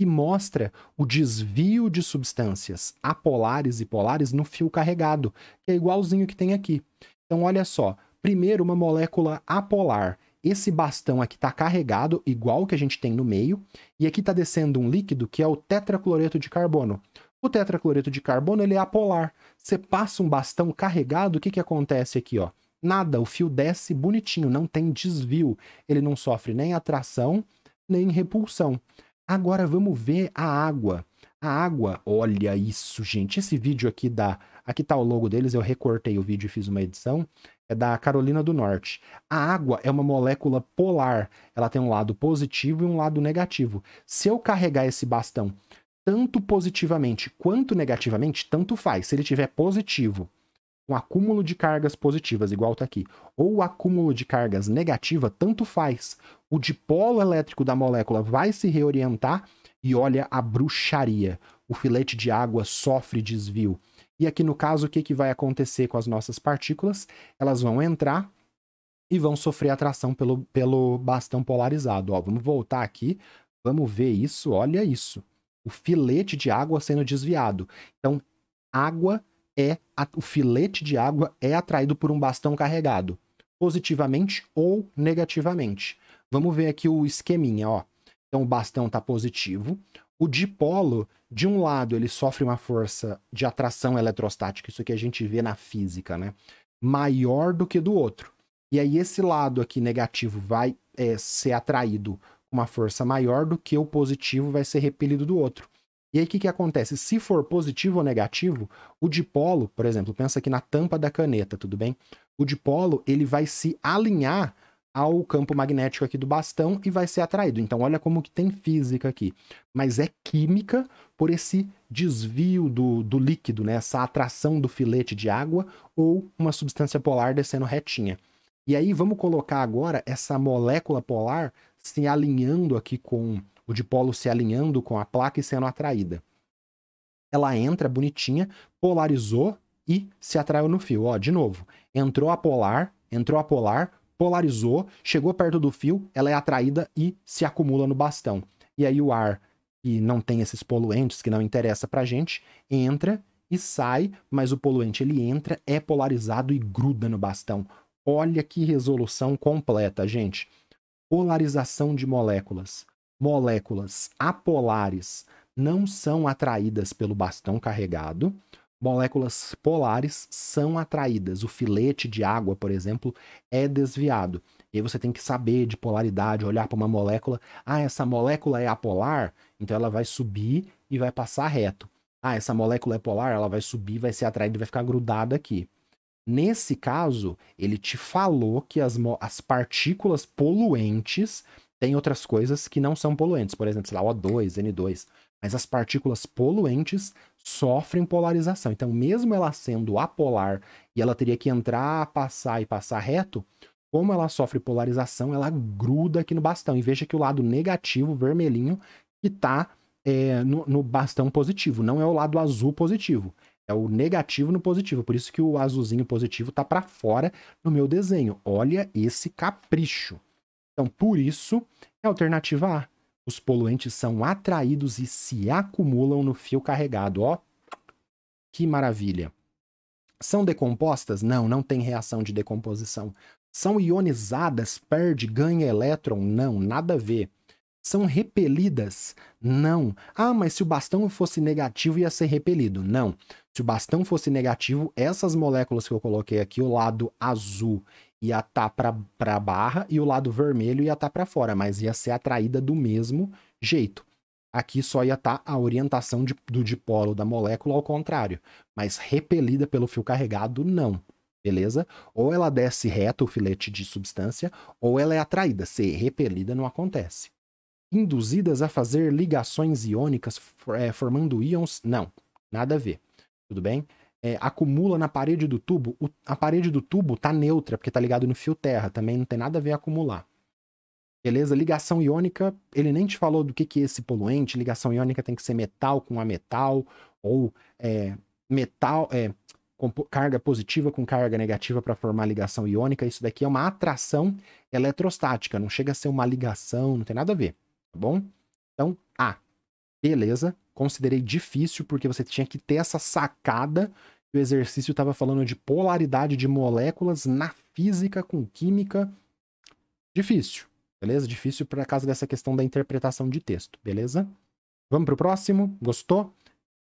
E mostra o desvio de substâncias apolares e polares no fio carregado, que é igualzinho que tem aqui. Então, olha só. Primeiro, uma molécula apolar. Esse bastão aqui está carregado, igual que a gente tem no meio, e aqui está descendo um líquido que é o tetracloreto de carbono. O tetracloreto de carbono ele é apolar. Você passa um bastão carregado, o que, que acontece aqui? Ó? Nada, o fio desce bonitinho, não tem desvio. Ele não sofre nem atração, nem repulsão. Agora vamos ver a água. A água, olha isso, gente. Esse vídeo aqui da. Aqui tá o logo deles, eu recortei o vídeo e fiz uma edição. É da Carolina do Norte. A água é uma molécula polar. Ela tem um lado positivo e um lado negativo. Se eu carregar esse bastão tanto positivamente quanto negativamente, tanto faz. Se ele tiver positivo, um acúmulo de cargas positivas, igual está aqui, ou o acúmulo de cargas negativa, tanto faz. O dipolo elétrico da molécula vai se reorientar e olha a bruxaria. O filete de água sofre desvio. E aqui no caso, o que, que vai acontecer com as nossas partículas? Elas vão entrar e vão sofrer atração pelo, pelo bastão polarizado. Ó, vamos voltar aqui, vamos ver isso, olha isso o filete de água sendo desviado. Então, água é o filete de água é atraído por um bastão carregado, positivamente ou negativamente. Vamos ver aqui o esqueminha, ó. Então o bastão está positivo. O dipolo, de um lado, ele sofre uma força de atração eletrostática, isso que a gente vê na física, né? Maior do que do outro. E aí esse lado aqui negativo vai é, ser atraído uma força maior do que o positivo vai ser repelido do outro. E aí o que, que acontece? Se for positivo ou negativo, o dipolo, por exemplo, pensa aqui na tampa da caneta, tudo bem? O dipolo ele vai se alinhar ao campo magnético aqui do bastão e vai ser atraído. Então olha como que tem física aqui. Mas é química por esse desvio do, do líquido, né? essa atração do filete de água ou uma substância polar descendo retinha. E aí vamos colocar agora essa molécula polar se alinhando aqui com o dipolo se alinhando com a placa e sendo atraída. Ela entra bonitinha, polarizou e se atraiu no fio. Ó, de novo, entrou a polar, entrou a polar, polarizou, chegou perto do fio, ela é atraída e se acumula no bastão. E aí o ar que não tem esses poluentes que não interessa pra gente, entra e sai, mas o poluente ele entra, é polarizado e gruda no bastão. Olha que resolução completa, gente polarização de moléculas. Moléculas apolares não são atraídas pelo bastão carregado. Moléculas polares são atraídas. O filete de água, por exemplo, é desviado. E aí você tem que saber de polaridade, olhar para uma molécula. Ah, essa molécula é apolar, então ela vai subir e vai passar reto. Ah, essa molécula é polar, ela vai subir, vai ser atraída e vai ficar grudada aqui. Nesse caso, ele te falou que as, as partículas poluentes têm outras coisas que não são poluentes, por exemplo, sei lá, O2, N2. Mas as partículas poluentes sofrem polarização. Então, mesmo ela sendo apolar e ela teria que entrar, passar e passar reto, como ela sofre polarização, ela gruda aqui no bastão. E veja que o lado negativo, vermelhinho, que está é, eh, no, no bastão positivo, não é o lado azul positivo. É o negativo no positivo. Por isso que o azulzinho positivo tá para fora no meu desenho. Olha esse capricho. Então, por isso, é a alternativa A. Os poluentes são atraídos e se acumulam no fio carregado. Ó, que maravilha. São decompostas? Não, não tem reação de decomposição. São ionizadas? Perde, ganha elétron? Não, nada a ver são repelidas? Não. Ah, mas se o bastão fosse negativo, ia ser repelido. Não. Se o bastão fosse negativo, essas moléculas que eu coloquei aqui, o lado azul ia estar tá para a barra e o lado vermelho ia estar tá para fora, mas ia ser atraída do mesmo jeito. Aqui só ia estar tá a orientação de, do dipolo da molécula ao contrário, mas repelida pelo fio carregado, não beleza? Ou ela desce reto o filete de substância, ou ela é atraída. Ser repelida não acontece induzidas a fazer ligações iônicas é, formando íons? Não, nada a ver. Tudo bem? É, acumula na parede do tubo, o, a parede do tubo está neutra, porque está ligado no fio terra, também não tem nada a ver acumular. Beleza? Ligação iônica, ele nem te falou do que, que é esse poluente, ligação iônica tem que ser metal com a metal, ou é, metal, é, carga positiva com carga negativa para formar ligação iônica. Isso daqui é uma atração eletrostática, não chega a ser uma ligação, não tem nada a ver tá bom? Então, A. Ah, beleza, considerei difícil porque você tinha que ter essa sacada que o exercício estava falando de polaridade de moléculas na física com química. Difícil, beleza? Difícil por causa dessa questão da interpretação de texto, beleza? Vamos para o próximo? Gostou?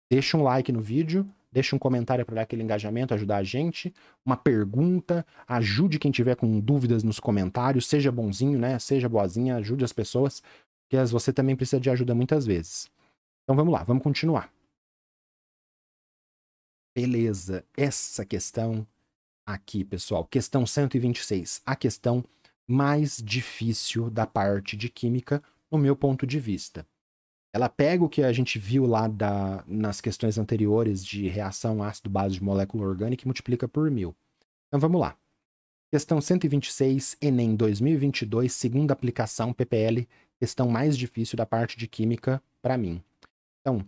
Deixa um like no vídeo, deixa um comentário para dar aquele engajamento, ajudar a gente, uma pergunta, ajude quem tiver com dúvidas nos comentários, seja bonzinho, né? Seja boazinha, ajude as pessoas que você também precisa de ajuda muitas vezes. Então vamos lá, vamos continuar. Beleza, essa questão aqui, pessoal, questão 126, a questão mais difícil da parte de química, no meu ponto de vista. Ela pega o que a gente viu lá da, nas questões anteriores de reação ácido-base de molécula orgânica e multiplica por mil. Então vamos lá. Questão 126, Enem 2022, segunda aplicação, PPL, questão mais difícil da parte de química para mim. Então,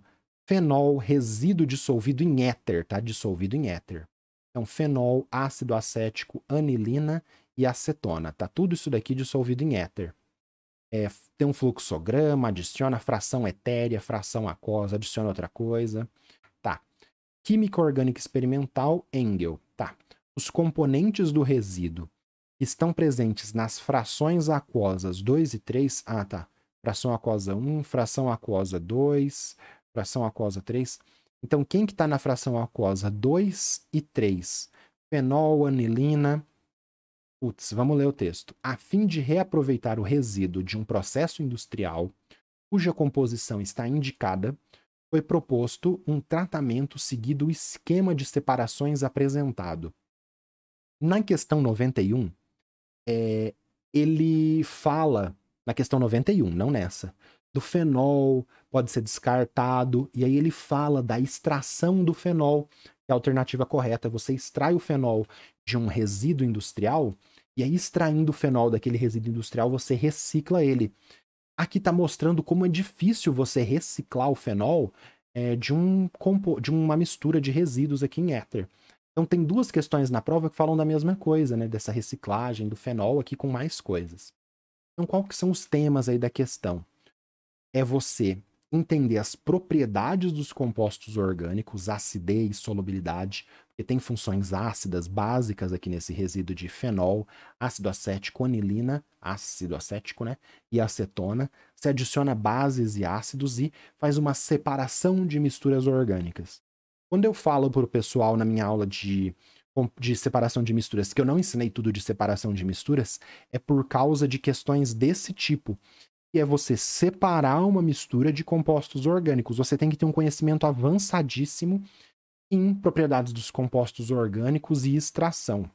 fenol, resíduo dissolvido em éter, tá? Dissolvido em éter. Então, fenol, ácido acético, anilina e acetona, tá? Tudo isso daqui dissolvido em éter. É, tem um fluxograma, adiciona fração etérea, fração aquosa, adiciona outra coisa. Tá. Química orgânica experimental, Engel. Tá os componentes do resíduo que estão presentes nas frações aquosas 2 e 3, ah tá, fração aquosa 1, fração aquosa 2, fração aquosa 3. Então, quem que está na fração aquosa 2 e 3? Fenol, anilina, Putz, vamos ler o texto. A fim de reaproveitar o resíduo de um processo industrial cuja composição está indicada, foi proposto um tratamento seguido o esquema de separações apresentado, na questão 91, é, ele fala, na questão 91, não nessa, do fenol, pode ser descartado, e aí ele fala da extração do fenol, que é a alternativa correta. Você extrai o fenol de um resíduo industrial, e aí extraindo o fenol daquele resíduo industrial, você recicla ele. Aqui está mostrando como é difícil você reciclar o fenol é, de, um, de uma mistura de resíduos aqui em éter. Então tem duas questões na prova que falam da mesma coisa, né? Dessa reciclagem do fenol aqui com mais coisas. Então qual que são os temas aí da questão? É você entender as propriedades dos compostos orgânicos, acidez, solubilidade, porque tem funções ácidas básicas aqui nesse resíduo de fenol, ácido acético, anilina, ácido acético, né, e acetona. Se adiciona bases e ácidos e faz uma separação de misturas orgânicas. Quando eu falo pro pessoal na minha aula de, de separação de misturas, que eu não ensinei tudo de separação de misturas, é por causa de questões desse tipo. Que é você separar uma mistura de compostos orgânicos. Você tem que ter um conhecimento avançadíssimo em propriedades dos compostos orgânicos e extração.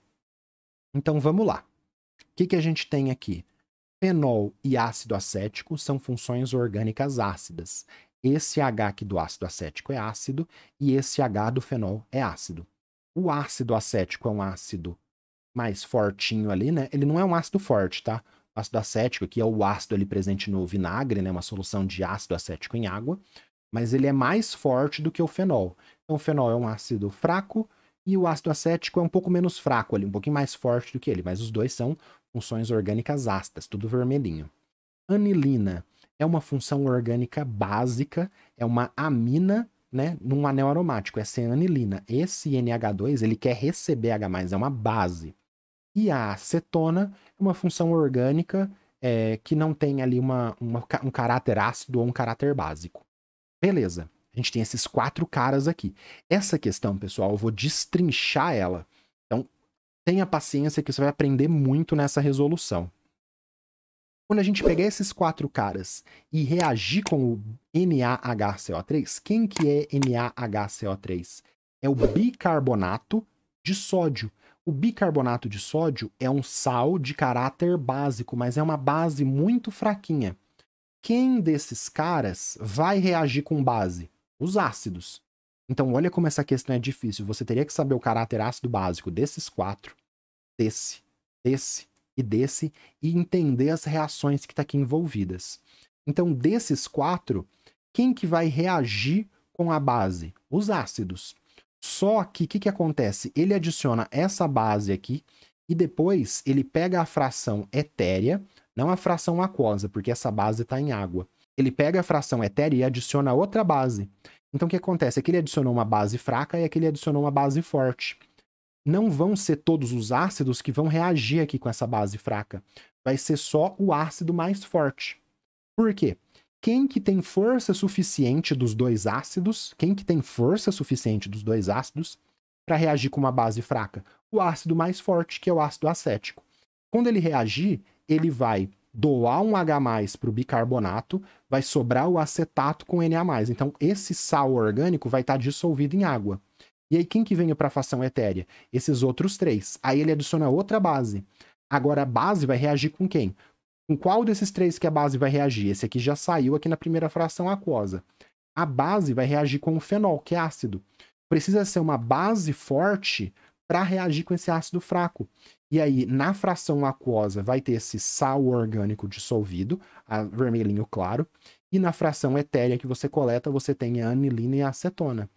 Então vamos lá. O que, que a gente tem aqui? Fenol e ácido acético são funções orgânicas ácidas. Esse H aqui do ácido acético é ácido e esse H do fenol é ácido. O ácido acético é um ácido mais fortinho ali, né? Ele não é um ácido forte, tá? O ácido acético aqui é o ácido ali presente no vinagre, né? Uma solução de ácido acético em água, mas ele é mais forte do que o fenol. Então o fenol é um ácido fraco e o ácido acético é um pouco menos fraco ali, um pouquinho mais forte do que ele, mas os dois são funções orgânicas ácidas, tudo vermelhinho. Anilina é uma função orgânica básica, é uma amina, né, num anel aromático, essa é cianilina. Esse NH2, ele quer receber H+, é uma base. E a acetona é uma função orgânica é, que não tem ali uma, uma, um caráter ácido ou um caráter básico. Beleza, a gente tem esses quatro caras aqui. Essa questão, pessoal, eu vou destrinchar ela. Então, tenha paciência que você vai aprender muito nessa resolução. Quando a gente pegar esses quatro caras e reagir com o NaHCO3, quem que é NaHCO3? É o bicarbonato de sódio. O bicarbonato de sódio é um sal de caráter básico, mas é uma base muito fraquinha. Quem desses caras vai reagir com base? Os ácidos. Então, olha como essa questão é difícil. Você teria que saber o caráter ácido básico desses quatro, desse, desse e desse e entender as reações que está aqui envolvidas. Então, desses quatro, quem que vai reagir com a base? Os ácidos. Só que o que, que acontece? Ele adiciona essa base aqui e depois ele pega a fração etérea, não a fração aquosa, porque essa base está em água. Ele pega a fração etérea e adiciona outra base. Então o que acontece? Aqui ele adicionou uma base fraca e aqui ele adicionou uma base forte não vão ser todos os ácidos que vão reagir aqui com essa base fraca. Vai ser só o ácido mais forte. Por quê? Quem que tem força suficiente dos dois ácidos, quem que tem força suficiente dos dois ácidos para reagir com uma base fraca? O ácido mais forte, que é o ácido acético. Quando ele reagir, ele vai doar um H+, para o bicarbonato, vai sobrar o acetato com NA+. Então, esse sal orgânico vai estar tá dissolvido em água. E aí quem que veio para a fação etérea? Esses outros três. Aí ele adiciona outra base. Agora a base vai reagir com quem? Com qual desses três que a base vai reagir? Esse aqui já saiu aqui na primeira fração aquosa. A base vai reagir com o fenol, que é ácido. Precisa ser uma base forte para reagir com esse ácido fraco. E aí, na fração aquosa, vai ter esse sal orgânico dissolvido, vermelhinho claro, e na fração etérea que você coleta, você tem a anilina e a acetona.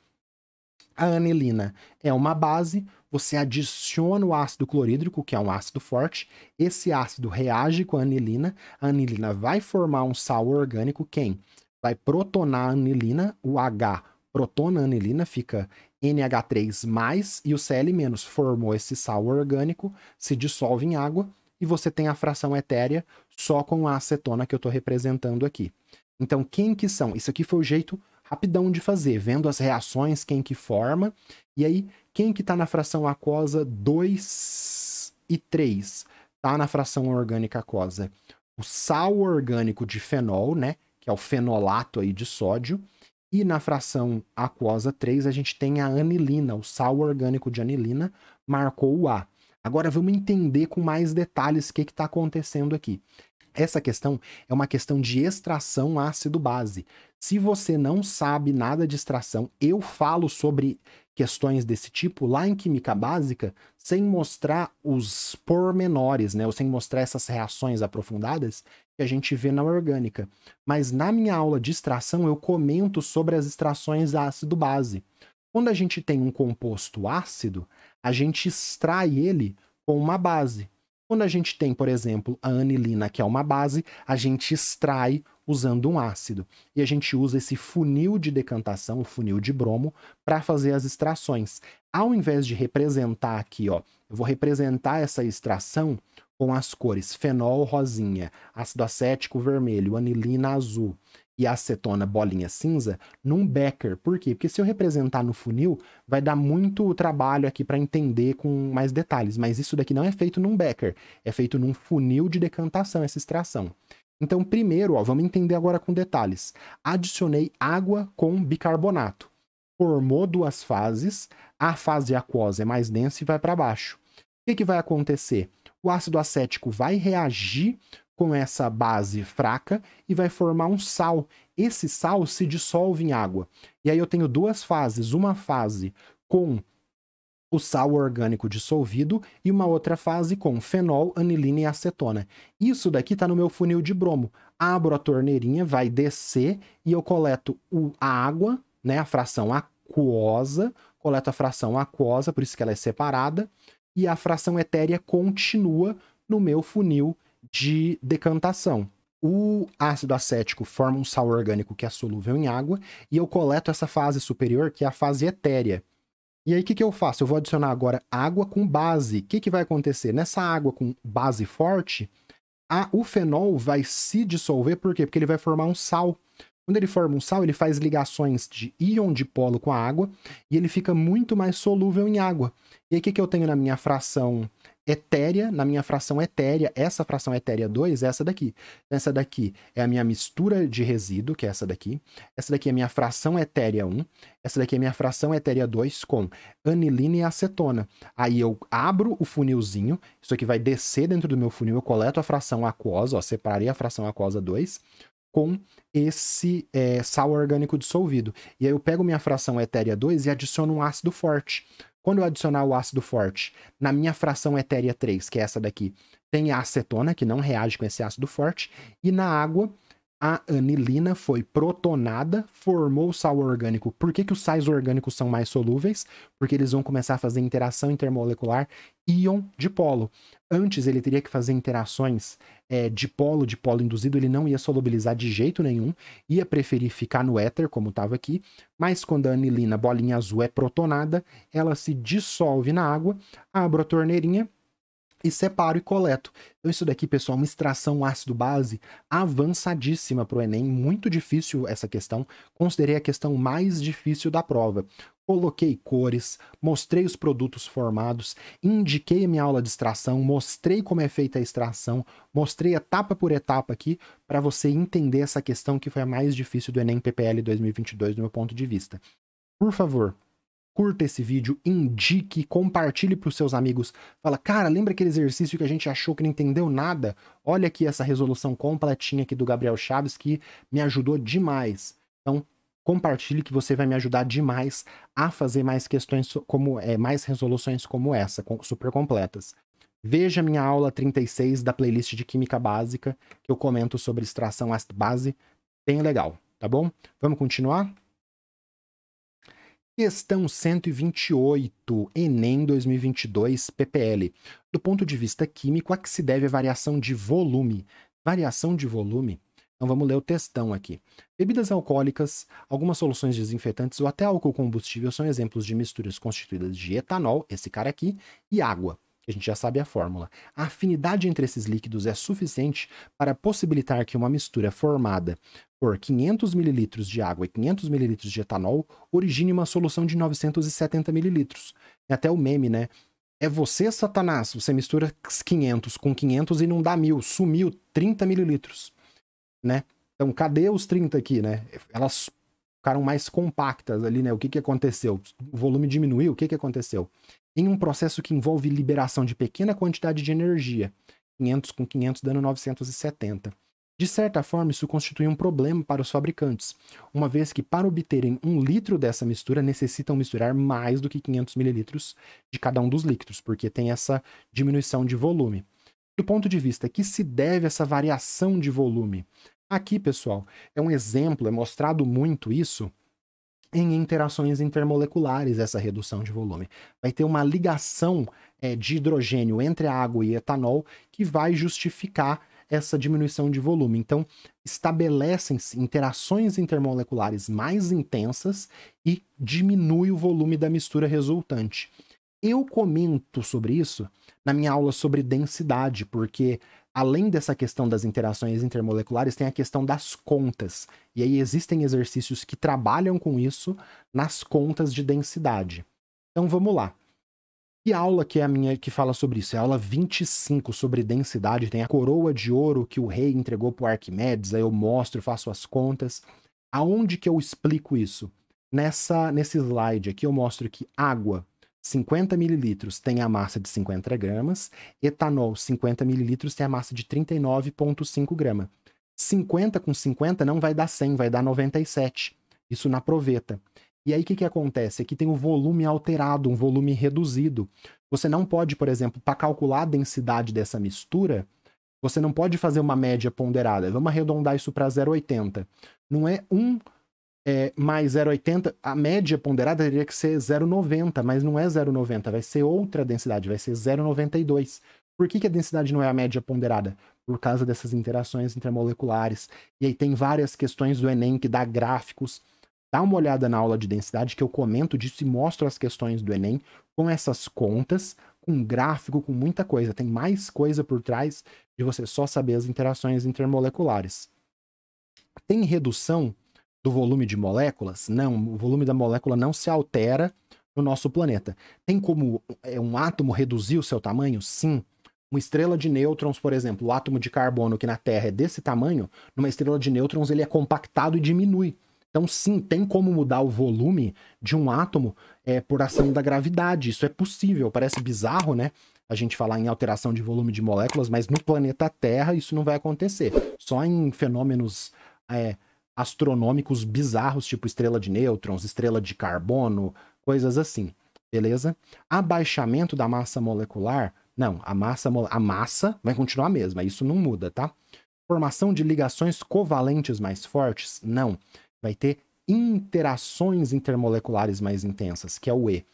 A anilina é uma base, você adiciona o ácido clorídrico, que é um ácido forte, esse ácido reage com a anilina, a anilina vai formar um sal orgânico, quem? Vai protonar a anilina, o H protona a anilina, fica NH3+, e o Cl-, formou esse sal orgânico, se dissolve em água, e você tem a fração etérea só com a acetona que eu estou representando aqui. Então, quem que são? Isso aqui foi o jeito rapidão de fazer, vendo as reações, quem que forma, e aí quem que está na fração aquosa 2 e 3? Está na fração orgânica aquosa o sal orgânico de fenol, né, que é o fenolato aí de sódio, e na fração aquosa 3 a gente tem a anilina, o sal orgânico de anilina marcou o A. Agora vamos entender com mais detalhes o que está acontecendo aqui. Essa questão é uma questão de extração ácido-base. Se você não sabe nada de extração, eu falo sobre questões desse tipo lá em Química Básica, sem mostrar os pormenores, né? Ou sem mostrar essas reações aprofundadas que a gente vê na orgânica. Mas na minha aula de extração, eu comento sobre as extrações ácido-base. Quando a gente tem um composto ácido, a gente extrai ele com uma base. Quando a gente tem, por exemplo, a anilina, que é uma base, a gente extrai usando um ácido. E a gente usa esse funil de decantação, o funil de bromo, para fazer as extrações. Ao invés de representar aqui, ó, eu vou representar essa extração com as cores fenol rosinha, ácido acético vermelho, anilina azul e acetona bolinha cinza num becker. Por quê? Porque se eu representar no funil, vai dar muito trabalho aqui para entender com mais detalhes, mas isso daqui não é feito num becker, é feito num funil de decantação essa extração. Então, primeiro, ó, vamos entender agora com detalhes. Adicionei água com bicarbonato. Formou duas fases, a fase aquosa é mais densa e vai para baixo. O que, que vai acontecer? O ácido acético vai reagir com essa base fraca e vai formar um sal. Esse sal se dissolve em água. E aí eu tenho duas fases, uma fase com o sal orgânico dissolvido e uma outra fase com fenol, anilina e acetona. Isso daqui está no meu funil de bromo. Abro a torneirinha, vai descer e eu coleto o, a água, né, a fração aquosa, coleto a fração aquosa, por isso que ela é separada, e a fração etérea continua no meu funil de decantação. O ácido acético forma um sal orgânico que é solúvel em água e eu coleto essa fase superior, que é a fase etérea e aí, o que, que eu faço? Eu vou adicionar agora água com base. O que, que vai acontecer? Nessa água com base forte, a, o fenol vai se dissolver, por quê? Porque ele vai formar um sal. Quando ele forma um sal, ele faz ligações de íon dipolo com a água e ele fica muito mais solúvel em água. E aí, o que, que eu tenho na minha fração etérea, na minha fração etérea, essa fração etérea 2 é essa daqui. Essa daqui é a minha mistura de resíduo, que é essa daqui. Essa daqui é a minha fração etérea 1. Essa daqui é a minha fração etérea 2 com anilina e acetona. Aí eu abro o funilzinho, isso aqui vai descer dentro do meu funil, eu coleto a fração aquosa, ó, separei a fração aquosa 2 com esse é, sal orgânico dissolvido. E aí eu pego minha fração etérea 2 e adiciono um ácido forte. Quando eu adicionar o ácido forte na minha fração etérea 3, que é essa daqui, tem a acetona, que não reage com esse ácido forte, e na água a anilina foi protonada, formou sal orgânico. Por que, que os sais orgânicos são mais solúveis? Porque eles vão começar a fazer interação intermolecular íon dipolo. Antes ele teria que fazer interações é, dipolo, dipolo induzido, ele não ia solubilizar de jeito nenhum, ia preferir ficar no éter, como estava aqui, mas quando a anilina, bolinha azul, é protonada, ela se dissolve na água, abre a torneirinha, e separo e coleto. Então isso daqui, pessoal, é uma extração ácido-base avançadíssima para o Enem, muito difícil essa questão, considerei a questão mais difícil da prova. Coloquei cores, mostrei os produtos formados, indiquei a minha aula de extração, mostrei como é feita a extração, mostrei etapa por etapa aqui para você entender essa questão que foi a mais difícil do Enem PPL 2022 do meu ponto de vista. Por favor, curta esse vídeo, indique, compartilhe para os seus amigos. Fala, cara, lembra aquele exercício que a gente achou que não entendeu nada? Olha aqui essa resolução completinha aqui do Gabriel Chaves que me ajudou demais. Então, compartilhe que você vai me ajudar demais a fazer mais questões como é, mais resoluções como essa, super completas. Veja minha aula 36 da playlist de Química Básica, que eu comento sobre extração ácido-base, bem legal, tá bom? Vamos continuar? Questão 128, Enem 2022, PPL. Do ponto de vista químico, a que se deve a é variação de volume? Variação de volume? Então vamos ler o testão aqui. Bebidas alcoólicas, algumas soluções desinfetantes ou até álcool combustível são exemplos de misturas constituídas de etanol, esse cara aqui, e água. Que a gente já sabe a fórmula. A afinidade entre esses líquidos é suficiente para possibilitar que uma mistura formada por 500 ml de água e 500 ml de etanol origine uma solução de 970 ml. É até o meme, né? É você, Satanás, você mistura 500 com 500 e não dá mil, sumiu 30 ml, né? Então, cadê os 30 aqui, né? Elas ficaram mais compactas ali, né? O que, que aconteceu? O volume diminuiu? O que, que aconteceu? Em um processo que envolve liberação de pequena quantidade de energia, 500 com 500 dando 970. De certa forma, isso constitui um problema para os fabricantes, uma vez que para obterem um litro dessa mistura necessitam misturar mais do que 500 mililitros de cada um dos líquidos, porque tem essa diminuição de volume. Do ponto de vista que se deve essa variação de volume? Aqui, pessoal, é um exemplo, é mostrado muito isso em interações intermoleculares essa redução de volume. Vai ter uma ligação é, de hidrogênio entre a água e etanol que vai justificar essa diminuição de volume. Então, estabelecem-se interações intermoleculares mais intensas e diminui o volume da mistura resultante. Eu comento sobre isso na minha aula sobre densidade, porque além dessa questão das interações intermoleculares, tem a questão das contas. E aí existem exercícios que trabalham com isso nas contas de densidade. Então vamos lá. Que aula que é a minha que fala sobre isso? É a aula 25 sobre densidade, tem a coroa de ouro que o rei entregou para Arquimedes, aí eu mostro, faço as contas. Aonde que eu explico isso? Nessa, nesse slide aqui eu mostro que água 50 mililitros tem a massa de 50 gramas, etanol 50 mililitros tem a massa de 39,5 gramas. 50 com 50 não vai dar 100, vai dar 97. Isso na proveta. E aí o que, que acontece? É que tem um volume alterado, um volume reduzido. Você não pode, por exemplo, para calcular a densidade dessa mistura, você não pode fazer uma média ponderada. Vamos arredondar isso para 0,80. Não é 1 é, mais 0,80, a média ponderada teria que ser 0,90, mas não é 0,90, vai ser outra densidade, vai ser 0,92. Por que, que a densidade não é a média ponderada? Por causa dessas interações intermoleculares. E aí tem várias questões do Enem que dá gráficos Dá uma olhada na aula de densidade que eu comento disso e mostro as questões do Enem com essas contas, com gráfico, com muita coisa. Tem mais coisa por trás de você só saber as interações intermoleculares. Tem redução do volume de moléculas? Não, o volume da molécula não se altera no nosso planeta. Tem como é, um átomo reduzir o seu tamanho? Sim. Uma estrela de nêutrons, por exemplo, o átomo de carbono que na Terra é desse tamanho, numa estrela de nêutrons ele é compactado e diminui. Então, sim, tem como mudar o volume de um átomo é, por ação da gravidade. Isso é possível. Parece bizarro, né? A gente falar em alteração de volume de moléculas, mas no planeta Terra isso não vai acontecer. Só em fenômenos é, astronômicos bizarros, tipo estrela de nêutrons, estrela de carbono, coisas assim. Beleza? Abaixamento da massa molecular. Não, a massa, a massa vai continuar a mesma. Isso não muda, tá? Formação de ligações covalentes mais fortes? Não vai ter interações intermoleculares mais intensas, que é o E.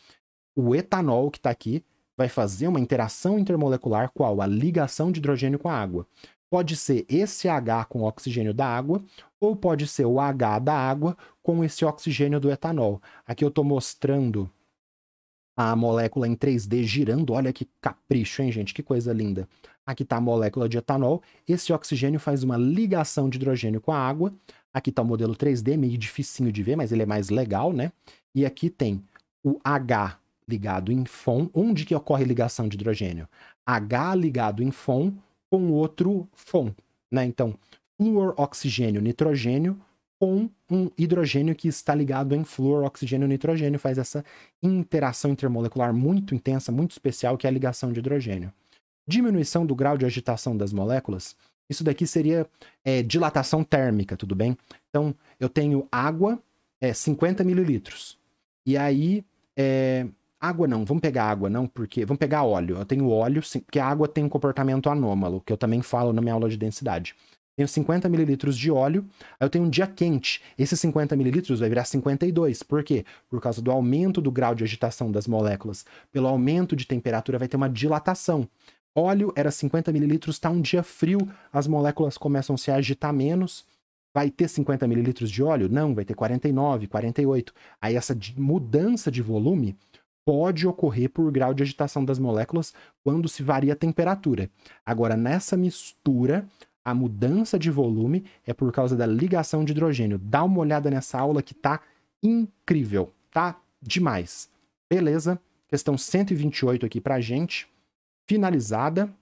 O etanol que está aqui vai fazer uma interação intermolecular qual? A ligação de hidrogênio com a água. Pode ser esse H com o oxigênio da água, ou pode ser o H da água com esse oxigênio do etanol. Aqui eu estou mostrando a molécula em 3D girando. Olha que capricho, hein, gente? Que coisa linda. Aqui está a molécula de etanol. Esse oxigênio faz uma ligação de hidrogênio com a água. Aqui está o modelo 3D, meio dificinho de ver, mas ele é mais legal, né? E aqui tem o H ligado em FON. Onde que ocorre ligação de hidrogênio? H ligado em FON com outro FON, né? Então, fluor, oxigênio, nitrogênio com um hidrogênio que está ligado em flúor, oxigênio e nitrogênio, faz essa interação intermolecular muito intensa, muito especial, que é a ligação de hidrogênio. Diminuição do grau de agitação das moléculas. Isso daqui seria é, dilatação térmica, tudo bem? Então, eu tenho água, é, 50 mililitros. E aí, é, água não, vamos pegar água não, porque vamos pegar óleo. Eu tenho óleo, porque a água tem um comportamento anômalo, que eu também falo na minha aula de densidade tenho 50 mililitros de óleo, aí eu tenho um dia quente. Esses 50 mililitros vai virar 52. Por quê? Por causa do aumento do grau de agitação das moléculas. Pelo aumento de temperatura, vai ter uma dilatação. Óleo era 50 mililitros, está um dia frio, as moléculas começam a se agitar menos. Vai ter 50 mililitros de óleo? Não, vai ter 49, 48. Aí essa mudança de volume pode ocorrer por grau de agitação das moléculas quando se varia a temperatura. Agora, nessa mistura, a mudança de volume é por causa da ligação de hidrogênio. Dá uma olhada nessa aula que tá incrível, tá demais. Beleza? Questão 128 aqui pra gente, finalizada.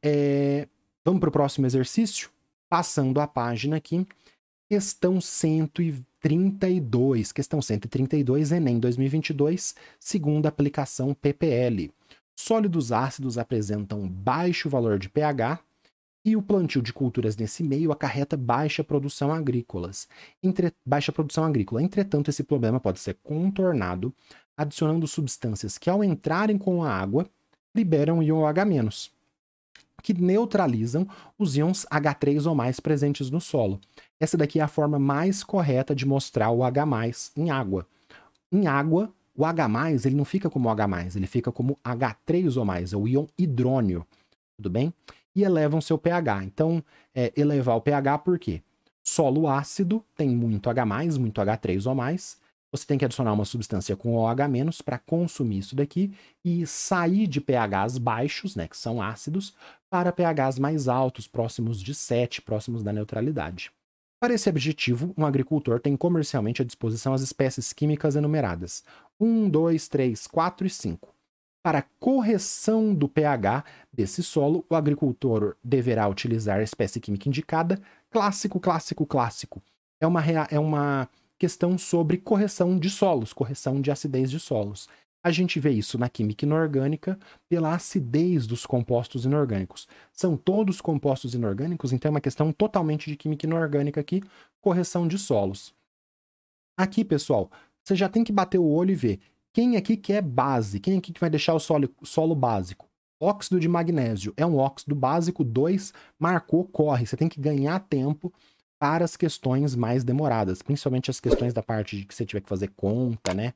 É... Vamos para o próximo exercício? Passando a página aqui, questão 132. Questão 132, Enem 2022, segunda aplicação PPL. Sólidos ácidos apresentam baixo valor de pH e o plantio de culturas nesse meio acarreta baixa produção agrícola. Entre... baixa produção agrícola. Entretanto, esse problema pode ser contornado adicionando substâncias que, ao entrarem com a água, liberam íon OH-, que neutralizam os íons H3 ou mais presentes no solo. Essa daqui é a forma mais correta de mostrar o H+, em água. Em água, o H+, ele não fica como H+, ele fica como H3 ou mais, é o íon hidrônio, tudo bem? e elevam seu pH. Então, é, elevar o pH por quê? Solo ácido tem muito H+, muito H3O+, você tem que adicionar uma substância com OH- para consumir isso daqui e sair de pHs baixos, né, que são ácidos, para pHs mais altos, próximos de 7, próximos da neutralidade. Para esse objetivo, um agricultor tem comercialmente à disposição as espécies químicas enumeradas: 1, 2, 3, 4 e 5. Para correção do pH desse solo, o agricultor deverá utilizar a espécie química indicada. Clássico, clássico, clássico. É uma, é uma questão sobre correção de solos, correção de acidez de solos. A gente vê isso na química inorgânica pela acidez dos compostos inorgânicos. São todos compostos inorgânicos, então é uma questão totalmente de química inorgânica aqui, correção de solos. Aqui, pessoal, você já tem que bater o olho e ver quem aqui quer é base? Quem aqui que vai deixar o solo, solo básico? Óxido de magnésio é um óxido básico 2, marcou, corre. Você tem que ganhar tempo para as questões mais demoradas, principalmente as questões da parte de que você tiver que fazer conta, né?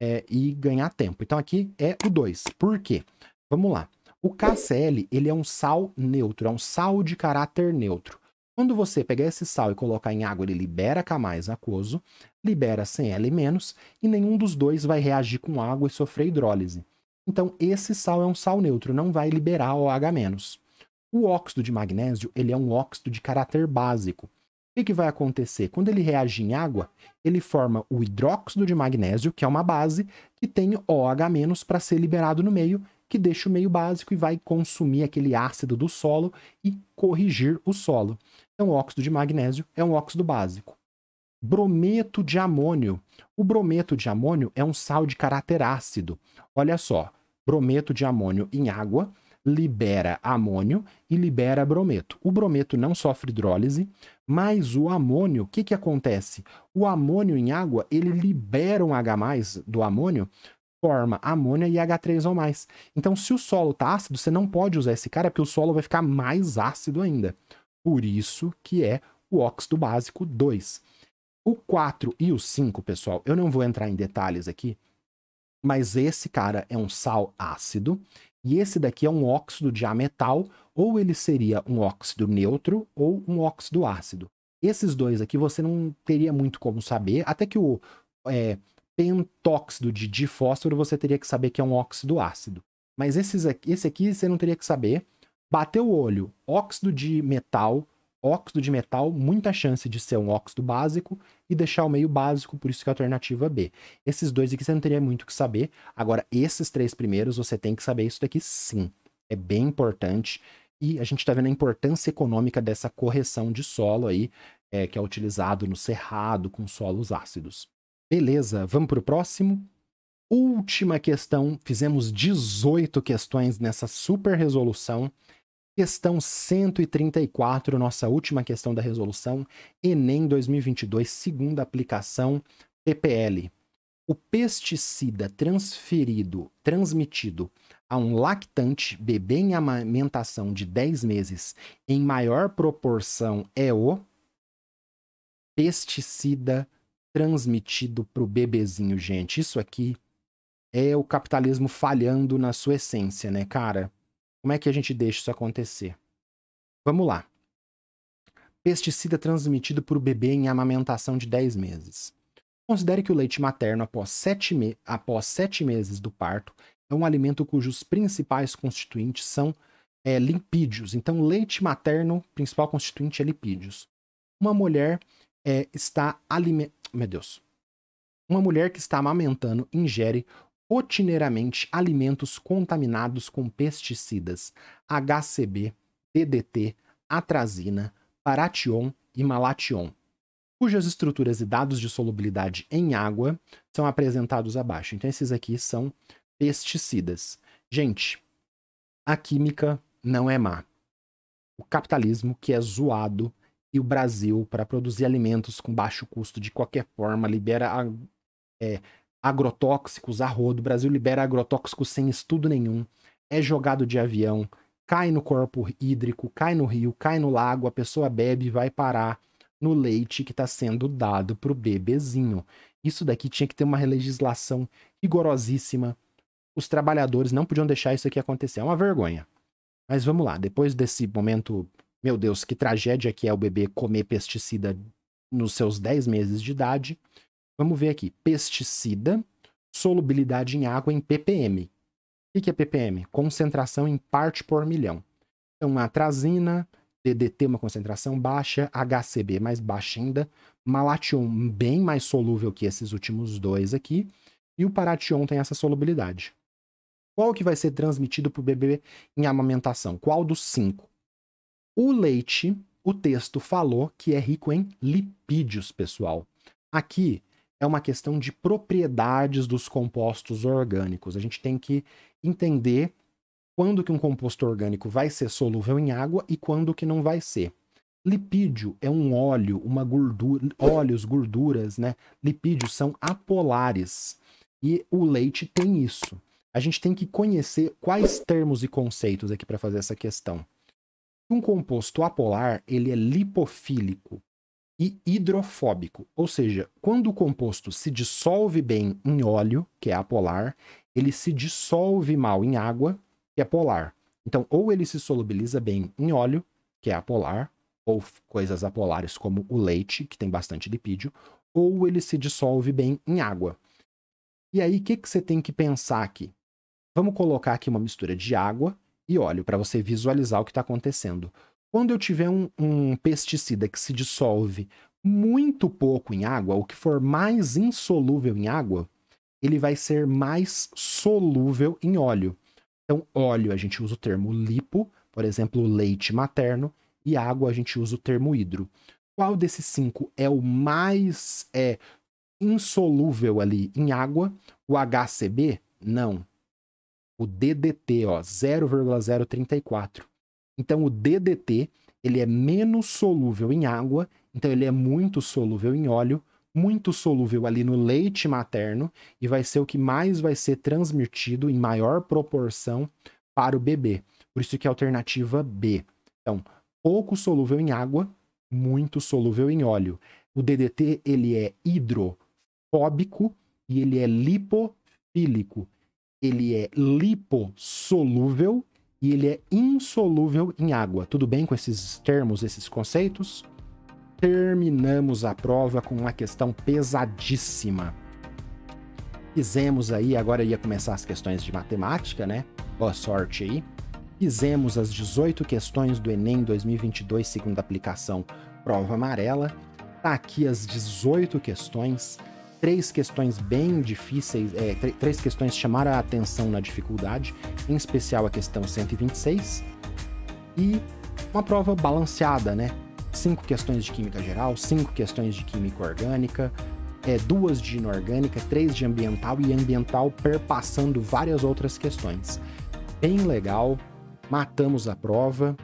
É, e ganhar tempo. Então aqui é o 2. Por quê? Vamos lá. O KCl, ele é um sal neutro, é um sal de caráter neutro. Quando você pegar esse sal e colocar em água, ele libera K+, aquoso libera CL- e nenhum dos dois vai reagir com água e sofrer hidrólise. Então, esse sal é um sal neutro, não vai liberar OH-. O óxido de magnésio ele é um óxido de caráter básico. O que, que, vai acontecer? Quando ele reage em água, ele forma o hidróxido de magnésio, que é uma base, que tem OH- para ser liberado no meio, que deixa o meio básico e vai consumir aquele ácido do solo e corrigir o solo. Então, o óxido de magnésio é um óxido básico brometo de amônio. O brometo de amônio é um sal de caráter ácido. Olha só, brometo de amônio em água libera amônio e libera brometo. O brometo não sofre hidrólise, mas o amônio, o que, que acontece? O amônio em água, ele libera um H+, do amônio, forma amônia e H3O+. Então, se o solo tá ácido, você não pode usar esse cara, porque o solo vai ficar mais ácido ainda. Por isso que é o óxido básico 2. O 4 e o 5, pessoal, eu não vou entrar em detalhes aqui, mas esse cara é um sal ácido e esse daqui é um óxido de ametal, ou ele seria um óxido neutro ou um óxido ácido. Esses dois aqui você não teria muito como saber, até que o é, pentóxido de difósforo você teria que saber que é um óxido ácido. Mas esses aqui, esse aqui você não teria que saber. Bateu o olho, óxido de metal, óxido de metal, muita chance de ser um óxido básico e deixar o meio básico, por isso que é a alternativa é B. Esses dois aqui você não teria muito o que saber. Agora, esses três primeiros você tem que saber isso daqui sim. É bem importante. E a gente está vendo a importância econômica dessa correção de solo aí, é, que é utilizado no cerrado com solos ácidos. Beleza, vamos para o próximo? Última questão. Fizemos 18 questões nessa super resolução. Questão 134, nossa última questão da resolução, Enem 2022, segunda aplicação, PPL. O pesticida transferido, transmitido a um lactante, bebê em amamentação de 10 meses, em maior proporção é o pesticida transmitido para o bebezinho, gente. Isso aqui é o capitalismo falhando na sua essência, né, cara? Como é que a gente deixa isso acontecer? Vamos lá. Pesticida transmitido por bebê em amamentação de 10 meses. Considere que o leite materno após 7, me... após 7 meses do parto é um alimento cujos principais constituintes são é, lipídios. Então, leite materno, principal constituinte é lipídios. Uma mulher é, está alimentando. Meu Deus. Uma mulher que está amamentando ingere rotineiramente alimentos contaminados com pesticidas HCB, DDT, atrazina, paration e malation, cujas estruturas e dados de solubilidade em água são apresentados abaixo. Então, esses aqui são pesticidas. Gente, a química não é má. O capitalismo que é zoado e o Brasil, para produzir alimentos com baixo custo de qualquer forma, libera a, é, agrotóxicos a rodo. O Brasil libera agrotóxicos sem estudo nenhum. É jogado de avião, cai no corpo hídrico, cai no rio, cai no lago, a pessoa bebe e vai parar no leite que está sendo dado para o bebezinho. Isso daqui tinha que ter uma legislação rigorosíssima. Os trabalhadores não podiam deixar isso aqui acontecer. É uma vergonha. Mas vamos lá, depois desse momento, meu Deus, que tragédia que é o bebê comer pesticida nos seus 10 meses de idade, Vamos ver aqui. Pesticida, solubilidade em água em ppm. O que é ppm? Concentração em parte por milhão. Então, atrazina, DDT uma concentração baixa, HCB mais baixa ainda, malation bem mais solúvel que esses últimos dois aqui, e o paration tem essa solubilidade. Qual que vai ser transmitido para o bebê em amamentação? Qual dos cinco? O leite, o texto falou que é rico em lipídios, pessoal. Aqui é uma questão de propriedades dos compostos orgânicos. A gente tem que entender quando que um composto orgânico vai ser solúvel em água e quando que não vai ser. Lipídio é um óleo, uma gordura, óleos, gorduras, né? Lipídios são apolares e o leite tem isso. A gente tem que conhecer quais termos e conceitos aqui para fazer essa questão. Um composto apolar, ele é lipofílico e hidrofóbico, ou seja, quando o composto se dissolve bem em óleo, que é apolar, ele se dissolve mal em água, que é polar. Então, ou ele se solubiliza bem em óleo, que é apolar, ou coisas apolares como o leite, que tem bastante lipídio, ou ele se dissolve bem em água. E aí, o que, que você tem que pensar aqui? Vamos colocar aqui uma mistura de água e óleo para você visualizar o que está acontecendo. Quando eu tiver um, um pesticida que se dissolve muito pouco em água, o que for mais insolúvel em água, ele vai ser mais solúvel em óleo. Então, óleo a gente usa o termo lipo, por exemplo, leite materno, e água a gente usa o termo hidro. Qual desses cinco é o mais é, insolúvel ali em água? O HCB? Não. O DDT, ó, 0,034. Então o DDT, ele é menos solúvel em água, então ele é muito solúvel em óleo, muito solúvel ali no leite materno e vai ser o que mais vai ser transmitido em maior proporção para o bebê. Por isso que é a alternativa B. Então, pouco solúvel em água, muito solúvel em óleo. O DDT ele é hidrofóbico e ele é lipofílico. Ele é lipossolúvel e ele é insolúvel em água. Tudo bem com esses termos, esses conceitos? Terminamos a prova com uma questão pesadíssima. Fizemos aí, agora ia começar as questões de matemática, né? Boa sorte aí. Fizemos as 18 questões do Enem 2022, segunda aplicação, prova amarela. Tá aqui as 18 questões três questões bem difíceis, é, três questões chamaram a atenção na dificuldade, em especial a questão 126, e uma prova balanceada, né? Cinco questões de química geral, cinco questões de química orgânica, é, duas de inorgânica, três de ambiental e ambiental perpassando várias outras questões. Bem legal, matamos a prova.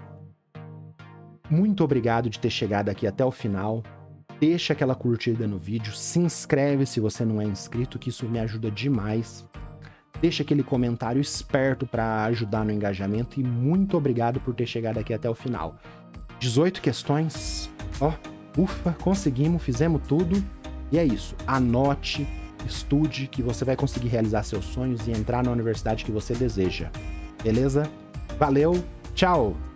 Muito obrigado de ter chegado aqui até o final deixa aquela curtida no vídeo, se inscreve se você não é inscrito, que isso me ajuda demais. Deixa aquele comentário esperto para ajudar no engajamento e muito obrigado por ter chegado aqui até o final. 18 questões, ó, ufa, conseguimos, fizemos tudo. E é isso. Anote, estude que você vai conseguir realizar seus sonhos e entrar na universidade que você deseja. Beleza? Valeu, tchau!